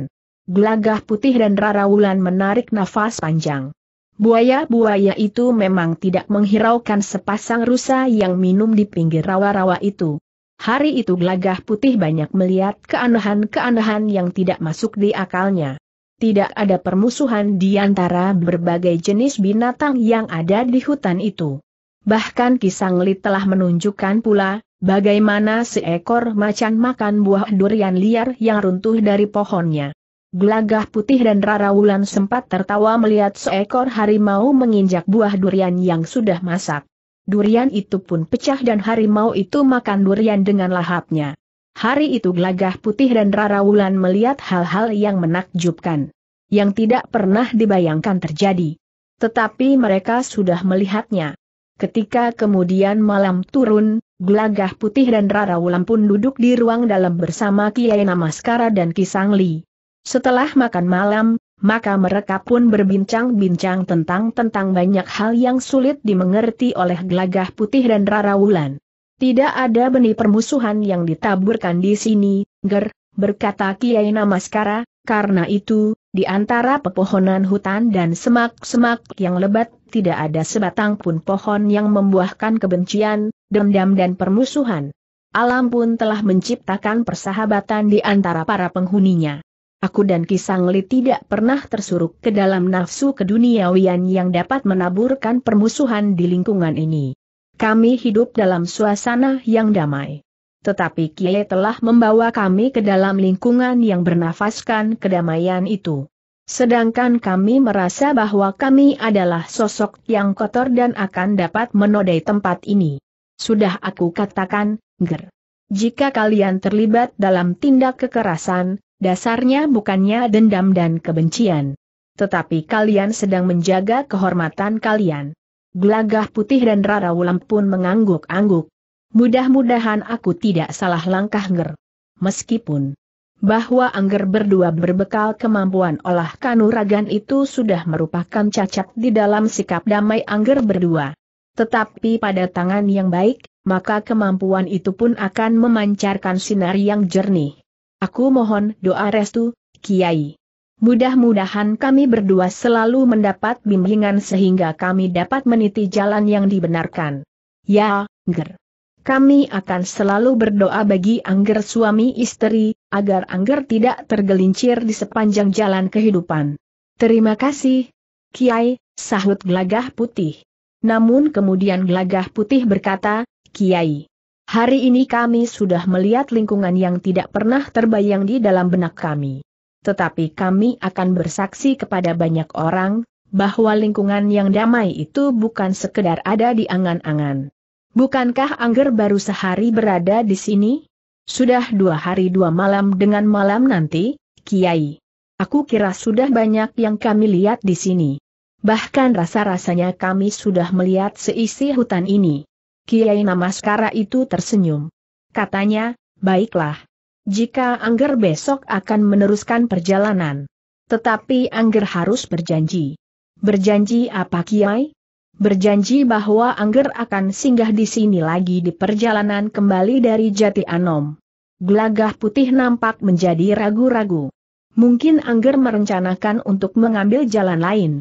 Speaker 1: Gelagah putih dan rarawulan menarik nafas panjang. Buaya-buaya itu memang tidak menghiraukan sepasang rusa yang minum di pinggir rawa-rawa itu. Hari itu gelagah putih banyak melihat keanehan-keanehan yang tidak masuk di akalnya tidak ada permusuhan di antara berbagai jenis binatang yang ada di hutan itu. Bahkan Kisangli telah menunjukkan pula, bagaimana seekor macan makan buah durian liar yang runtuh dari pohonnya. Gelagah putih dan rara wulan sempat tertawa melihat seekor harimau menginjak buah durian yang sudah masak. Durian itu pun pecah dan harimau itu makan durian dengan lahapnya. Hari itu Glagah Putih dan Rara Wulan melihat hal-hal yang menakjubkan. Yang tidak pernah dibayangkan terjadi. Tetapi mereka sudah melihatnya. Ketika kemudian malam turun, Glagah Putih dan Rara Wulan pun duduk di ruang dalam bersama Kiai Namaskara dan Kisang Li. Setelah makan malam, maka mereka pun berbincang-bincang tentang tentang banyak hal yang sulit dimengerti oleh Glagah Putih dan Rara Wulan. Tidak ada benih permusuhan yang ditaburkan di sini, Ger, berkata Kiai Namaskara, karena itu, di antara pepohonan hutan dan semak-semak yang lebat, tidak ada sebatang pun pohon yang membuahkan kebencian, dendam dan permusuhan. Alam pun telah menciptakan persahabatan di antara para penghuninya. Aku dan Kisangli tidak pernah tersuruk ke dalam nafsu keduniawian yang dapat menaburkan permusuhan di lingkungan ini. Kami hidup dalam suasana yang damai. Tetapi Kiai telah membawa kami ke dalam lingkungan yang bernafaskan kedamaian itu. Sedangkan kami merasa bahwa kami adalah sosok yang kotor dan akan dapat menodai tempat ini. Sudah aku katakan, Ger. Jika kalian terlibat dalam tindak kekerasan, dasarnya bukannya dendam dan kebencian. Tetapi kalian sedang menjaga kehormatan kalian. Gelagah putih dan Rara Wulan pun mengangguk-angguk. Mudah-mudahan aku tidak salah langkah Nger. Meskipun bahwa Angger berdua berbekal kemampuan olah kanuragan itu sudah merupakan cacat di dalam sikap damai Angger berdua. Tetapi pada tangan yang baik, maka kemampuan itu pun akan memancarkan sinar yang jernih. Aku mohon doa restu, Kiai. Mudah-mudahan kami berdua selalu mendapat bimbingan sehingga kami dapat meniti jalan yang dibenarkan. Ya, Ger. Kami akan selalu berdoa bagi Angger suami istri, agar Angger tidak tergelincir di sepanjang jalan kehidupan. Terima kasih, Kiai, sahut gelagah putih. Namun kemudian gelagah putih berkata, Kiai, hari ini kami sudah melihat lingkungan yang tidak pernah terbayang di dalam benak kami tetapi kami akan bersaksi kepada banyak orang, bahwa lingkungan yang damai itu bukan sekedar ada di angan-angan. Bukankah Angger baru sehari berada di sini? Sudah dua hari dua malam dengan malam nanti, Kiai. Aku kira sudah banyak yang kami lihat di sini. Bahkan rasa-rasanya kami sudah melihat seisi hutan ini. Kiai Namaskara itu tersenyum. Katanya, baiklah, jika Angger besok akan meneruskan perjalanan. Tetapi Angger harus berjanji. Berjanji apa Kiai? Berjanji bahwa Angger akan singgah di sini lagi di perjalanan kembali dari Jati Anom. Gelagah putih nampak menjadi ragu-ragu. Mungkin Angger merencanakan untuk mengambil jalan lain.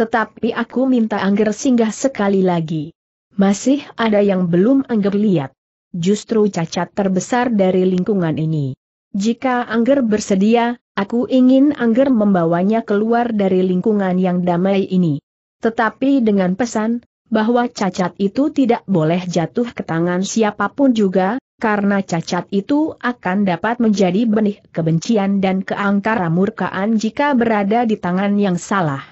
Speaker 1: Tetapi aku minta Angger singgah sekali lagi. Masih ada yang belum Angger lihat justru cacat terbesar dari lingkungan ini. Jika Angger bersedia, aku ingin Angger membawanya keluar dari lingkungan yang damai ini. Tetapi dengan pesan, bahwa cacat itu tidak boleh jatuh ke tangan siapapun juga, karena cacat itu akan dapat menjadi benih kebencian dan keangkara murkaan jika berada di tangan yang salah.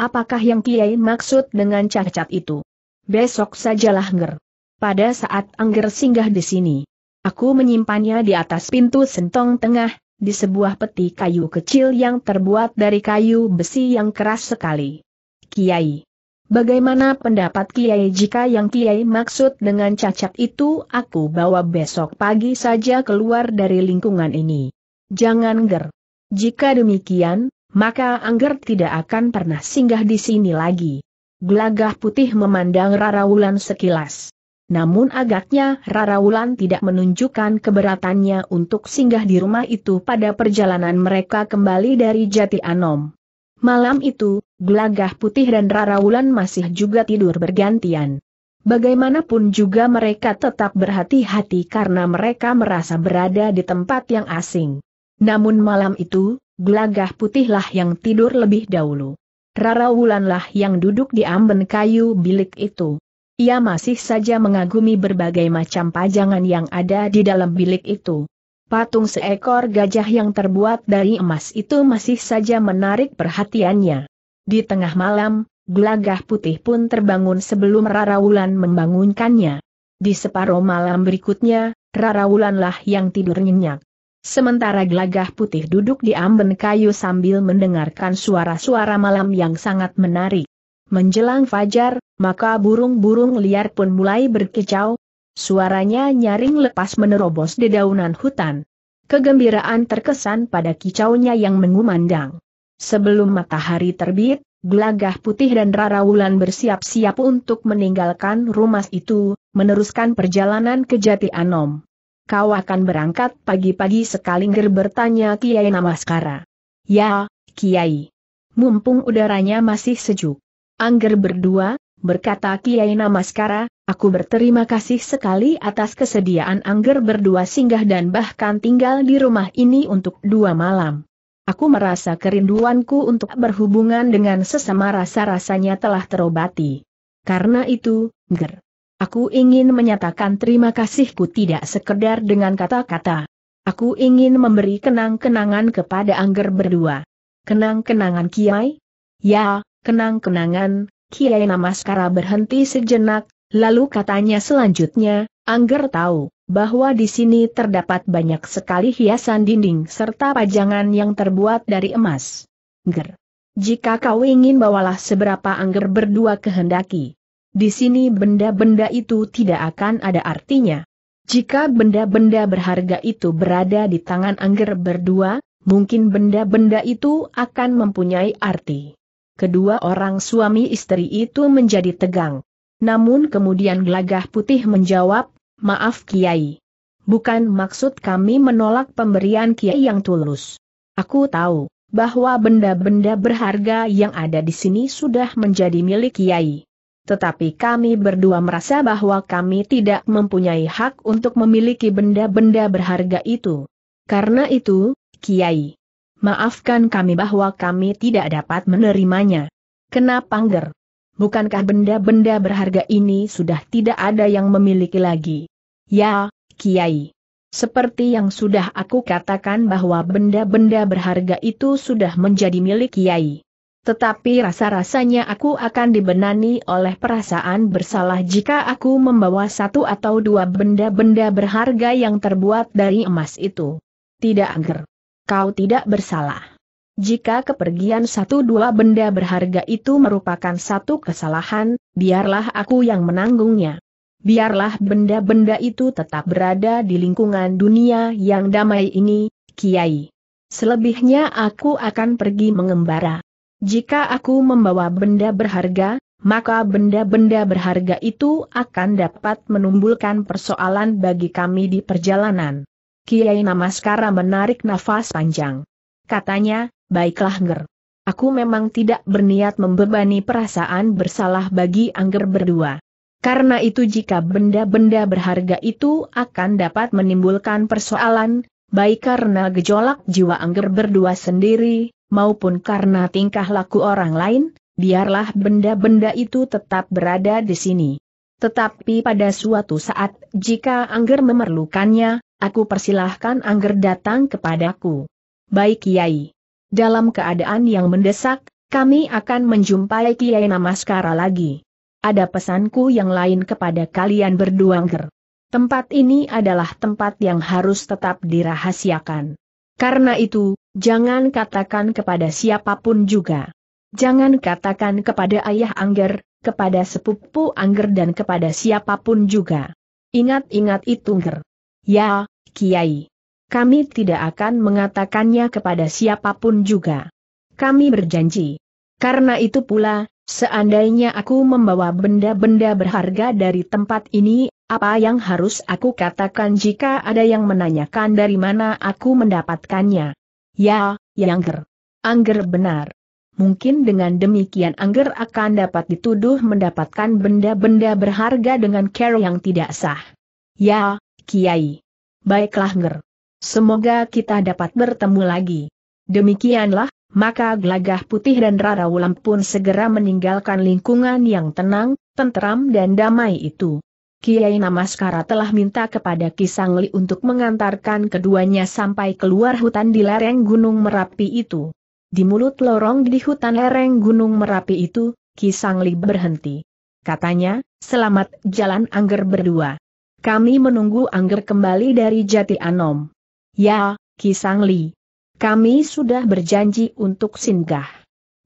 Speaker 1: Apakah yang Kiai maksud dengan cacat itu? Besok sajalah nger pada saat Angger singgah di sini. Aku menyimpannya di atas pintu sentong tengah, di sebuah peti kayu kecil yang terbuat dari kayu besi yang keras sekali. Kiai. Bagaimana pendapat Kiai jika yang Kiai maksud dengan cacat itu aku bawa besok pagi saja keluar dari lingkungan ini? Jangan ger. Jika demikian, maka Angger tidak akan pernah singgah di sini lagi. Gelagah putih memandang Rara Wulan sekilas. Namun agaknya Rara Wulan tidak menunjukkan keberatannya untuk singgah di rumah itu pada perjalanan mereka kembali dari Jati Anom. Malam itu, Gelagah Putih dan Rara Wulan masih juga tidur bergantian. Bagaimanapun juga mereka tetap berhati-hati karena mereka merasa berada di tempat yang asing. Namun malam itu, gelagah putihlah yang tidur lebih dahulu. Rara Wulanlah yang duduk di amben kayu bilik itu ia masih saja mengagumi berbagai macam pajangan yang ada di dalam bilik itu. Patung seekor gajah yang terbuat dari emas itu masih saja menarik perhatiannya. Di tengah malam, gelagah putih pun terbangun sebelum Raraulan membangunkannya. Di separuh malam berikutnya, Raraulanlah yang tidur nyenyak. Sementara gelagah putih duduk di amben kayu sambil mendengarkan suara-suara malam yang sangat menarik. Menjelang fajar, maka burung-burung liar pun mulai berkicau. Suaranya nyaring lepas menerobos dedaunan hutan. Kegembiraan terkesan pada kicaunya yang mengumandang. Sebelum matahari terbit, Gelagah putih dan Rara bersiap-siap untuk meninggalkan rumah itu, meneruskan perjalanan ke Jati Anom. Kau akan berangkat pagi-pagi sekali ngger bertanya Kiai Namaskara. Ya, Kiai. Mumpung udaranya masih sejuk. Angger berdua, berkata Kiai Namaskara, aku berterima kasih sekali atas kesediaan Angger berdua singgah dan bahkan tinggal di rumah ini untuk dua malam. Aku merasa kerinduanku untuk berhubungan dengan sesama rasa-rasanya telah terobati. Karena itu, Ger. Aku ingin menyatakan terima kasihku tidak sekedar dengan kata-kata. Aku ingin memberi kenang-kenangan kepada Angger berdua. Kenang-kenangan Kiai? Ya, kenang-kenangan, Kiai Namaskara berhenti sejenak, lalu katanya selanjutnya, Angger tahu bahwa di sini terdapat banyak sekali hiasan dinding serta pajangan yang terbuat dari emas. Ger. Jika kau ingin bawalah seberapa angger berdua kehendaki. Di sini benda-benda itu tidak akan ada artinya. Jika benda-benda berharga itu berada di tangan angger berdua, mungkin benda-benda itu akan mempunyai arti kedua orang suami istri itu menjadi tegang. Namun kemudian gelagah putih menjawab, maaf Kiai. Bukan maksud kami menolak pemberian Kiai yang tulus. Aku tahu, bahwa benda-benda berharga yang ada di sini sudah menjadi milik Kiai. Tetapi kami berdua merasa bahwa kami tidak mempunyai hak untuk memiliki benda-benda berharga itu. Karena itu, Kiai, Maafkan kami bahwa kami tidak dapat menerimanya. Kenapa? Angger? Bukankah benda-benda berharga ini sudah tidak ada yang memiliki lagi? Ya, Kiai. Seperti yang sudah aku katakan bahwa benda-benda berharga itu sudah menjadi milik Kiai. Tetapi rasa-rasanya aku akan dibenani oleh perasaan bersalah jika aku membawa satu atau dua benda-benda berharga yang terbuat dari emas itu. Tidak angker kau tidak bersalah. Jika kepergian satu dua benda berharga itu merupakan satu kesalahan, biarlah aku yang menanggungnya. Biarlah benda-benda itu tetap berada di lingkungan dunia yang damai ini, Kiai. Selebihnya aku akan pergi mengembara. Jika aku membawa benda berharga, maka benda-benda berharga itu akan dapat menumbulkan persoalan bagi kami di perjalanan. Kiai Namaskara menarik nafas panjang. Katanya, baiklah Nger. Aku memang tidak berniat membebani perasaan bersalah bagi Angger berdua. Karena itu jika benda-benda berharga itu akan dapat menimbulkan persoalan, baik karena gejolak jiwa Angger berdua sendiri, maupun karena tingkah laku orang lain, biarlah benda-benda itu tetap berada di sini. Tetapi pada suatu saat, jika Angger memerlukannya, aku persilahkan Angger datang kepadaku. Baik Kiai. Dalam keadaan yang mendesak, kami akan menjumpai Kiai Namaskara lagi. Ada pesanku yang lain kepada kalian berdua Angger. Tempat ini adalah tempat yang harus tetap dirahasiakan. Karena itu, jangan katakan kepada siapapun juga. Jangan katakan kepada ayah Angger, kepada sepupu Angger dan kepada siapapun juga. Ingat-ingat itu Angger. Ya, Kiai. Kami tidak akan mengatakannya kepada siapapun juga. Kami berjanji. Karena itu pula, seandainya aku membawa benda-benda berharga dari tempat ini, apa yang harus aku katakan jika ada yang menanyakan dari mana aku mendapatkannya? Ya, Yangger. Ya Angger benar. Mungkin dengan demikian Angger akan dapat dituduh mendapatkan benda-benda berharga dengan cara yang tidak sah. Ya, Kiai. Baiklah Nger. Semoga kita dapat bertemu lagi. Demikianlah, maka Gelagah Putih dan Rara Wulan pun segera meninggalkan lingkungan yang tenang, tentram dan damai itu. Kiai Namaskara telah minta kepada Kisangli untuk mengantarkan keduanya sampai keluar hutan di lereng Gunung Merapi itu. Di mulut lorong di hutan lereng Gunung Merapi itu, Kisangli berhenti. Katanya, selamat jalan angger berdua. Kami menunggu Angger kembali dari Jati Anom. Ya, Kisang Li. Kami sudah berjanji untuk singgah.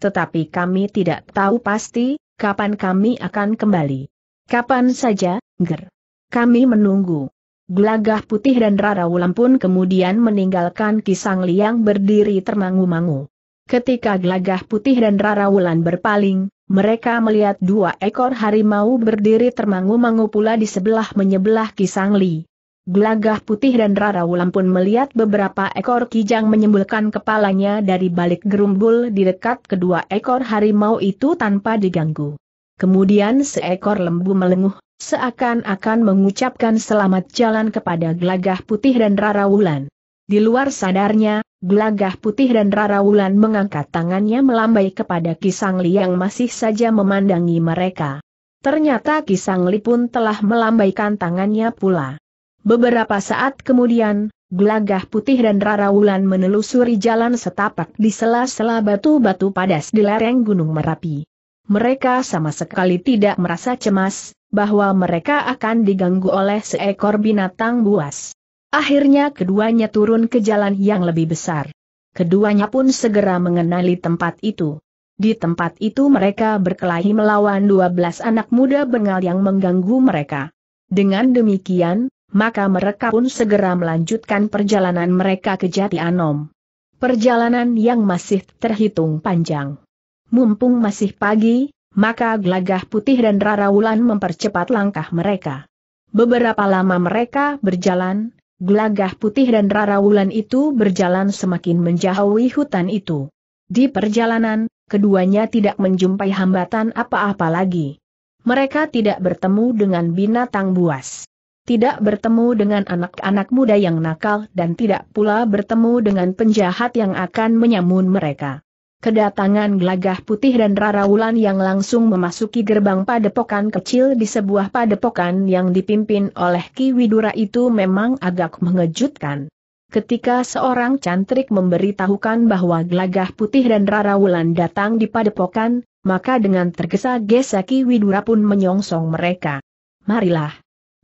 Speaker 1: Tetapi kami tidak tahu pasti, kapan kami akan kembali. Kapan saja, Ger. Kami menunggu. Gelagah putih dan Rara Wulan pun kemudian meninggalkan Kisang Li yang berdiri termangu-mangu. Ketika gelagah putih dan Rara Wulan berpaling, mereka melihat dua ekor harimau berdiri termangu-mangu pula di sebelah menyebelah Kisangli. Li. Gelagah putih dan Rara Wulan pun melihat beberapa ekor kijang menyembulkan kepalanya dari balik gerumbul di dekat kedua ekor harimau itu tanpa diganggu. Kemudian seekor lembu melenguh, seakan-akan mengucapkan selamat jalan kepada gelagah putih dan Rara Wulan. Di luar sadarnya, Gelagah putih dan Rara Wulan mengangkat tangannya melambai kepada Kisangli yang masih saja memandangi mereka. Ternyata Kisangli pun telah melambaikan tangannya pula. Beberapa saat kemudian, Gelagah putih dan Rara Wulan menelusuri jalan setapak di sela-sela batu-batu padas di lereng Gunung Merapi. Mereka sama sekali tidak merasa cemas, bahwa mereka akan diganggu oleh seekor binatang buas. Akhirnya keduanya turun ke jalan yang lebih besar. Keduanya pun segera mengenali tempat itu. Di tempat itu mereka berkelahi melawan 12 anak muda bengal yang mengganggu mereka. Dengan demikian, maka mereka pun segera melanjutkan perjalanan mereka ke Jati Anom. Perjalanan yang masih terhitung panjang. Mumpung masih pagi, maka Gelagah Putih dan Rara Wulan mempercepat langkah mereka. Beberapa lama mereka berjalan, Gelagah putih dan rara wulan itu berjalan semakin menjauhi hutan itu. Di perjalanan, keduanya tidak menjumpai hambatan apa-apa lagi. Mereka tidak bertemu dengan binatang buas. Tidak bertemu dengan anak-anak muda yang nakal dan tidak pula bertemu dengan penjahat yang akan menyamun mereka. Kedatangan Glagah putih dan Rara Wulan yang langsung memasuki gerbang padepokan kecil di sebuah padepokan yang dipimpin oleh Ki Widura itu memang agak mengejutkan. Ketika seorang cantrik memberitahukan bahwa Glagah putih dan Rara Wulan datang di padepokan, maka dengan tergesa-gesa Ki Widura pun menyongsong mereka. Marilah.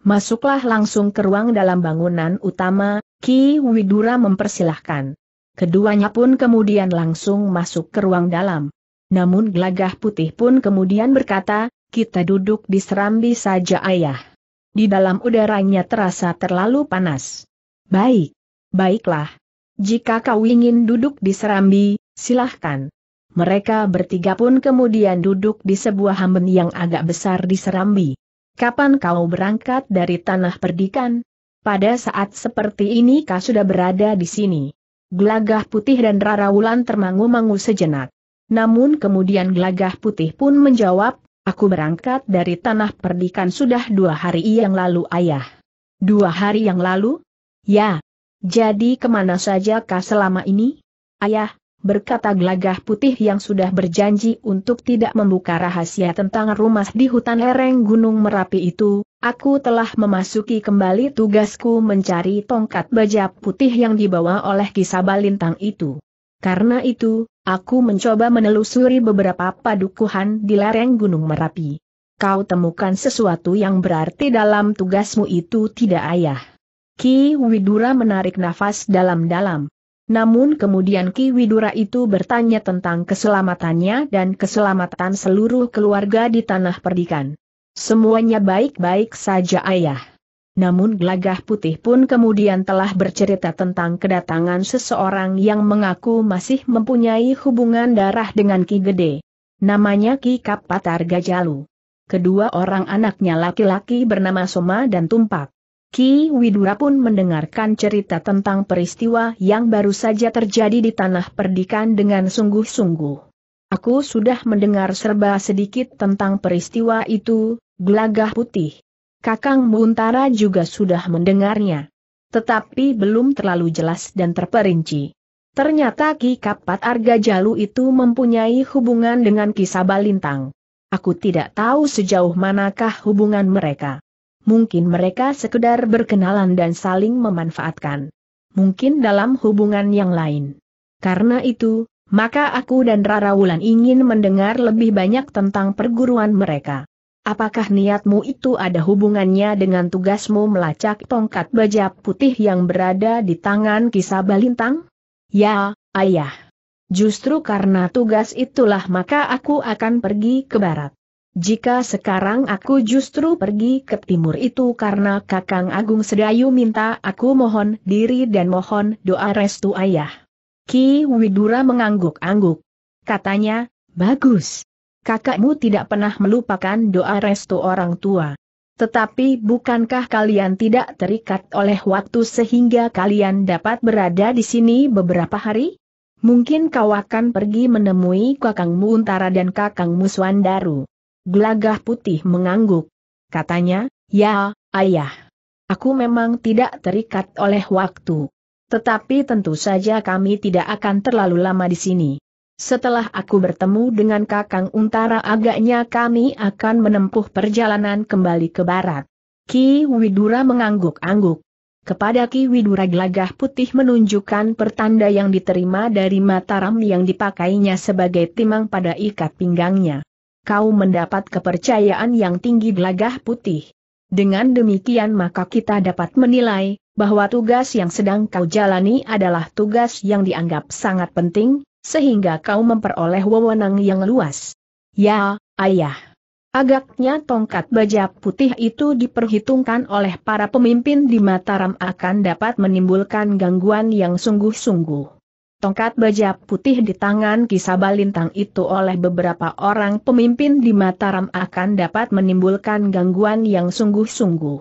Speaker 1: Masuklah langsung ke ruang dalam bangunan utama, Ki Widura mempersilahkan. Keduanya pun kemudian langsung masuk ke ruang dalam. Namun Glagah putih pun kemudian berkata, kita duduk di serambi saja ayah. Di dalam udaranya terasa terlalu panas. Baik. Baiklah. Jika kau ingin duduk di serambi, silahkan. Mereka bertiga pun kemudian duduk di sebuah hamben yang agak besar di Serambi. Kapan kau berangkat dari tanah perdikan? Pada saat seperti ini kau sudah berada di sini. Gelagah putih dan Rara Wulan termangu-mangu sejenak. Namun kemudian gelagah putih pun menjawab, aku berangkat dari tanah perdikan sudah dua hari yang lalu ayah. Dua hari yang lalu? Ya. Jadi kemana saja kah selama ini? Ayah, berkata gelagah putih yang sudah berjanji untuk tidak membuka rahasia tentang rumah di hutan lereng Gunung Merapi itu, aku telah memasuki kembali tugasku mencari tongkat baja putih yang dibawa oleh kisah lintang itu. Karena itu, aku mencoba menelusuri beberapa padukuhan di lereng Gunung Merapi. Kau temukan sesuatu yang berarti dalam tugasmu itu tidak ayah. Ki Widura menarik nafas dalam-dalam. Namun kemudian Ki Widura itu bertanya tentang keselamatannya dan keselamatan seluruh keluarga di tanah perdikan. Semuanya baik-baik saja ayah. Namun Gelagah Putih pun kemudian telah bercerita tentang kedatangan seseorang yang mengaku masih mempunyai hubungan darah dengan Ki Gede. Namanya Ki Kapatar Gajalu. Kedua orang anaknya laki-laki bernama Soma dan Tumpak. Ki Widura pun mendengarkan cerita tentang peristiwa yang baru saja terjadi di tanah perdikan dengan sungguh-sungguh. Aku sudah mendengar serba sedikit tentang peristiwa itu, gelagah putih. Kakang Muntara juga sudah mendengarnya. Tetapi belum terlalu jelas dan terperinci. Ternyata Ki Kapat Arga Jalu itu mempunyai hubungan dengan Ki Sabalintang. Aku tidak tahu sejauh manakah hubungan mereka mungkin mereka sekedar berkenalan dan saling memanfaatkan. Mungkin dalam hubungan yang lain. Karena itu, maka aku dan Rara Wulan ingin mendengar lebih banyak tentang perguruan mereka. Apakah niatmu itu ada hubungannya dengan tugasmu melacak tongkat baja putih yang berada di tangan kisah Balintang? Ya, ayah. Justru karena tugas itulah maka aku akan pergi ke barat. Jika sekarang aku justru pergi ke timur itu karena Kakang Agung Sedayu minta aku mohon diri dan mohon doa restu ayah. Ki Widura mengangguk-angguk. Katanya, bagus. Kakakmu tidak pernah melupakan doa restu orang tua. Tetapi bukankah kalian tidak terikat oleh waktu sehingga kalian dapat berada di sini beberapa hari? Mungkin kau akan pergi menemui kakangmu Untara dan kakangmu Swandaru. Gelagah putih mengangguk. Katanya, ya, ayah. Aku memang tidak terikat oleh waktu. Tetapi tentu saja kami tidak akan terlalu lama di sini. Setelah aku bertemu dengan Kakang Untara agaknya kami akan menempuh perjalanan kembali ke barat. Ki Widura mengangguk-angguk. Kepada Ki Widura gelagah putih menunjukkan pertanda yang diterima dari mataram yang dipakainya sebagai timang pada ikat pinggangnya kau mendapat kepercayaan yang tinggi belagah putih. Dengan demikian maka kita dapat menilai, bahwa tugas yang sedang kau jalani adalah tugas yang dianggap sangat penting, sehingga kau memperoleh wewenang yang luas. Ya, ayah. Agaknya tongkat baja putih itu diperhitungkan oleh para pemimpin di Mataram akan dapat menimbulkan gangguan yang sungguh-sungguh. Tongkat baja putih di tangan Kisabalintang itu oleh beberapa orang pemimpin di Mataram akan dapat menimbulkan gangguan yang sungguh-sungguh.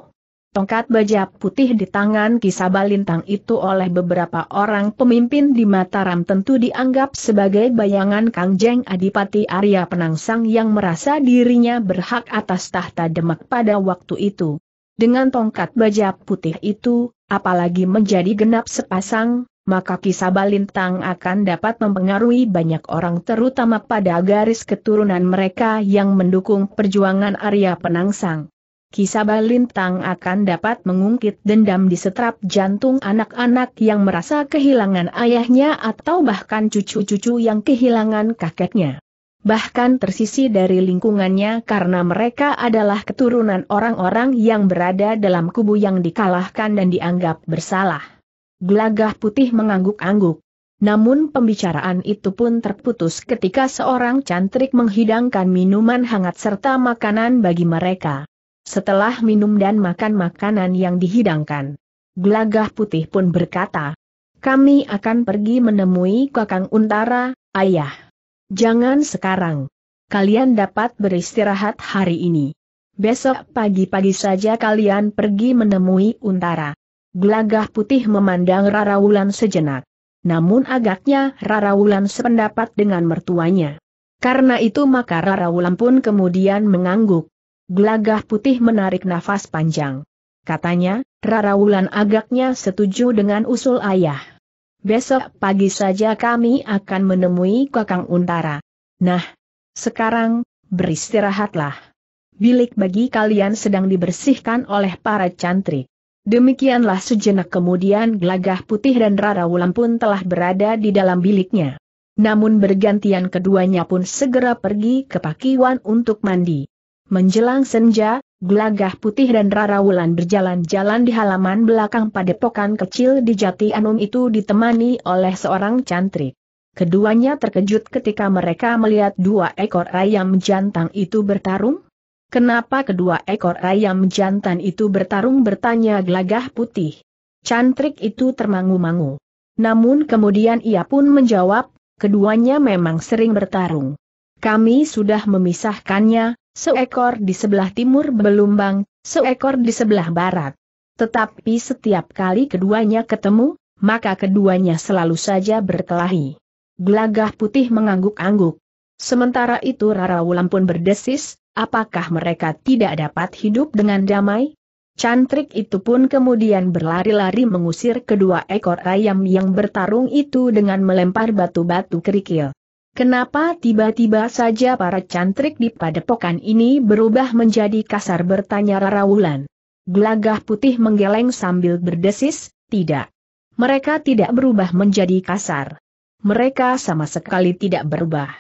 Speaker 1: Tongkat baja putih di tangan Kisabalintang itu oleh beberapa orang pemimpin di Mataram tentu dianggap sebagai bayangan kangjeng Adipati Arya Penangsang yang merasa dirinya berhak atas tahta Demak pada waktu itu. Dengan tongkat baja putih itu, apalagi menjadi genap sepasang, maka kisah Balintang akan dapat mempengaruhi banyak orang terutama pada garis keturunan mereka yang mendukung perjuangan Arya Penangsang. Kisah Balintang akan dapat mengungkit dendam di setrap jantung anak-anak yang merasa kehilangan ayahnya atau bahkan cucu-cucu yang kehilangan kakeknya. Bahkan tersisi dari lingkungannya karena mereka adalah keturunan orang-orang yang berada dalam kubu yang dikalahkan dan dianggap bersalah. Gelagah putih mengangguk-angguk. Namun pembicaraan itu pun terputus ketika seorang cantrik menghidangkan minuman hangat serta makanan bagi mereka. Setelah minum dan makan makanan yang dihidangkan, Gelagah putih pun berkata, kami akan pergi menemui kakang Untara, ayah. Jangan sekarang. Kalian dapat beristirahat hari ini. Besok pagi-pagi saja kalian pergi menemui Untara. Gelagah putih memandang Rara Wulan sejenak. Namun agaknya Rara Wulan sependapat dengan mertuanya. Karena itu maka Rara Wulan pun kemudian mengangguk. Gelagah putih menarik nafas panjang. Katanya, Rara Wulan agaknya setuju dengan usul ayah. Besok pagi saja kami akan menemui Kakang Untara. Nah, sekarang, beristirahatlah. Bilik bagi kalian sedang dibersihkan oleh para cantrik. Demikianlah sejenak kemudian glagah putih dan Rara Wulan pun telah berada di dalam biliknya. Namun bergantian keduanya pun segera pergi ke pakiwan untuk mandi. Menjelang senja, glagah putih dan Rara Wulan berjalan-jalan di halaman belakang padepokan kecil di Jati Anum itu ditemani oleh seorang cantrik. Keduanya terkejut ketika mereka melihat dua ekor ayam jantan itu bertarung, Kenapa kedua ekor ayam jantan itu bertarung bertanya gelagah putih? Cantrik itu termangu-mangu. Namun kemudian ia pun menjawab, keduanya memang sering bertarung. Kami sudah memisahkannya, seekor di sebelah timur belumbang, seekor di sebelah barat. Tetapi setiap kali keduanya ketemu, maka keduanya selalu saja berkelahi. Gelagah putih mengangguk-angguk. Sementara itu Rara Wulan pun berdesis, Apakah mereka tidak dapat hidup dengan damai? Cantrik itu pun kemudian berlari-lari mengusir kedua ekor ayam yang bertarung itu dengan melempar batu-batu kerikil. Kenapa tiba-tiba saja para cantrik di padepokan ini berubah menjadi kasar bertanya Rara Wulan? Gelagah putih menggeleng sambil berdesis, tidak. Mereka tidak berubah menjadi kasar. Mereka sama sekali tidak berubah.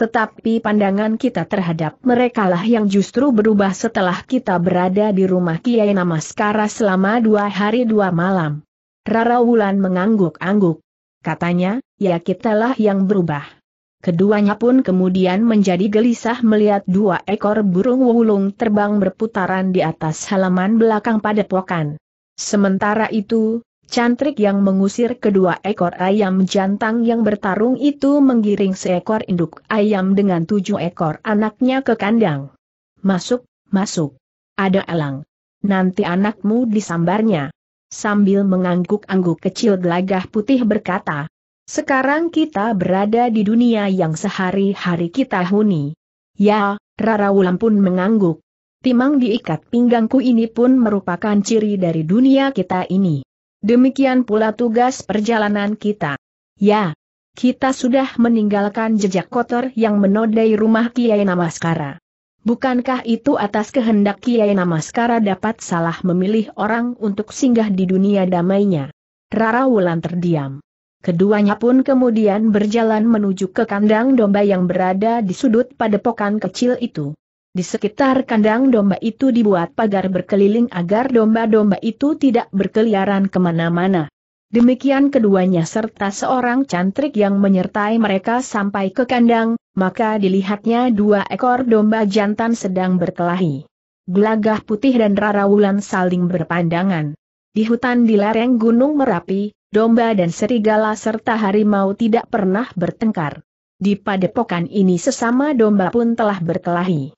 Speaker 1: Tetapi pandangan kita terhadap merekalah yang justru berubah setelah kita berada di rumah Kiai Namaskara selama dua hari dua malam. Rara Wulan mengangguk-angguk. Katanya, ya kitalah yang berubah. Keduanya pun kemudian menjadi gelisah melihat dua ekor burung wulung terbang berputaran di atas halaman belakang padepokan. Sementara itu, Cantrik yang mengusir kedua ekor ayam jantan yang bertarung itu menggiring seekor induk ayam dengan tujuh ekor anaknya ke kandang. Masuk, masuk. Ada elang. Nanti anakmu disambarnya. Sambil mengangguk-angguk kecil gelagah putih berkata, sekarang kita berada di dunia yang sehari-hari kita huni. Ya, Rara Wulan pun mengangguk. Timang diikat pinggangku ini pun merupakan ciri dari dunia kita ini. Demikian pula tugas perjalanan kita. Ya, kita sudah meninggalkan jejak kotor yang menodai rumah Kiai Namaskara. Bukankah itu atas kehendak Kiai Namaskara dapat salah memilih orang untuk singgah di dunia damainya? Rara Wulan terdiam. Keduanya pun kemudian berjalan menuju ke kandang domba yang berada di sudut padepokan kecil itu. Di sekitar kandang domba itu dibuat pagar berkeliling agar domba-domba itu tidak berkeliaran kemana-mana. Demikian keduanya serta seorang cantrik yang menyertai mereka sampai ke kandang, maka dilihatnya dua ekor domba jantan sedang berkelahi. Gelagah putih dan rarawulan saling berpandangan. Di hutan di lereng Gunung Merapi, domba dan serigala serta harimau tidak pernah bertengkar. Di padepokan ini sesama domba pun telah berkelahi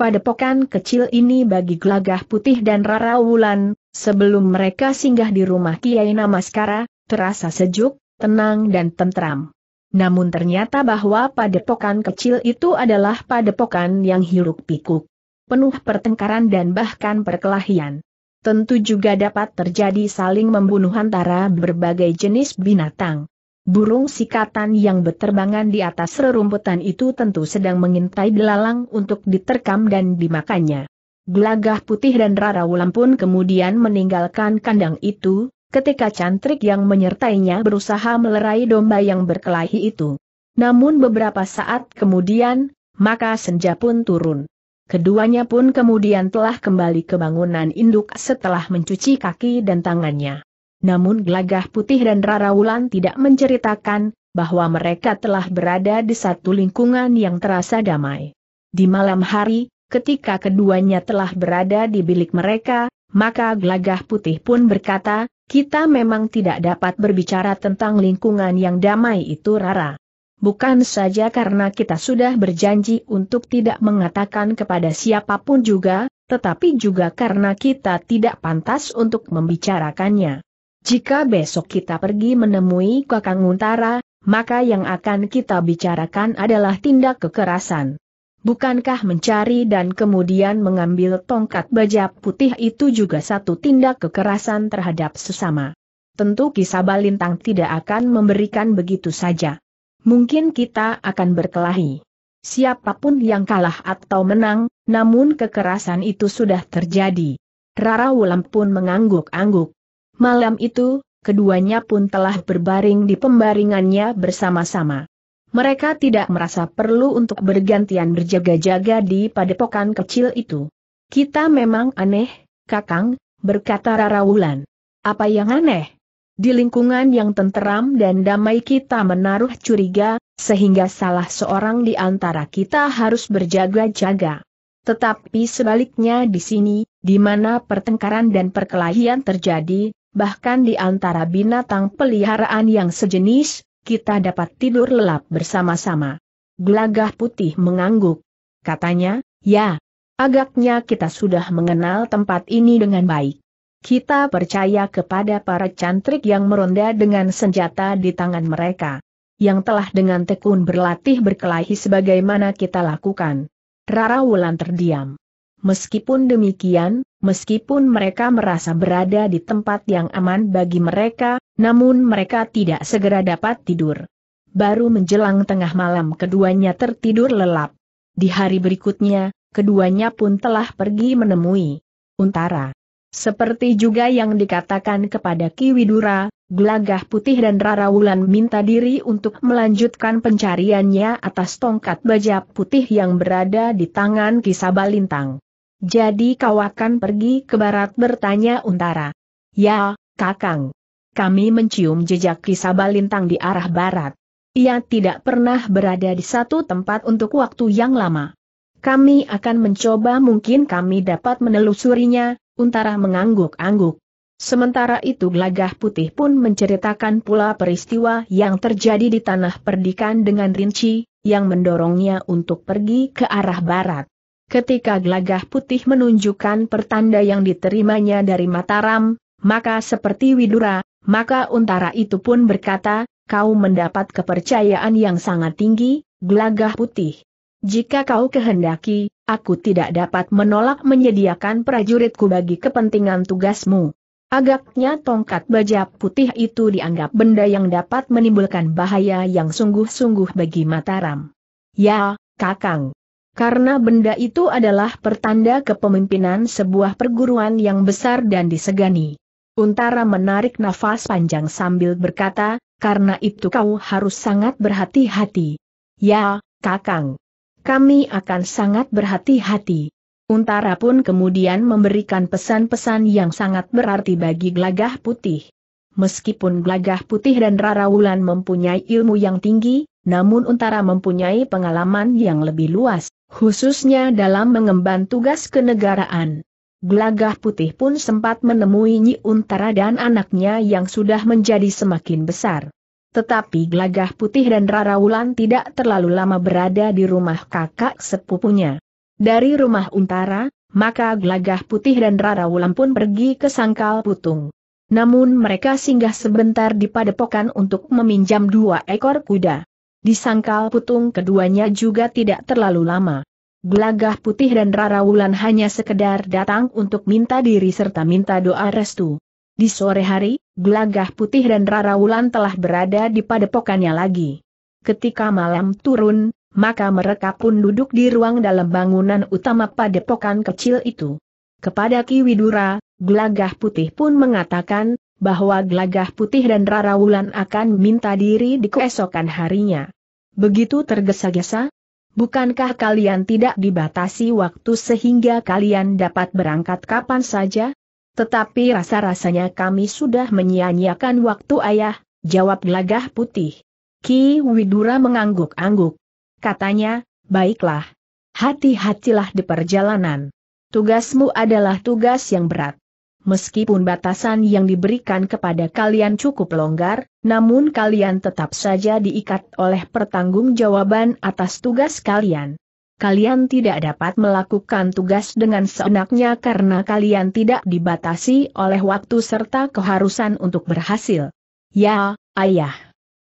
Speaker 1: padepokan kecil ini bagi gelagah putih dan rara wulan, sebelum mereka singgah di rumah Kiai Namaskara, terasa sejuk, tenang dan tentram. Namun ternyata bahwa padepokan kecil itu adalah padepokan yang hiruk pikuk. Penuh pertengkaran dan bahkan perkelahian. Tentu juga dapat terjadi saling membunuh antara berbagai jenis binatang. Burung sikatan yang beterbangan di atas rerumputan itu tentu sedang mengintai belalang untuk diterkam dan dimakannya. Gelagah putih dan Rara Wulan pun kemudian meninggalkan kandang itu, ketika cantrik yang menyertainya berusaha melerai domba yang berkelahi itu. Namun beberapa saat kemudian, maka senja pun turun. Keduanya pun kemudian telah kembali ke bangunan induk setelah mencuci kaki dan tangannya namun Glagah Putih dan Rara Wulan tidak menceritakan bahwa mereka telah berada di satu lingkungan yang terasa damai. Di malam hari, ketika keduanya telah berada di bilik mereka, maka Glagah Putih pun berkata, kita memang tidak dapat berbicara tentang lingkungan yang damai itu Rara. Bukan saja karena kita sudah berjanji untuk tidak mengatakan kepada siapapun juga, tetapi juga karena kita tidak pantas untuk membicarakannya. Jika besok kita pergi menemui Kakang Untara, maka yang akan kita bicarakan adalah tindak kekerasan. Bukankah mencari dan kemudian mengambil tongkat baja putih itu juga satu tindak kekerasan terhadap sesama? Tentu kisah balintang tidak akan memberikan begitu saja. Mungkin kita akan berkelahi. Siapapun yang kalah atau menang, namun kekerasan itu sudah terjadi. Rara Wulam pun mengangguk-angguk. Malam itu, keduanya pun telah berbaring di pembaringannya bersama-sama. Mereka tidak merasa perlu untuk bergantian berjaga-jaga di padepokan kecil itu. Kita memang aneh, Kakang, berkata Rara Wulan. Apa yang aneh? Di lingkungan yang tenteram dan damai kita menaruh curiga, sehingga salah seorang di antara kita harus berjaga-jaga. Tetapi sebaliknya di sini, di mana pertengkaran dan perkelahian terjadi, bahkan di antara binatang peliharaan yang sejenis, kita dapat tidur lelap bersama-sama. Gelagah putih mengangguk. Katanya, ya, agaknya kita sudah mengenal tempat ini dengan baik. Kita percaya kepada para cantrik yang meronda dengan senjata di tangan mereka. Yang telah dengan tekun berlatih berkelahi sebagaimana kita lakukan. Rara Wulan terdiam. Meskipun demikian, meskipun mereka merasa berada di tempat yang aman bagi mereka, namun mereka tidak segera dapat tidur. Baru menjelang tengah malam keduanya tertidur lelap. Di hari berikutnya, keduanya pun telah pergi menemui Untara. Seperti juga yang dikatakan kepada Ki Widura, Gelagah Putih dan Rara Wulan minta diri untuk melanjutkan pencariannya atas tongkat baja putih yang berada di tangan Kisabalintang. Jadi kau akan pergi ke barat bertanya Untara. Ya, Kakang. Kami mencium jejak Kisabalintang di arah barat. Ia tidak pernah berada di satu tempat untuk waktu yang lama. Kami akan mencoba mungkin kami dapat menelusurinya, Untara mengangguk-angguk. Sementara itu Gelagah Putih pun menceritakan pula peristiwa yang terjadi di tanah perdikan dengan rinci, yang mendorongnya untuk pergi ke arah barat. Ketika Glagah putih menunjukkan pertanda yang diterimanya dari Mataram, maka seperti Widura, maka untara itu pun berkata, kau mendapat kepercayaan yang sangat tinggi, Glagah putih. Jika kau kehendaki, aku tidak dapat menolak menyediakan prajuritku bagi kepentingan tugasmu. Agaknya tongkat baja putih itu dianggap benda yang dapat menimbulkan bahaya yang sungguh-sungguh bagi Mataram. Ya, Kakang. Karena benda itu adalah pertanda kepemimpinan sebuah perguruan yang besar dan disegani. Untara menarik nafas panjang sambil berkata, karena itu kau harus sangat berhati-hati. Ya, Kakang. Kami akan sangat berhati-hati. Untara pun kemudian memberikan pesan-pesan yang sangat berarti bagi Glagah Putih. Meskipun Glagah Putih dan Rara Wulan mempunyai ilmu yang tinggi, namun Untara mempunyai pengalaman yang lebih luas khususnya dalam mengemban tugas kenegaraan. Glagah putih pun sempat menemui Nyi Untara dan anaknya yang sudah menjadi semakin besar. Tetapi Glagah putih dan Rara Wulan tidak terlalu lama berada di rumah kakak sepupunya. Dari rumah Untara, maka Glagah putih dan Rara Wulan pun pergi ke Sangkal Putung. Namun mereka singgah sebentar di padepokan untuk meminjam dua ekor kuda. Disangkal putung keduanya juga tidak terlalu lama. Gelagah Putih dan Rara Wulan hanya sekedar datang untuk minta diri serta minta doa restu. Di sore hari, Gelagah Putih dan Rara Wulan telah berada di padepokannya lagi. Ketika malam turun, maka mereka pun duduk di ruang dalam bangunan utama padepokan kecil itu. Kepada Ki Widura, Gelagah Putih pun mengatakan, bahwa Gelagah Putih dan Rara Wulan akan minta diri di keesokan harinya. Begitu tergesa-gesa, bukankah kalian tidak dibatasi waktu sehingga kalian dapat berangkat kapan saja? Tetapi rasa-rasanya kami sudah menyia-nyiakan waktu ayah, jawab Gelagah Putih. Ki Widura mengangguk-angguk. Katanya, baiklah. Hati-hatilah di perjalanan. Tugasmu adalah tugas yang berat meskipun batasan yang diberikan kepada kalian cukup longgar, namun kalian tetap saja diikat oleh pertanggungjawaban atas tugas kalian. Kalian tidak dapat melakukan tugas dengan seenaknya karena kalian tidak dibatasi oleh waktu serta keharusan untuk berhasil. Ya, ayah.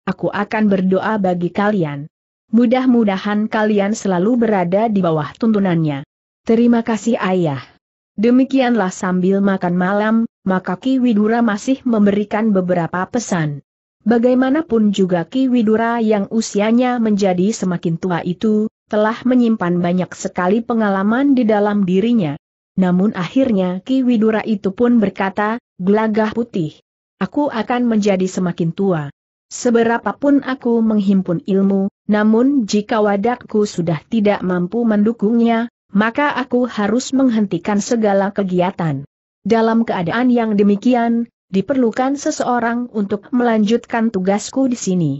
Speaker 1: Aku akan berdoa bagi kalian. Mudah-mudahan kalian selalu berada di bawah tuntunannya. Terima kasih ayah. Demikianlah sambil makan malam, maka Ki Widura masih memberikan beberapa pesan. Bagaimanapun juga Ki Widura yang usianya menjadi semakin tua itu, telah menyimpan banyak sekali pengalaman di dalam dirinya. Namun akhirnya Ki Widura itu pun berkata, gelagah putih. Aku akan menjadi semakin tua. Seberapapun aku menghimpun ilmu, namun jika wadakku sudah tidak mampu mendukungnya, maka aku harus menghentikan segala kegiatan. Dalam keadaan yang demikian, diperlukan seseorang untuk melanjutkan tugasku di sini.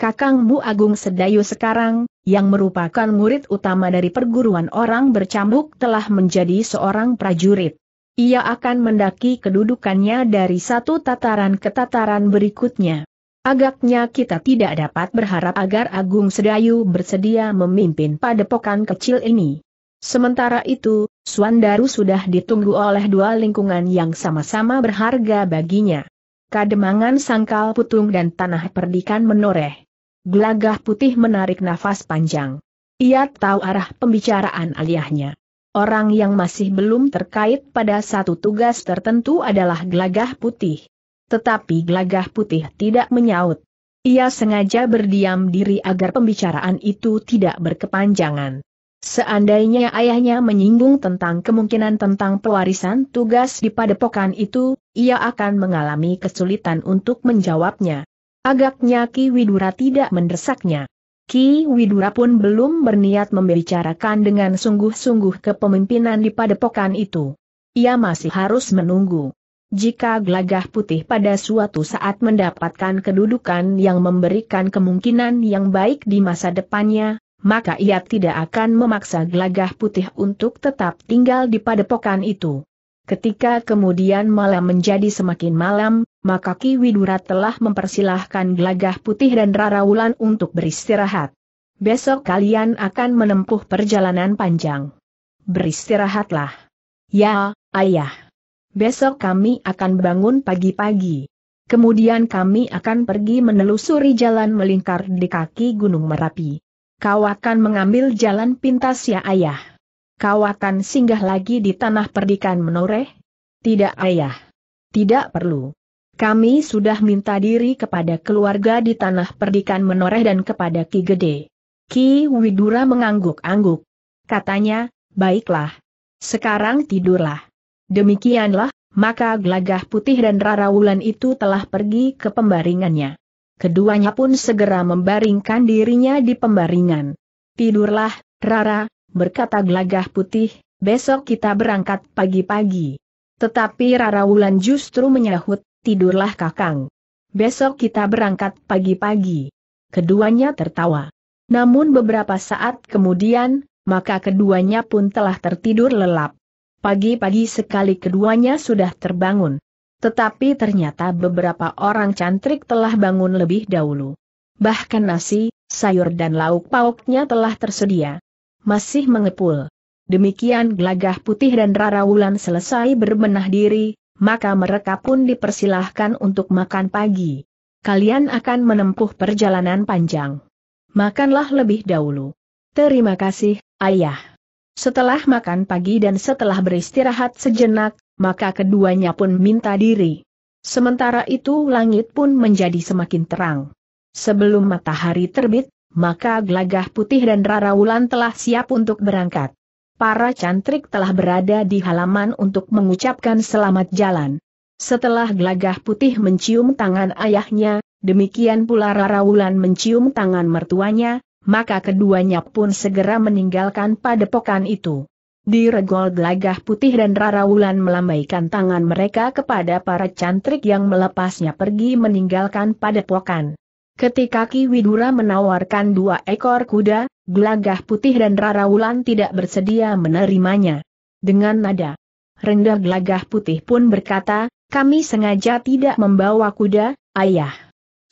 Speaker 1: Kakangmu Agung Sedayu sekarang, yang merupakan murid utama dari perguruan orang bercambuk telah menjadi seorang prajurit. Ia akan mendaki kedudukannya dari satu tataran ke tataran berikutnya. Agaknya kita tidak dapat berharap agar Agung Sedayu bersedia memimpin padepokan kecil ini. Sementara itu, Suandaru sudah ditunggu oleh dua lingkungan yang sama-sama berharga baginya. Kademangan sangkal putung dan tanah perdikan menoreh. Gelagah putih menarik nafas panjang. Ia tahu arah pembicaraan aliahnya. Orang yang masih belum terkait pada satu tugas tertentu adalah gelagah putih. Tetapi gelagah putih tidak menyaut. Ia sengaja berdiam diri agar pembicaraan itu tidak berkepanjangan. Seandainya ayahnya menyinggung tentang kemungkinan tentang pewarisan tugas di padepokan itu, ia akan mengalami kesulitan untuk menjawabnya. Agaknya Ki Widura tidak mendesaknya. Ki Widura pun belum berniat membicarakan dengan sungguh-sungguh kepemimpinan di padepokan itu. Ia masih harus menunggu. Jika gelagah putih pada suatu saat mendapatkan kedudukan yang memberikan kemungkinan yang baik di masa depannya, maka ia tidak akan memaksa gelagah putih untuk tetap tinggal di padepokan itu. Ketika kemudian malam menjadi semakin malam, maka Ki Widura telah mempersilahkan gelagah putih dan Rara Wulan untuk beristirahat. Besok kalian akan menempuh perjalanan panjang. Beristirahatlah. Ya, ayah. Besok kami akan bangun pagi-pagi. Kemudian kami akan pergi menelusuri jalan melingkar di kaki Gunung Merapi. Kau akan mengambil jalan pintas ya ayah. Kau akan singgah lagi di tanah perdikan menoreh? Tidak ayah. Tidak perlu. Kami sudah minta diri kepada keluarga di tanah perdikan menoreh dan kepada Ki Gede. Ki Widura mengangguk-angguk. Katanya, baiklah. Sekarang tidurlah. Demikianlah, maka gelagah putih dan rara wulan itu telah pergi ke pembaringannya keduanya pun segera membaringkan dirinya di pembaringan. Tidurlah, Rara, berkata gelagah putih, besok kita berangkat pagi-pagi. Tetapi Rara Wulan justru menyahut, tidurlah kakang. Besok kita berangkat pagi-pagi. Keduanya tertawa. Namun beberapa saat kemudian, maka keduanya pun telah tertidur lelap. Pagi-pagi sekali keduanya sudah terbangun. Tetapi ternyata beberapa orang cantrik telah bangun lebih dahulu. Bahkan nasi, sayur dan lauk pauknya telah tersedia. Masih mengepul. Demikian gelagah putih dan wulan selesai berbenah diri, maka mereka pun dipersilahkan untuk makan pagi. Kalian akan menempuh perjalanan panjang. Makanlah lebih dahulu. Terima kasih, ayah. Setelah makan pagi dan setelah beristirahat sejenak, maka keduanya pun minta diri. Sementara itu langit pun menjadi semakin terang. Sebelum matahari terbit, maka gelagah putih dan wulan telah siap untuk berangkat. Para cantrik telah berada di halaman untuk mengucapkan selamat jalan. Setelah gelagah putih mencium tangan ayahnya, demikian pula wulan mencium tangan mertuanya, maka keduanya pun segera meninggalkan padepokan itu. Di Diregol gelagah putih dan Rara Wulan melambaikan tangan mereka kepada para cantrik yang melepasnya pergi meninggalkan padepokan. Ketika Ki Widura menawarkan dua ekor kuda, gelagah putih dan Rara Wulan tidak bersedia menerimanya. Dengan nada rendah gelagah putih pun berkata, kami sengaja tidak membawa kuda, ayah.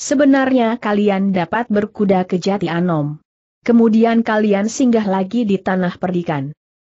Speaker 1: Sebenarnya kalian dapat berkuda ke Jati Anom. Kemudian kalian singgah lagi di tanah perdikan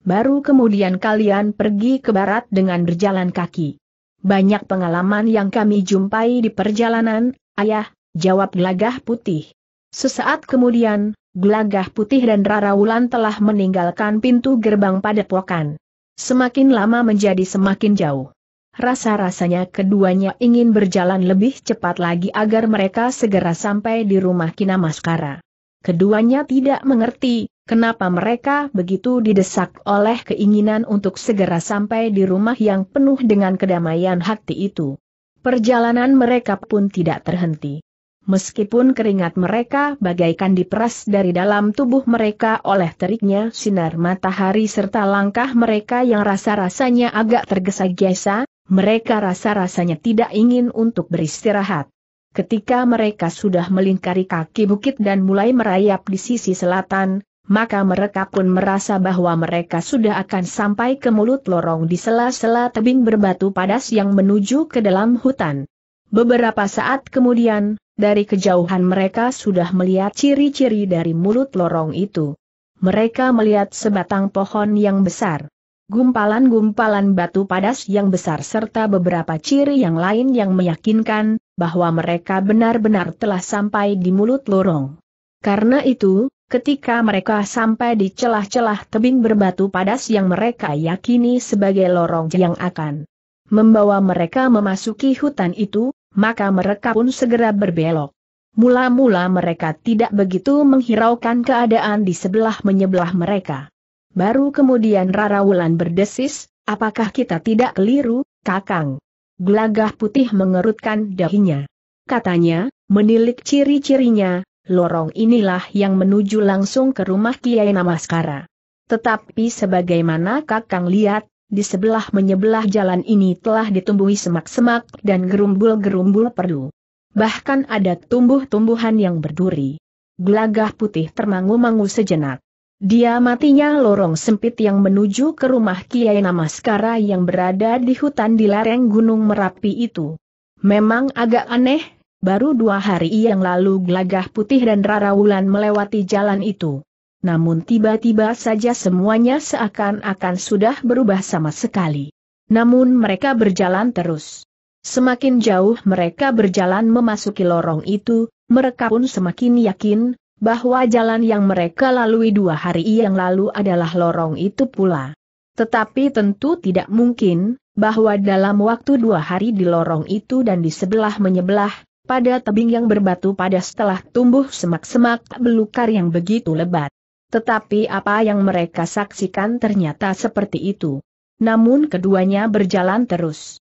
Speaker 1: baru kemudian kalian pergi ke barat dengan berjalan kaki. Banyak pengalaman yang kami jumpai di perjalanan, ayah, jawab gelagah putih. Sesaat kemudian, gelagah putih dan Rara Wulan telah meninggalkan pintu gerbang pada padepokan. Semakin lama menjadi semakin jauh. Rasa-rasanya keduanya ingin berjalan lebih cepat lagi agar mereka segera sampai di rumah Kinamaskara. Keduanya tidak mengerti, kenapa mereka begitu didesak oleh keinginan untuk segera sampai di rumah yang penuh dengan kedamaian hati itu. Perjalanan mereka pun tidak terhenti. Meskipun keringat mereka bagaikan diperas dari dalam tubuh mereka oleh teriknya sinar matahari serta langkah mereka yang rasa-rasanya agak tergesa-gesa, mereka rasa-rasanya tidak ingin untuk beristirahat. Ketika mereka sudah melingkari kaki bukit dan mulai merayap di sisi selatan, maka mereka pun merasa bahwa mereka sudah akan sampai ke mulut lorong di sela-sela tebing berbatu padas yang menuju ke dalam hutan. Beberapa saat kemudian, dari kejauhan mereka sudah melihat ciri-ciri dari mulut lorong itu. Mereka melihat sebatang pohon yang besar, gumpalan-gumpalan batu padas yang besar serta beberapa ciri yang lain yang meyakinkan, bahwa mereka benar-benar telah sampai di mulut lorong. Karena itu, ketika mereka sampai di celah-celah tebing berbatu padas yang mereka yakini sebagai lorong yang akan membawa mereka memasuki hutan itu, maka mereka pun segera berbelok. Mula-mula mereka tidak begitu menghiraukan keadaan di sebelah menyebelah mereka. Baru kemudian Rara Wulan berdesis, apakah kita tidak keliru, Kakang? Gelagah putih mengerutkan dahinya. Katanya, menilik ciri-cirinya, lorong inilah yang menuju langsung ke rumah Kiai Namaskara. Tetapi sebagaimana Kakang lihat, di sebelah menyebelah jalan ini telah ditumbuhi semak-semak dan gerumbul-gerumbul perdu. Bahkan ada tumbuh-tumbuhan yang berduri. Gelagah putih termangu-mangu sejenak. Dia matinya lorong sempit yang menuju ke rumah Kiai Namaskara yang berada di hutan di lereng Gunung Merapi itu. Memang agak aneh, baru dua hari yang lalu Gelagah Putih dan Rara Wulan melewati jalan itu. Namun tiba-tiba saja semuanya seakan-akan sudah berubah sama sekali. Namun mereka berjalan terus. Semakin jauh mereka berjalan memasuki lorong itu, mereka pun semakin yakin bahwa jalan yang mereka lalui dua hari yang lalu adalah lorong itu pula. Tetapi tentu tidak mungkin, bahwa dalam waktu dua hari di lorong itu dan di sebelah menyebelah, pada tebing yang berbatu pada setelah tumbuh semak-semak belukar yang begitu lebat. Tetapi apa yang mereka saksikan ternyata seperti itu. Namun keduanya berjalan terus.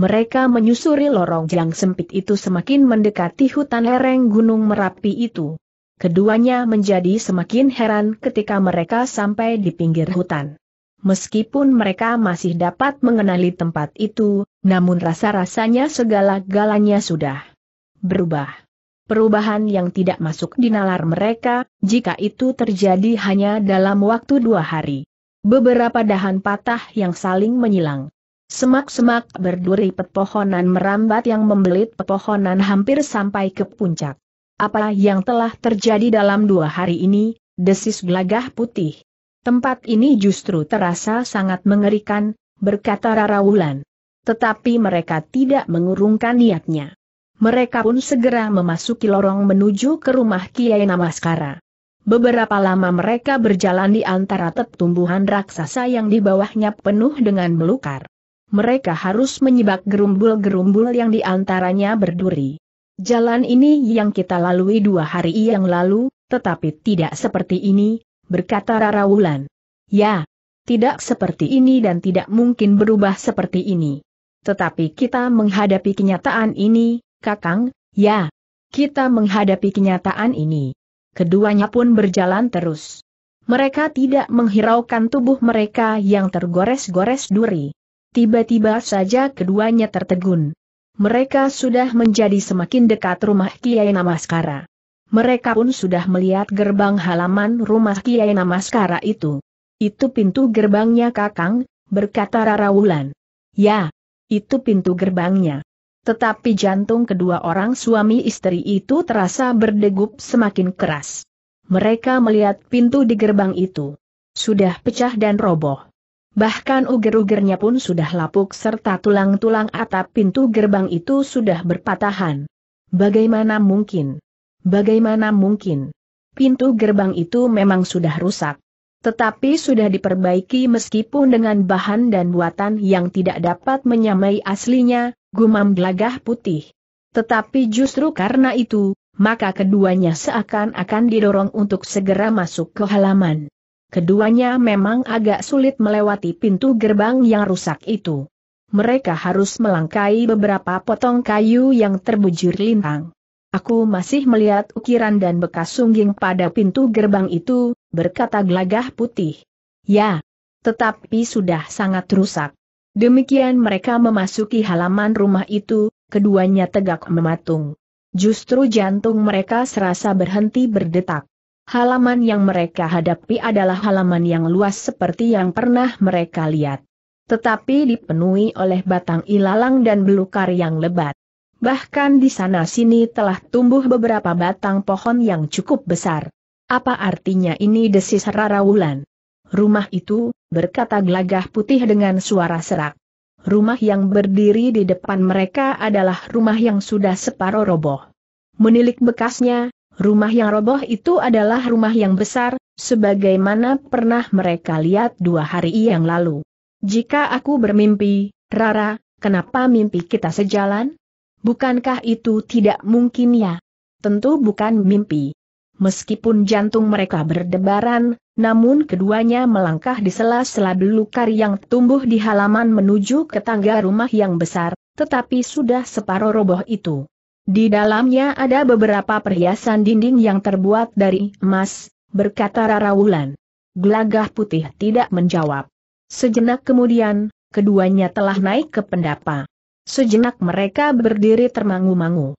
Speaker 1: Mereka menyusuri lorong yang sempit itu semakin mendekati hutan lereng Gunung Merapi itu. Keduanya menjadi semakin heran ketika mereka sampai di pinggir hutan. Meskipun mereka masih dapat mengenali tempat itu, namun rasa-rasanya segala-galanya sudah berubah. Perubahan yang tidak masuk di nalar mereka, jika itu terjadi hanya dalam waktu dua hari. Beberapa dahan patah yang saling menyilang. Semak-semak berduri pepohonan merambat yang membelit pepohonan hampir sampai ke puncak. Apa yang telah terjadi dalam dua hari ini, desis gelagah putih. Tempat ini justru terasa sangat mengerikan, berkata Rarawulan. Tetapi mereka tidak mengurungkan niatnya. Mereka pun segera memasuki lorong menuju ke rumah Kiai Namaskara. Beberapa lama mereka berjalan di antara tetumbuhan raksasa yang di bawahnya penuh dengan melukar. Mereka harus menyibak gerumbul-gerumbul yang di antaranya berduri. Jalan ini yang kita lalui dua hari yang lalu, tetapi tidak seperti ini, berkata Rara Wulan. Ya, tidak seperti ini dan tidak mungkin berubah seperti ini. Tetapi kita menghadapi kenyataan ini, Kakang, ya. Kita menghadapi kenyataan ini. Keduanya pun berjalan terus. Mereka tidak menghiraukan tubuh mereka yang tergores-gores duri. Tiba-tiba saja keduanya tertegun. Mereka sudah menjadi semakin dekat rumah Kiai Namaskara. Mereka pun sudah melihat gerbang halaman rumah Kiai Namaskara itu. Itu pintu gerbangnya Kakang, berkata Rara Wulan. Ya, itu pintu gerbangnya. Tetapi jantung kedua orang suami istri itu terasa berdegup semakin keras. Mereka melihat pintu di gerbang itu. Sudah pecah dan roboh. Bahkan uger-ugernya pun sudah lapuk serta tulang-tulang atap pintu gerbang itu sudah berpatahan. Bagaimana mungkin? Bagaimana mungkin? Pintu gerbang itu memang sudah rusak. Tetapi sudah diperbaiki meskipun dengan bahan dan buatan yang tidak dapat menyamai aslinya, gumam gelagah putih. Tetapi justru karena itu, maka keduanya seakan-akan didorong untuk segera masuk ke halaman keduanya memang agak sulit melewati pintu gerbang yang rusak itu. Mereka harus melangkai beberapa potong kayu yang terbujur lintang. Aku masih melihat ukiran dan bekas sungging pada pintu gerbang itu, berkata gelagah putih. Ya, tetapi sudah sangat rusak. Demikian mereka memasuki halaman rumah itu, keduanya tegak mematung. Justru jantung mereka serasa berhenti berdetak halaman yang mereka hadapi adalah halaman yang luas seperti yang pernah mereka lihat. Tetapi dipenuhi oleh batang ilalang dan belukar yang lebat. Bahkan di sana-sini telah tumbuh beberapa batang pohon yang cukup besar. Apa artinya ini desis Rarawulan? Rumah itu, berkata gelagah putih dengan suara serak. Rumah yang berdiri di depan mereka adalah rumah yang sudah separuh roboh. Menilik bekasnya, Rumah yang roboh itu adalah rumah yang besar, sebagaimana pernah mereka lihat dua hari yang lalu. Jika aku bermimpi, Rara, kenapa mimpi kita sejalan? Bukankah itu tidak mungkin ya? Tentu bukan mimpi. Meskipun jantung mereka berdebaran, namun keduanya melangkah di sela-sela belukar yang tumbuh di halaman menuju ke tangga rumah yang besar, tetapi sudah separuh roboh itu. Di dalamnya ada beberapa perhiasan dinding yang terbuat dari emas, berkata Rara Wulan. Gelagah putih tidak menjawab. Sejenak kemudian, keduanya telah naik ke pendapa. Sejenak mereka berdiri termangu-mangu.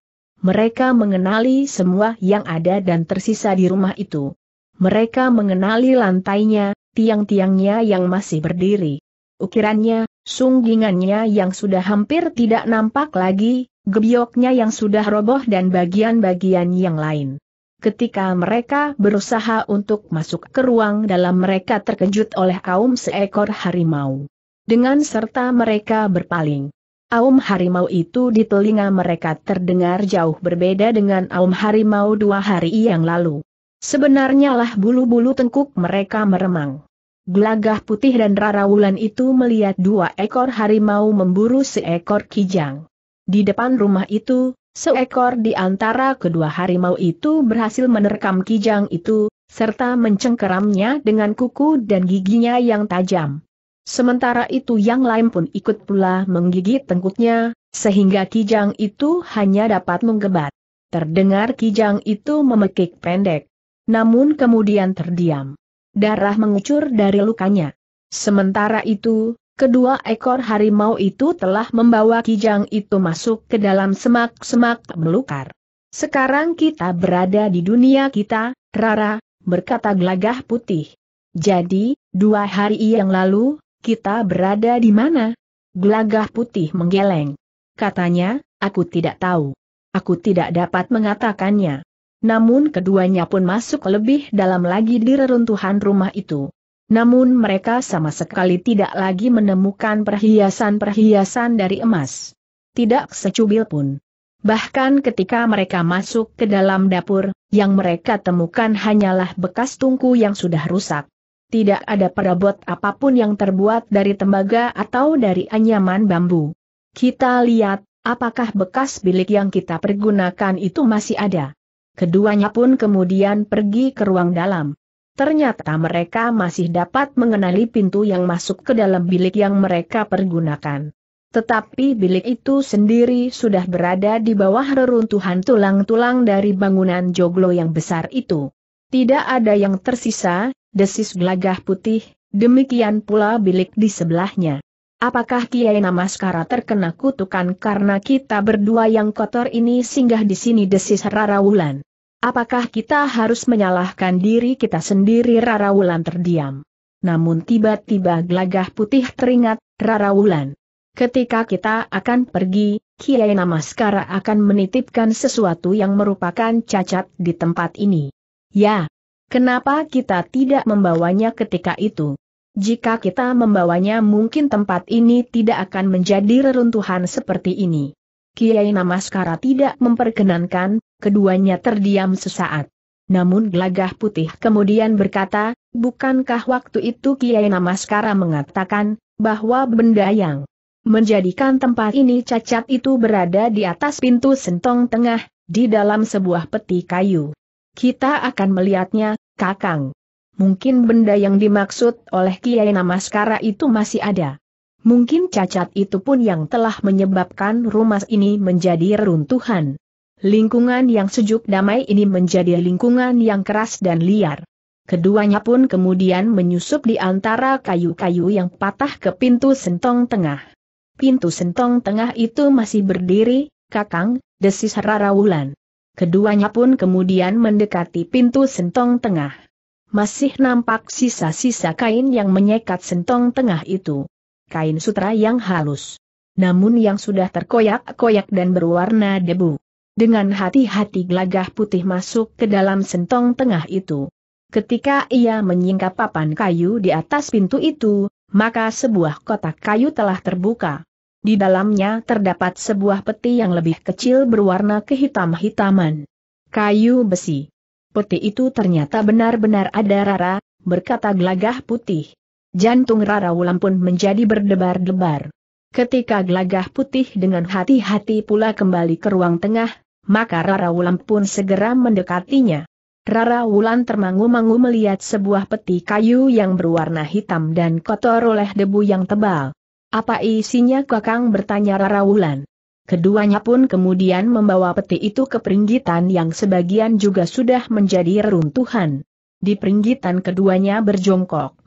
Speaker 1: Mereka mengenali semua yang ada dan tersisa di rumah itu. Mereka mengenali lantainya, tiang-tiangnya yang masih berdiri. Ukirannya, sunggingannya yang sudah hampir tidak nampak lagi, gebioknya yang sudah roboh dan bagian-bagian yang lain. Ketika mereka berusaha untuk masuk ke ruang dalam mereka terkejut oleh kaum seekor harimau. Dengan serta mereka berpaling. Aum harimau itu di telinga mereka terdengar jauh berbeda dengan aum harimau dua hari yang lalu. Sebenarnya lah bulu-bulu tengkuk mereka meremang. Gelagah putih dan rarawulan itu melihat dua ekor harimau memburu seekor kijang. Di depan rumah itu, seekor di antara kedua harimau itu berhasil menerkam kijang itu, serta mencengkeramnya dengan kuku dan giginya yang tajam. Sementara itu yang lain pun ikut pula menggigit tengkuknya, sehingga kijang itu hanya dapat menggebat. Terdengar kijang itu memekik pendek. Namun kemudian terdiam. Darah mengucur dari lukanya. Sementara itu, Kedua ekor harimau itu telah membawa kijang itu masuk ke dalam semak-semak belukar. Sekarang kita berada di dunia kita, Rara, berkata gelagah putih. Jadi, dua hari yang lalu, kita berada di mana? Gelagah putih menggeleng. Katanya, aku tidak tahu. Aku tidak dapat mengatakannya. Namun keduanya pun masuk lebih dalam lagi di reruntuhan rumah itu. Namun mereka sama sekali tidak lagi menemukan perhiasan-perhiasan dari emas. Tidak secubil pun. Bahkan ketika mereka masuk ke dalam dapur, yang mereka temukan hanyalah bekas tungku yang sudah rusak. Tidak ada perabot apapun yang terbuat dari tembaga atau dari anyaman bambu. Kita lihat, apakah bekas bilik yang kita pergunakan itu masih ada. Keduanya pun kemudian pergi ke ruang dalam. Ternyata mereka masih dapat mengenali pintu yang masuk ke dalam bilik yang mereka pergunakan. Tetapi bilik itu sendiri sudah berada di bawah reruntuhan tulang-tulang dari bangunan joglo yang besar itu. Tidak ada yang tersisa, desis gelagah putih, demikian pula bilik di sebelahnya. Apakah Kiai Namaskara terkena kutukan karena kita berdua yang kotor ini singgah di sini desis Rara Wulan? Apakah kita harus menyalahkan diri kita sendiri Rara Wulan terdiam. Namun tiba-tiba gelagah putih teringat, Rara Wulan. Ketika kita akan pergi, Kiai Namaskara akan menitipkan sesuatu yang merupakan cacat di tempat ini. Ya, kenapa kita tidak membawanya ketika itu? Jika kita membawanya mungkin tempat ini tidak akan menjadi reruntuhan seperti ini. Kiai Namaskara tidak memperkenankan, keduanya terdiam sesaat. Namun gelagah putih kemudian berkata, bukankah waktu itu Kiai Namaskara mengatakan, bahwa benda yang menjadikan tempat ini cacat itu berada di atas pintu sentong tengah, di dalam sebuah peti kayu. Kita akan melihatnya, Kakang. Mungkin benda yang dimaksud oleh Kiai Namaskara itu masih ada. Mungkin cacat itu pun yang telah menyebabkan rumah ini menjadi reruntuhan. Lingkungan yang sejuk damai ini menjadi lingkungan yang keras dan liar. Keduanya pun kemudian menyusup di antara kayu-kayu yang patah ke pintu sentong tengah. Pintu sentong tengah itu masih berdiri, kakang, desis Rara Wulan. Keduanya pun kemudian mendekati pintu sentong tengah. Masih nampak sisa-sisa kain yang menyekat sentong tengah itu kain sutra yang halus. Namun yang sudah terkoyak-koyak dan berwarna debu. Dengan hati-hati gelagah putih masuk ke dalam sentong tengah itu. Ketika ia menyingkap papan kayu di atas pintu itu, maka sebuah kotak kayu telah terbuka. Di dalamnya terdapat sebuah peti yang lebih kecil berwarna kehitam-hitaman. Kayu besi. Peti itu ternyata benar-benar ada Rara, berkata gelagah putih. Jantung Rara Wulan pun menjadi berdebar-debar. Ketika gelagah putih dengan hati-hati pula kembali ke ruang tengah, maka Rara Wulan pun segera mendekatinya. Rara Wulan termangu-mangu melihat sebuah peti kayu yang berwarna hitam dan kotor oleh debu yang tebal. Apa isinya Kakang bertanya Rara Wulan. Keduanya pun kemudian membawa peti itu ke peringgitan yang sebagian juga sudah menjadi reruntuhan. Di peringgitan keduanya berjongkok.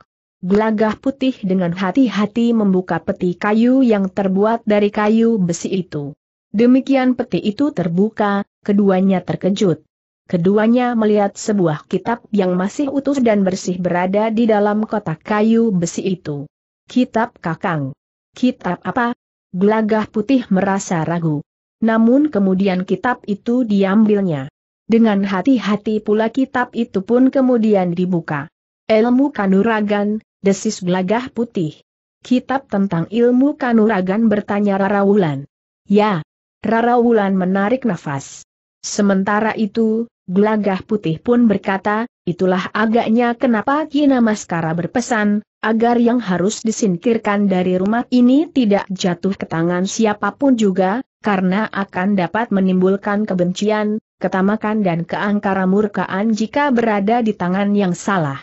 Speaker 1: Gelagah putih dengan hati-hati membuka peti kayu yang terbuat dari kayu besi itu. Demikian peti itu terbuka, keduanya terkejut. Keduanya melihat sebuah kitab yang masih utuh dan bersih berada di dalam kotak kayu besi itu. Kitab Kakang. Kitab apa? Gelagah putih merasa ragu. Namun kemudian kitab itu diambilnya. Dengan hati-hati pula kitab itu pun kemudian dibuka. Ilmu kanuragan, desis gelagah putih. Kitab tentang ilmu kanuragan bertanya Rara Wulan. Ya, Rara Wulan menarik nafas. Sementara itu, gelagah putih pun berkata, itulah agaknya kenapa kina maskara berpesan, agar yang harus disingkirkan dari rumah ini tidak jatuh ke tangan siapapun juga, karena akan dapat menimbulkan kebencian, ketamakan dan keangkara murkaan jika berada di tangan yang salah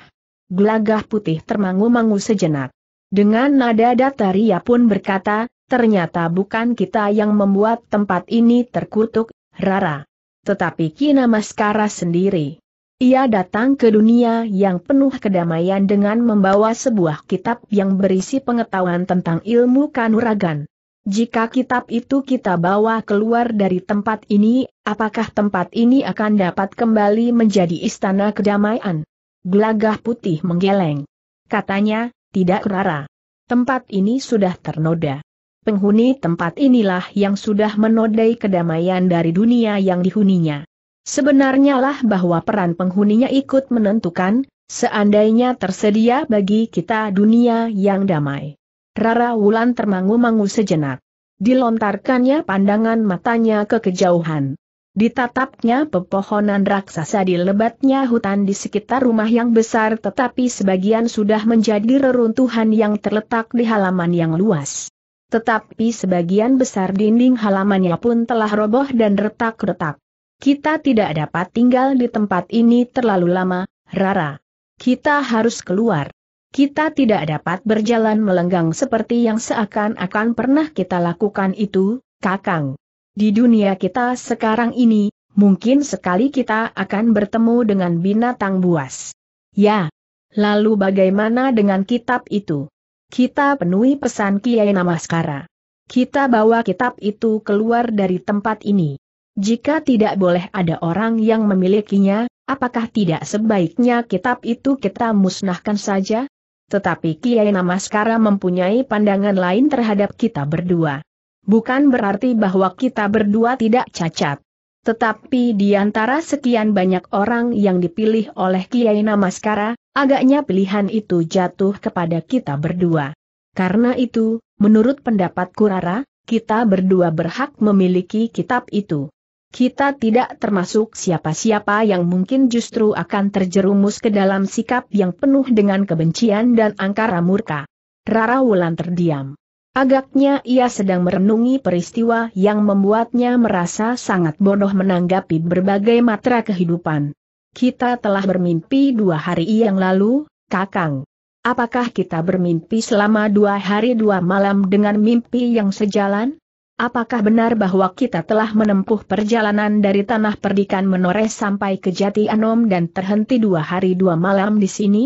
Speaker 1: gelagah putih termangu-mangu sejenak. Dengan nada datar ia pun berkata, ternyata bukan kita yang membuat tempat ini terkutuk, Rara. Tetapi Kina Maskara sendiri. Ia datang ke dunia yang penuh kedamaian dengan membawa sebuah kitab yang berisi pengetahuan tentang ilmu kanuragan. Jika kitab itu kita bawa keluar dari tempat ini, apakah tempat ini akan dapat kembali menjadi istana kedamaian? Gelagah putih menggeleng. Katanya, tidak Rara. Tempat ini sudah ternoda. Penghuni tempat inilah yang sudah menodai kedamaian dari dunia yang dihuninya. Sebenarnya lah bahwa peran penghuninya ikut menentukan, seandainya tersedia bagi kita dunia yang damai. Rara Wulan termangu-mangu sejenak. Dilontarkannya pandangan matanya ke kejauhan. Ditatapnya pepohonan raksasa di lebatnya hutan di sekitar rumah yang besar tetapi sebagian sudah menjadi reruntuhan yang terletak di halaman yang luas. Tetapi sebagian besar dinding halamannya pun telah roboh dan retak-retak. Kita tidak dapat tinggal di tempat ini terlalu lama, Rara. Kita harus keluar. Kita tidak dapat berjalan melenggang seperti yang seakan-akan pernah kita lakukan itu, Kakang. Di dunia kita sekarang ini, mungkin sekali kita akan bertemu dengan binatang buas. Ya. Lalu bagaimana dengan kitab itu? Kita penuhi pesan Kiai Namaskara. Kita bawa kitab itu keluar dari tempat ini. Jika tidak boleh ada orang yang memilikinya, apakah tidak sebaiknya kitab itu kita musnahkan saja? Tetapi Kiai Namaskara mempunyai pandangan lain terhadap kita berdua. Bukan berarti bahwa kita berdua tidak cacat. Tetapi di antara sekian banyak orang yang dipilih oleh Kiai Namaskara, agaknya pilihan itu jatuh kepada kita berdua. Karena itu, menurut pendapat Kurara, kita berdua berhak memiliki kitab itu. Kita tidak termasuk siapa-siapa yang mungkin justru akan terjerumus ke dalam sikap yang penuh dengan kebencian dan angkara murka. Rara Wulan terdiam. Agaknya ia sedang merenungi peristiwa yang membuatnya merasa sangat bodoh menanggapi berbagai matra kehidupan. Kita telah bermimpi dua hari yang lalu, Kakang. Apakah kita bermimpi selama dua hari dua malam dengan mimpi yang sejalan? Apakah benar bahwa kita telah menempuh perjalanan dari tanah perdikan menoreh sampai ke Jati Anom dan terhenti dua hari dua malam di sini?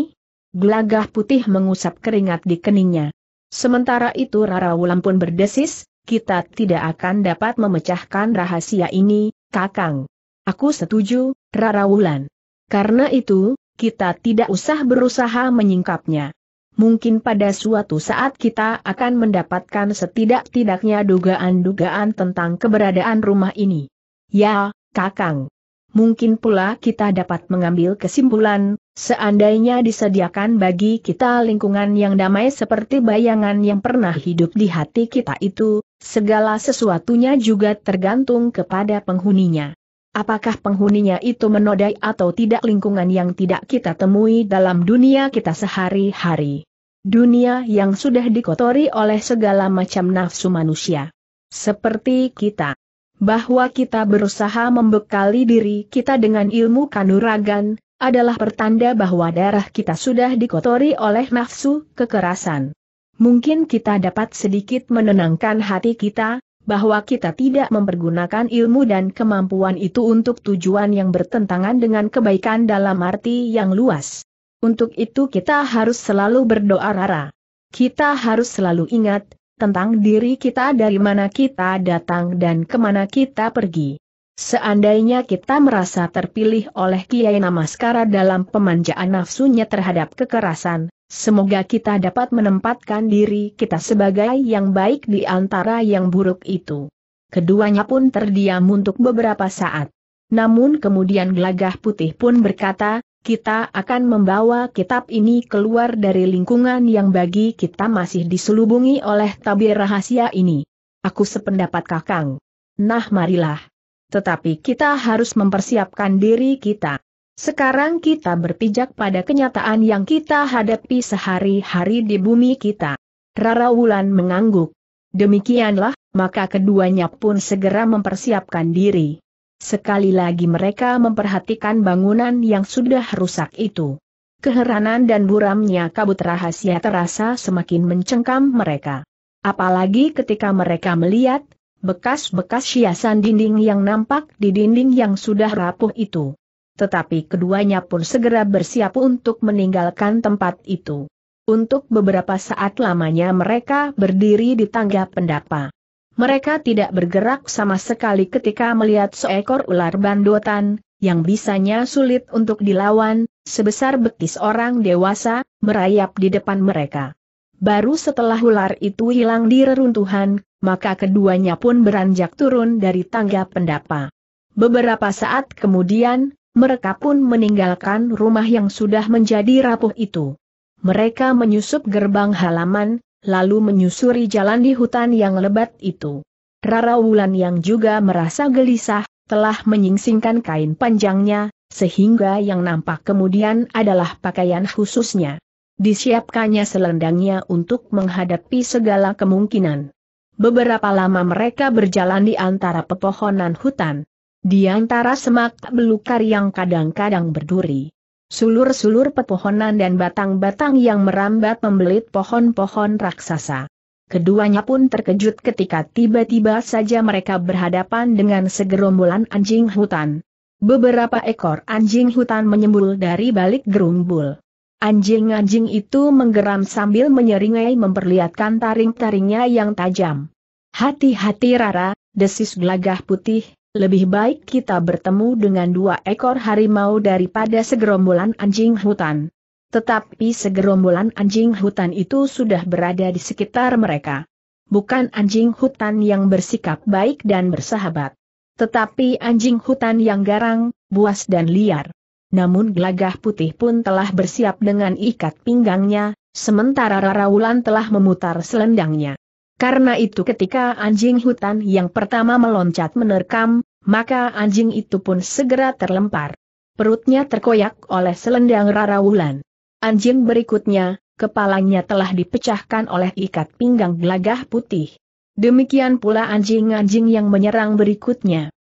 Speaker 1: Gelagah putih mengusap keringat di keningnya. Sementara itu Rara Wulan pun berdesis, kita tidak akan dapat memecahkan rahasia ini, Kakang. Aku setuju, Rara Wulan. Karena itu, kita tidak usah berusaha menyingkapnya. Mungkin pada suatu saat kita akan mendapatkan setidak-tidaknya dugaan-dugaan tentang keberadaan rumah ini. Ya, Kakang. Mungkin pula kita dapat mengambil kesimpulan Seandainya disediakan bagi kita lingkungan yang damai seperti bayangan yang pernah hidup di hati kita itu, segala sesuatunya juga tergantung kepada penghuninya. Apakah penghuninya itu menodai atau tidak lingkungan yang tidak kita temui dalam dunia kita sehari-hari. Dunia yang sudah dikotori oleh segala macam nafsu manusia. Seperti kita bahwa kita berusaha membekali diri kita dengan ilmu kanuragan, adalah pertanda bahwa darah kita sudah dikotori oleh nafsu, kekerasan. Mungkin kita dapat sedikit menenangkan hati kita, bahwa kita tidak mempergunakan ilmu dan kemampuan itu untuk tujuan yang bertentangan dengan kebaikan dalam arti yang luas. Untuk itu kita harus selalu berdoa rara. Kita harus selalu ingat, tentang diri kita dari mana kita datang dan kemana kita pergi. Seandainya kita merasa terpilih oleh Kiai Namaskara dalam pemanjaan nafsunya terhadap kekerasan, semoga kita dapat menempatkan diri kita sebagai yang baik di antara yang buruk itu. Keduanya pun terdiam untuk beberapa saat. Namun kemudian gelagah putih pun berkata, kita akan membawa kitab ini keluar dari lingkungan yang bagi kita masih diselubungi oleh tabir rahasia ini. Aku sependapat kakang. Nah marilah. Tetapi kita harus mempersiapkan diri kita. Sekarang kita berpijak pada kenyataan yang kita hadapi sehari-hari di bumi kita. Rara Wulan mengangguk. Demikianlah, maka keduanya pun segera mempersiapkan diri. Sekali lagi mereka memperhatikan bangunan yang sudah rusak itu. Keheranan dan buramnya kabut rahasia terasa semakin mencengkam mereka. Apalagi ketika mereka melihat, bekas-bekas hiasan dinding yang nampak di dinding yang sudah rapuh itu. Tetapi keduanya pun segera bersiap untuk meninggalkan tempat itu. Untuk beberapa saat lamanya mereka berdiri di tangga pendapa. Mereka tidak bergerak sama sekali ketika melihat seekor ular bandotan, yang bisanya sulit untuk dilawan, sebesar betis orang dewasa, merayap di depan mereka. Baru setelah ular itu hilang di reruntuhan, maka keduanya pun beranjak turun dari tangga pendapa. Beberapa saat kemudian, mereka pun meninggalkan rumah yang sudah menjadi rapuh itu. Mereka menyusup gerbang halaman, lalu menyusuri jalan di hutan yang lebat itu. Rara Wulan yang juga merasa gelisah, telah menyingsingkan kain panjangnya, sehingga yang nampak kemudian adalah pakaian khususnya disiapkannya selendangnya untuk menghadapi segala kemungkinan. Beberapa lama mereka berjalan di antara pepohonan hutan, di antara semak belukar yang kadang-kadang berduri. Sulur-sulur pepohonan dan batang-batang yang merambat membelit pohon-pohon raksasa. Keduanya pun terkejut ketika tiba-tiba saja mereka berhadapan dengan segerombolan anjing hutan. Beberapa ekor anjing hutan menyembul dari balik gerumbul. Anjing-anjing itu menggeram sambil menyeringai memperlihatkan taring-taringnya yang tajam. Hati-hati Rara, desis gelagah putih, lebih baik kita bertemu dengan dua ekor harimau daripada segerombolan anjing hutan. Tetapi segerombolan anjing hutan itu sudah berada di sekitar mereka. Bukan anjing hutan yang bersikap baik dan bersahabat. Tetapi anjing hutan yang garang, buas dan liar namun gelagah putih pun telah bersiap dengan ikat pinggangnya, sementara Rara Wulan telah memutar selendangnya. Karena itu ketika anjing hutan yang pertama meloncat menerkam, maka anjing itu pun segera terlempar. Perutnya terkoyak oleh selendang Rara Wulan. Anjing berikutnya, kepalanya telah dipecahkan oleh ikat pinggang gelagah putih. Demikian pula anjing-anjing yang menyerang berikutnya.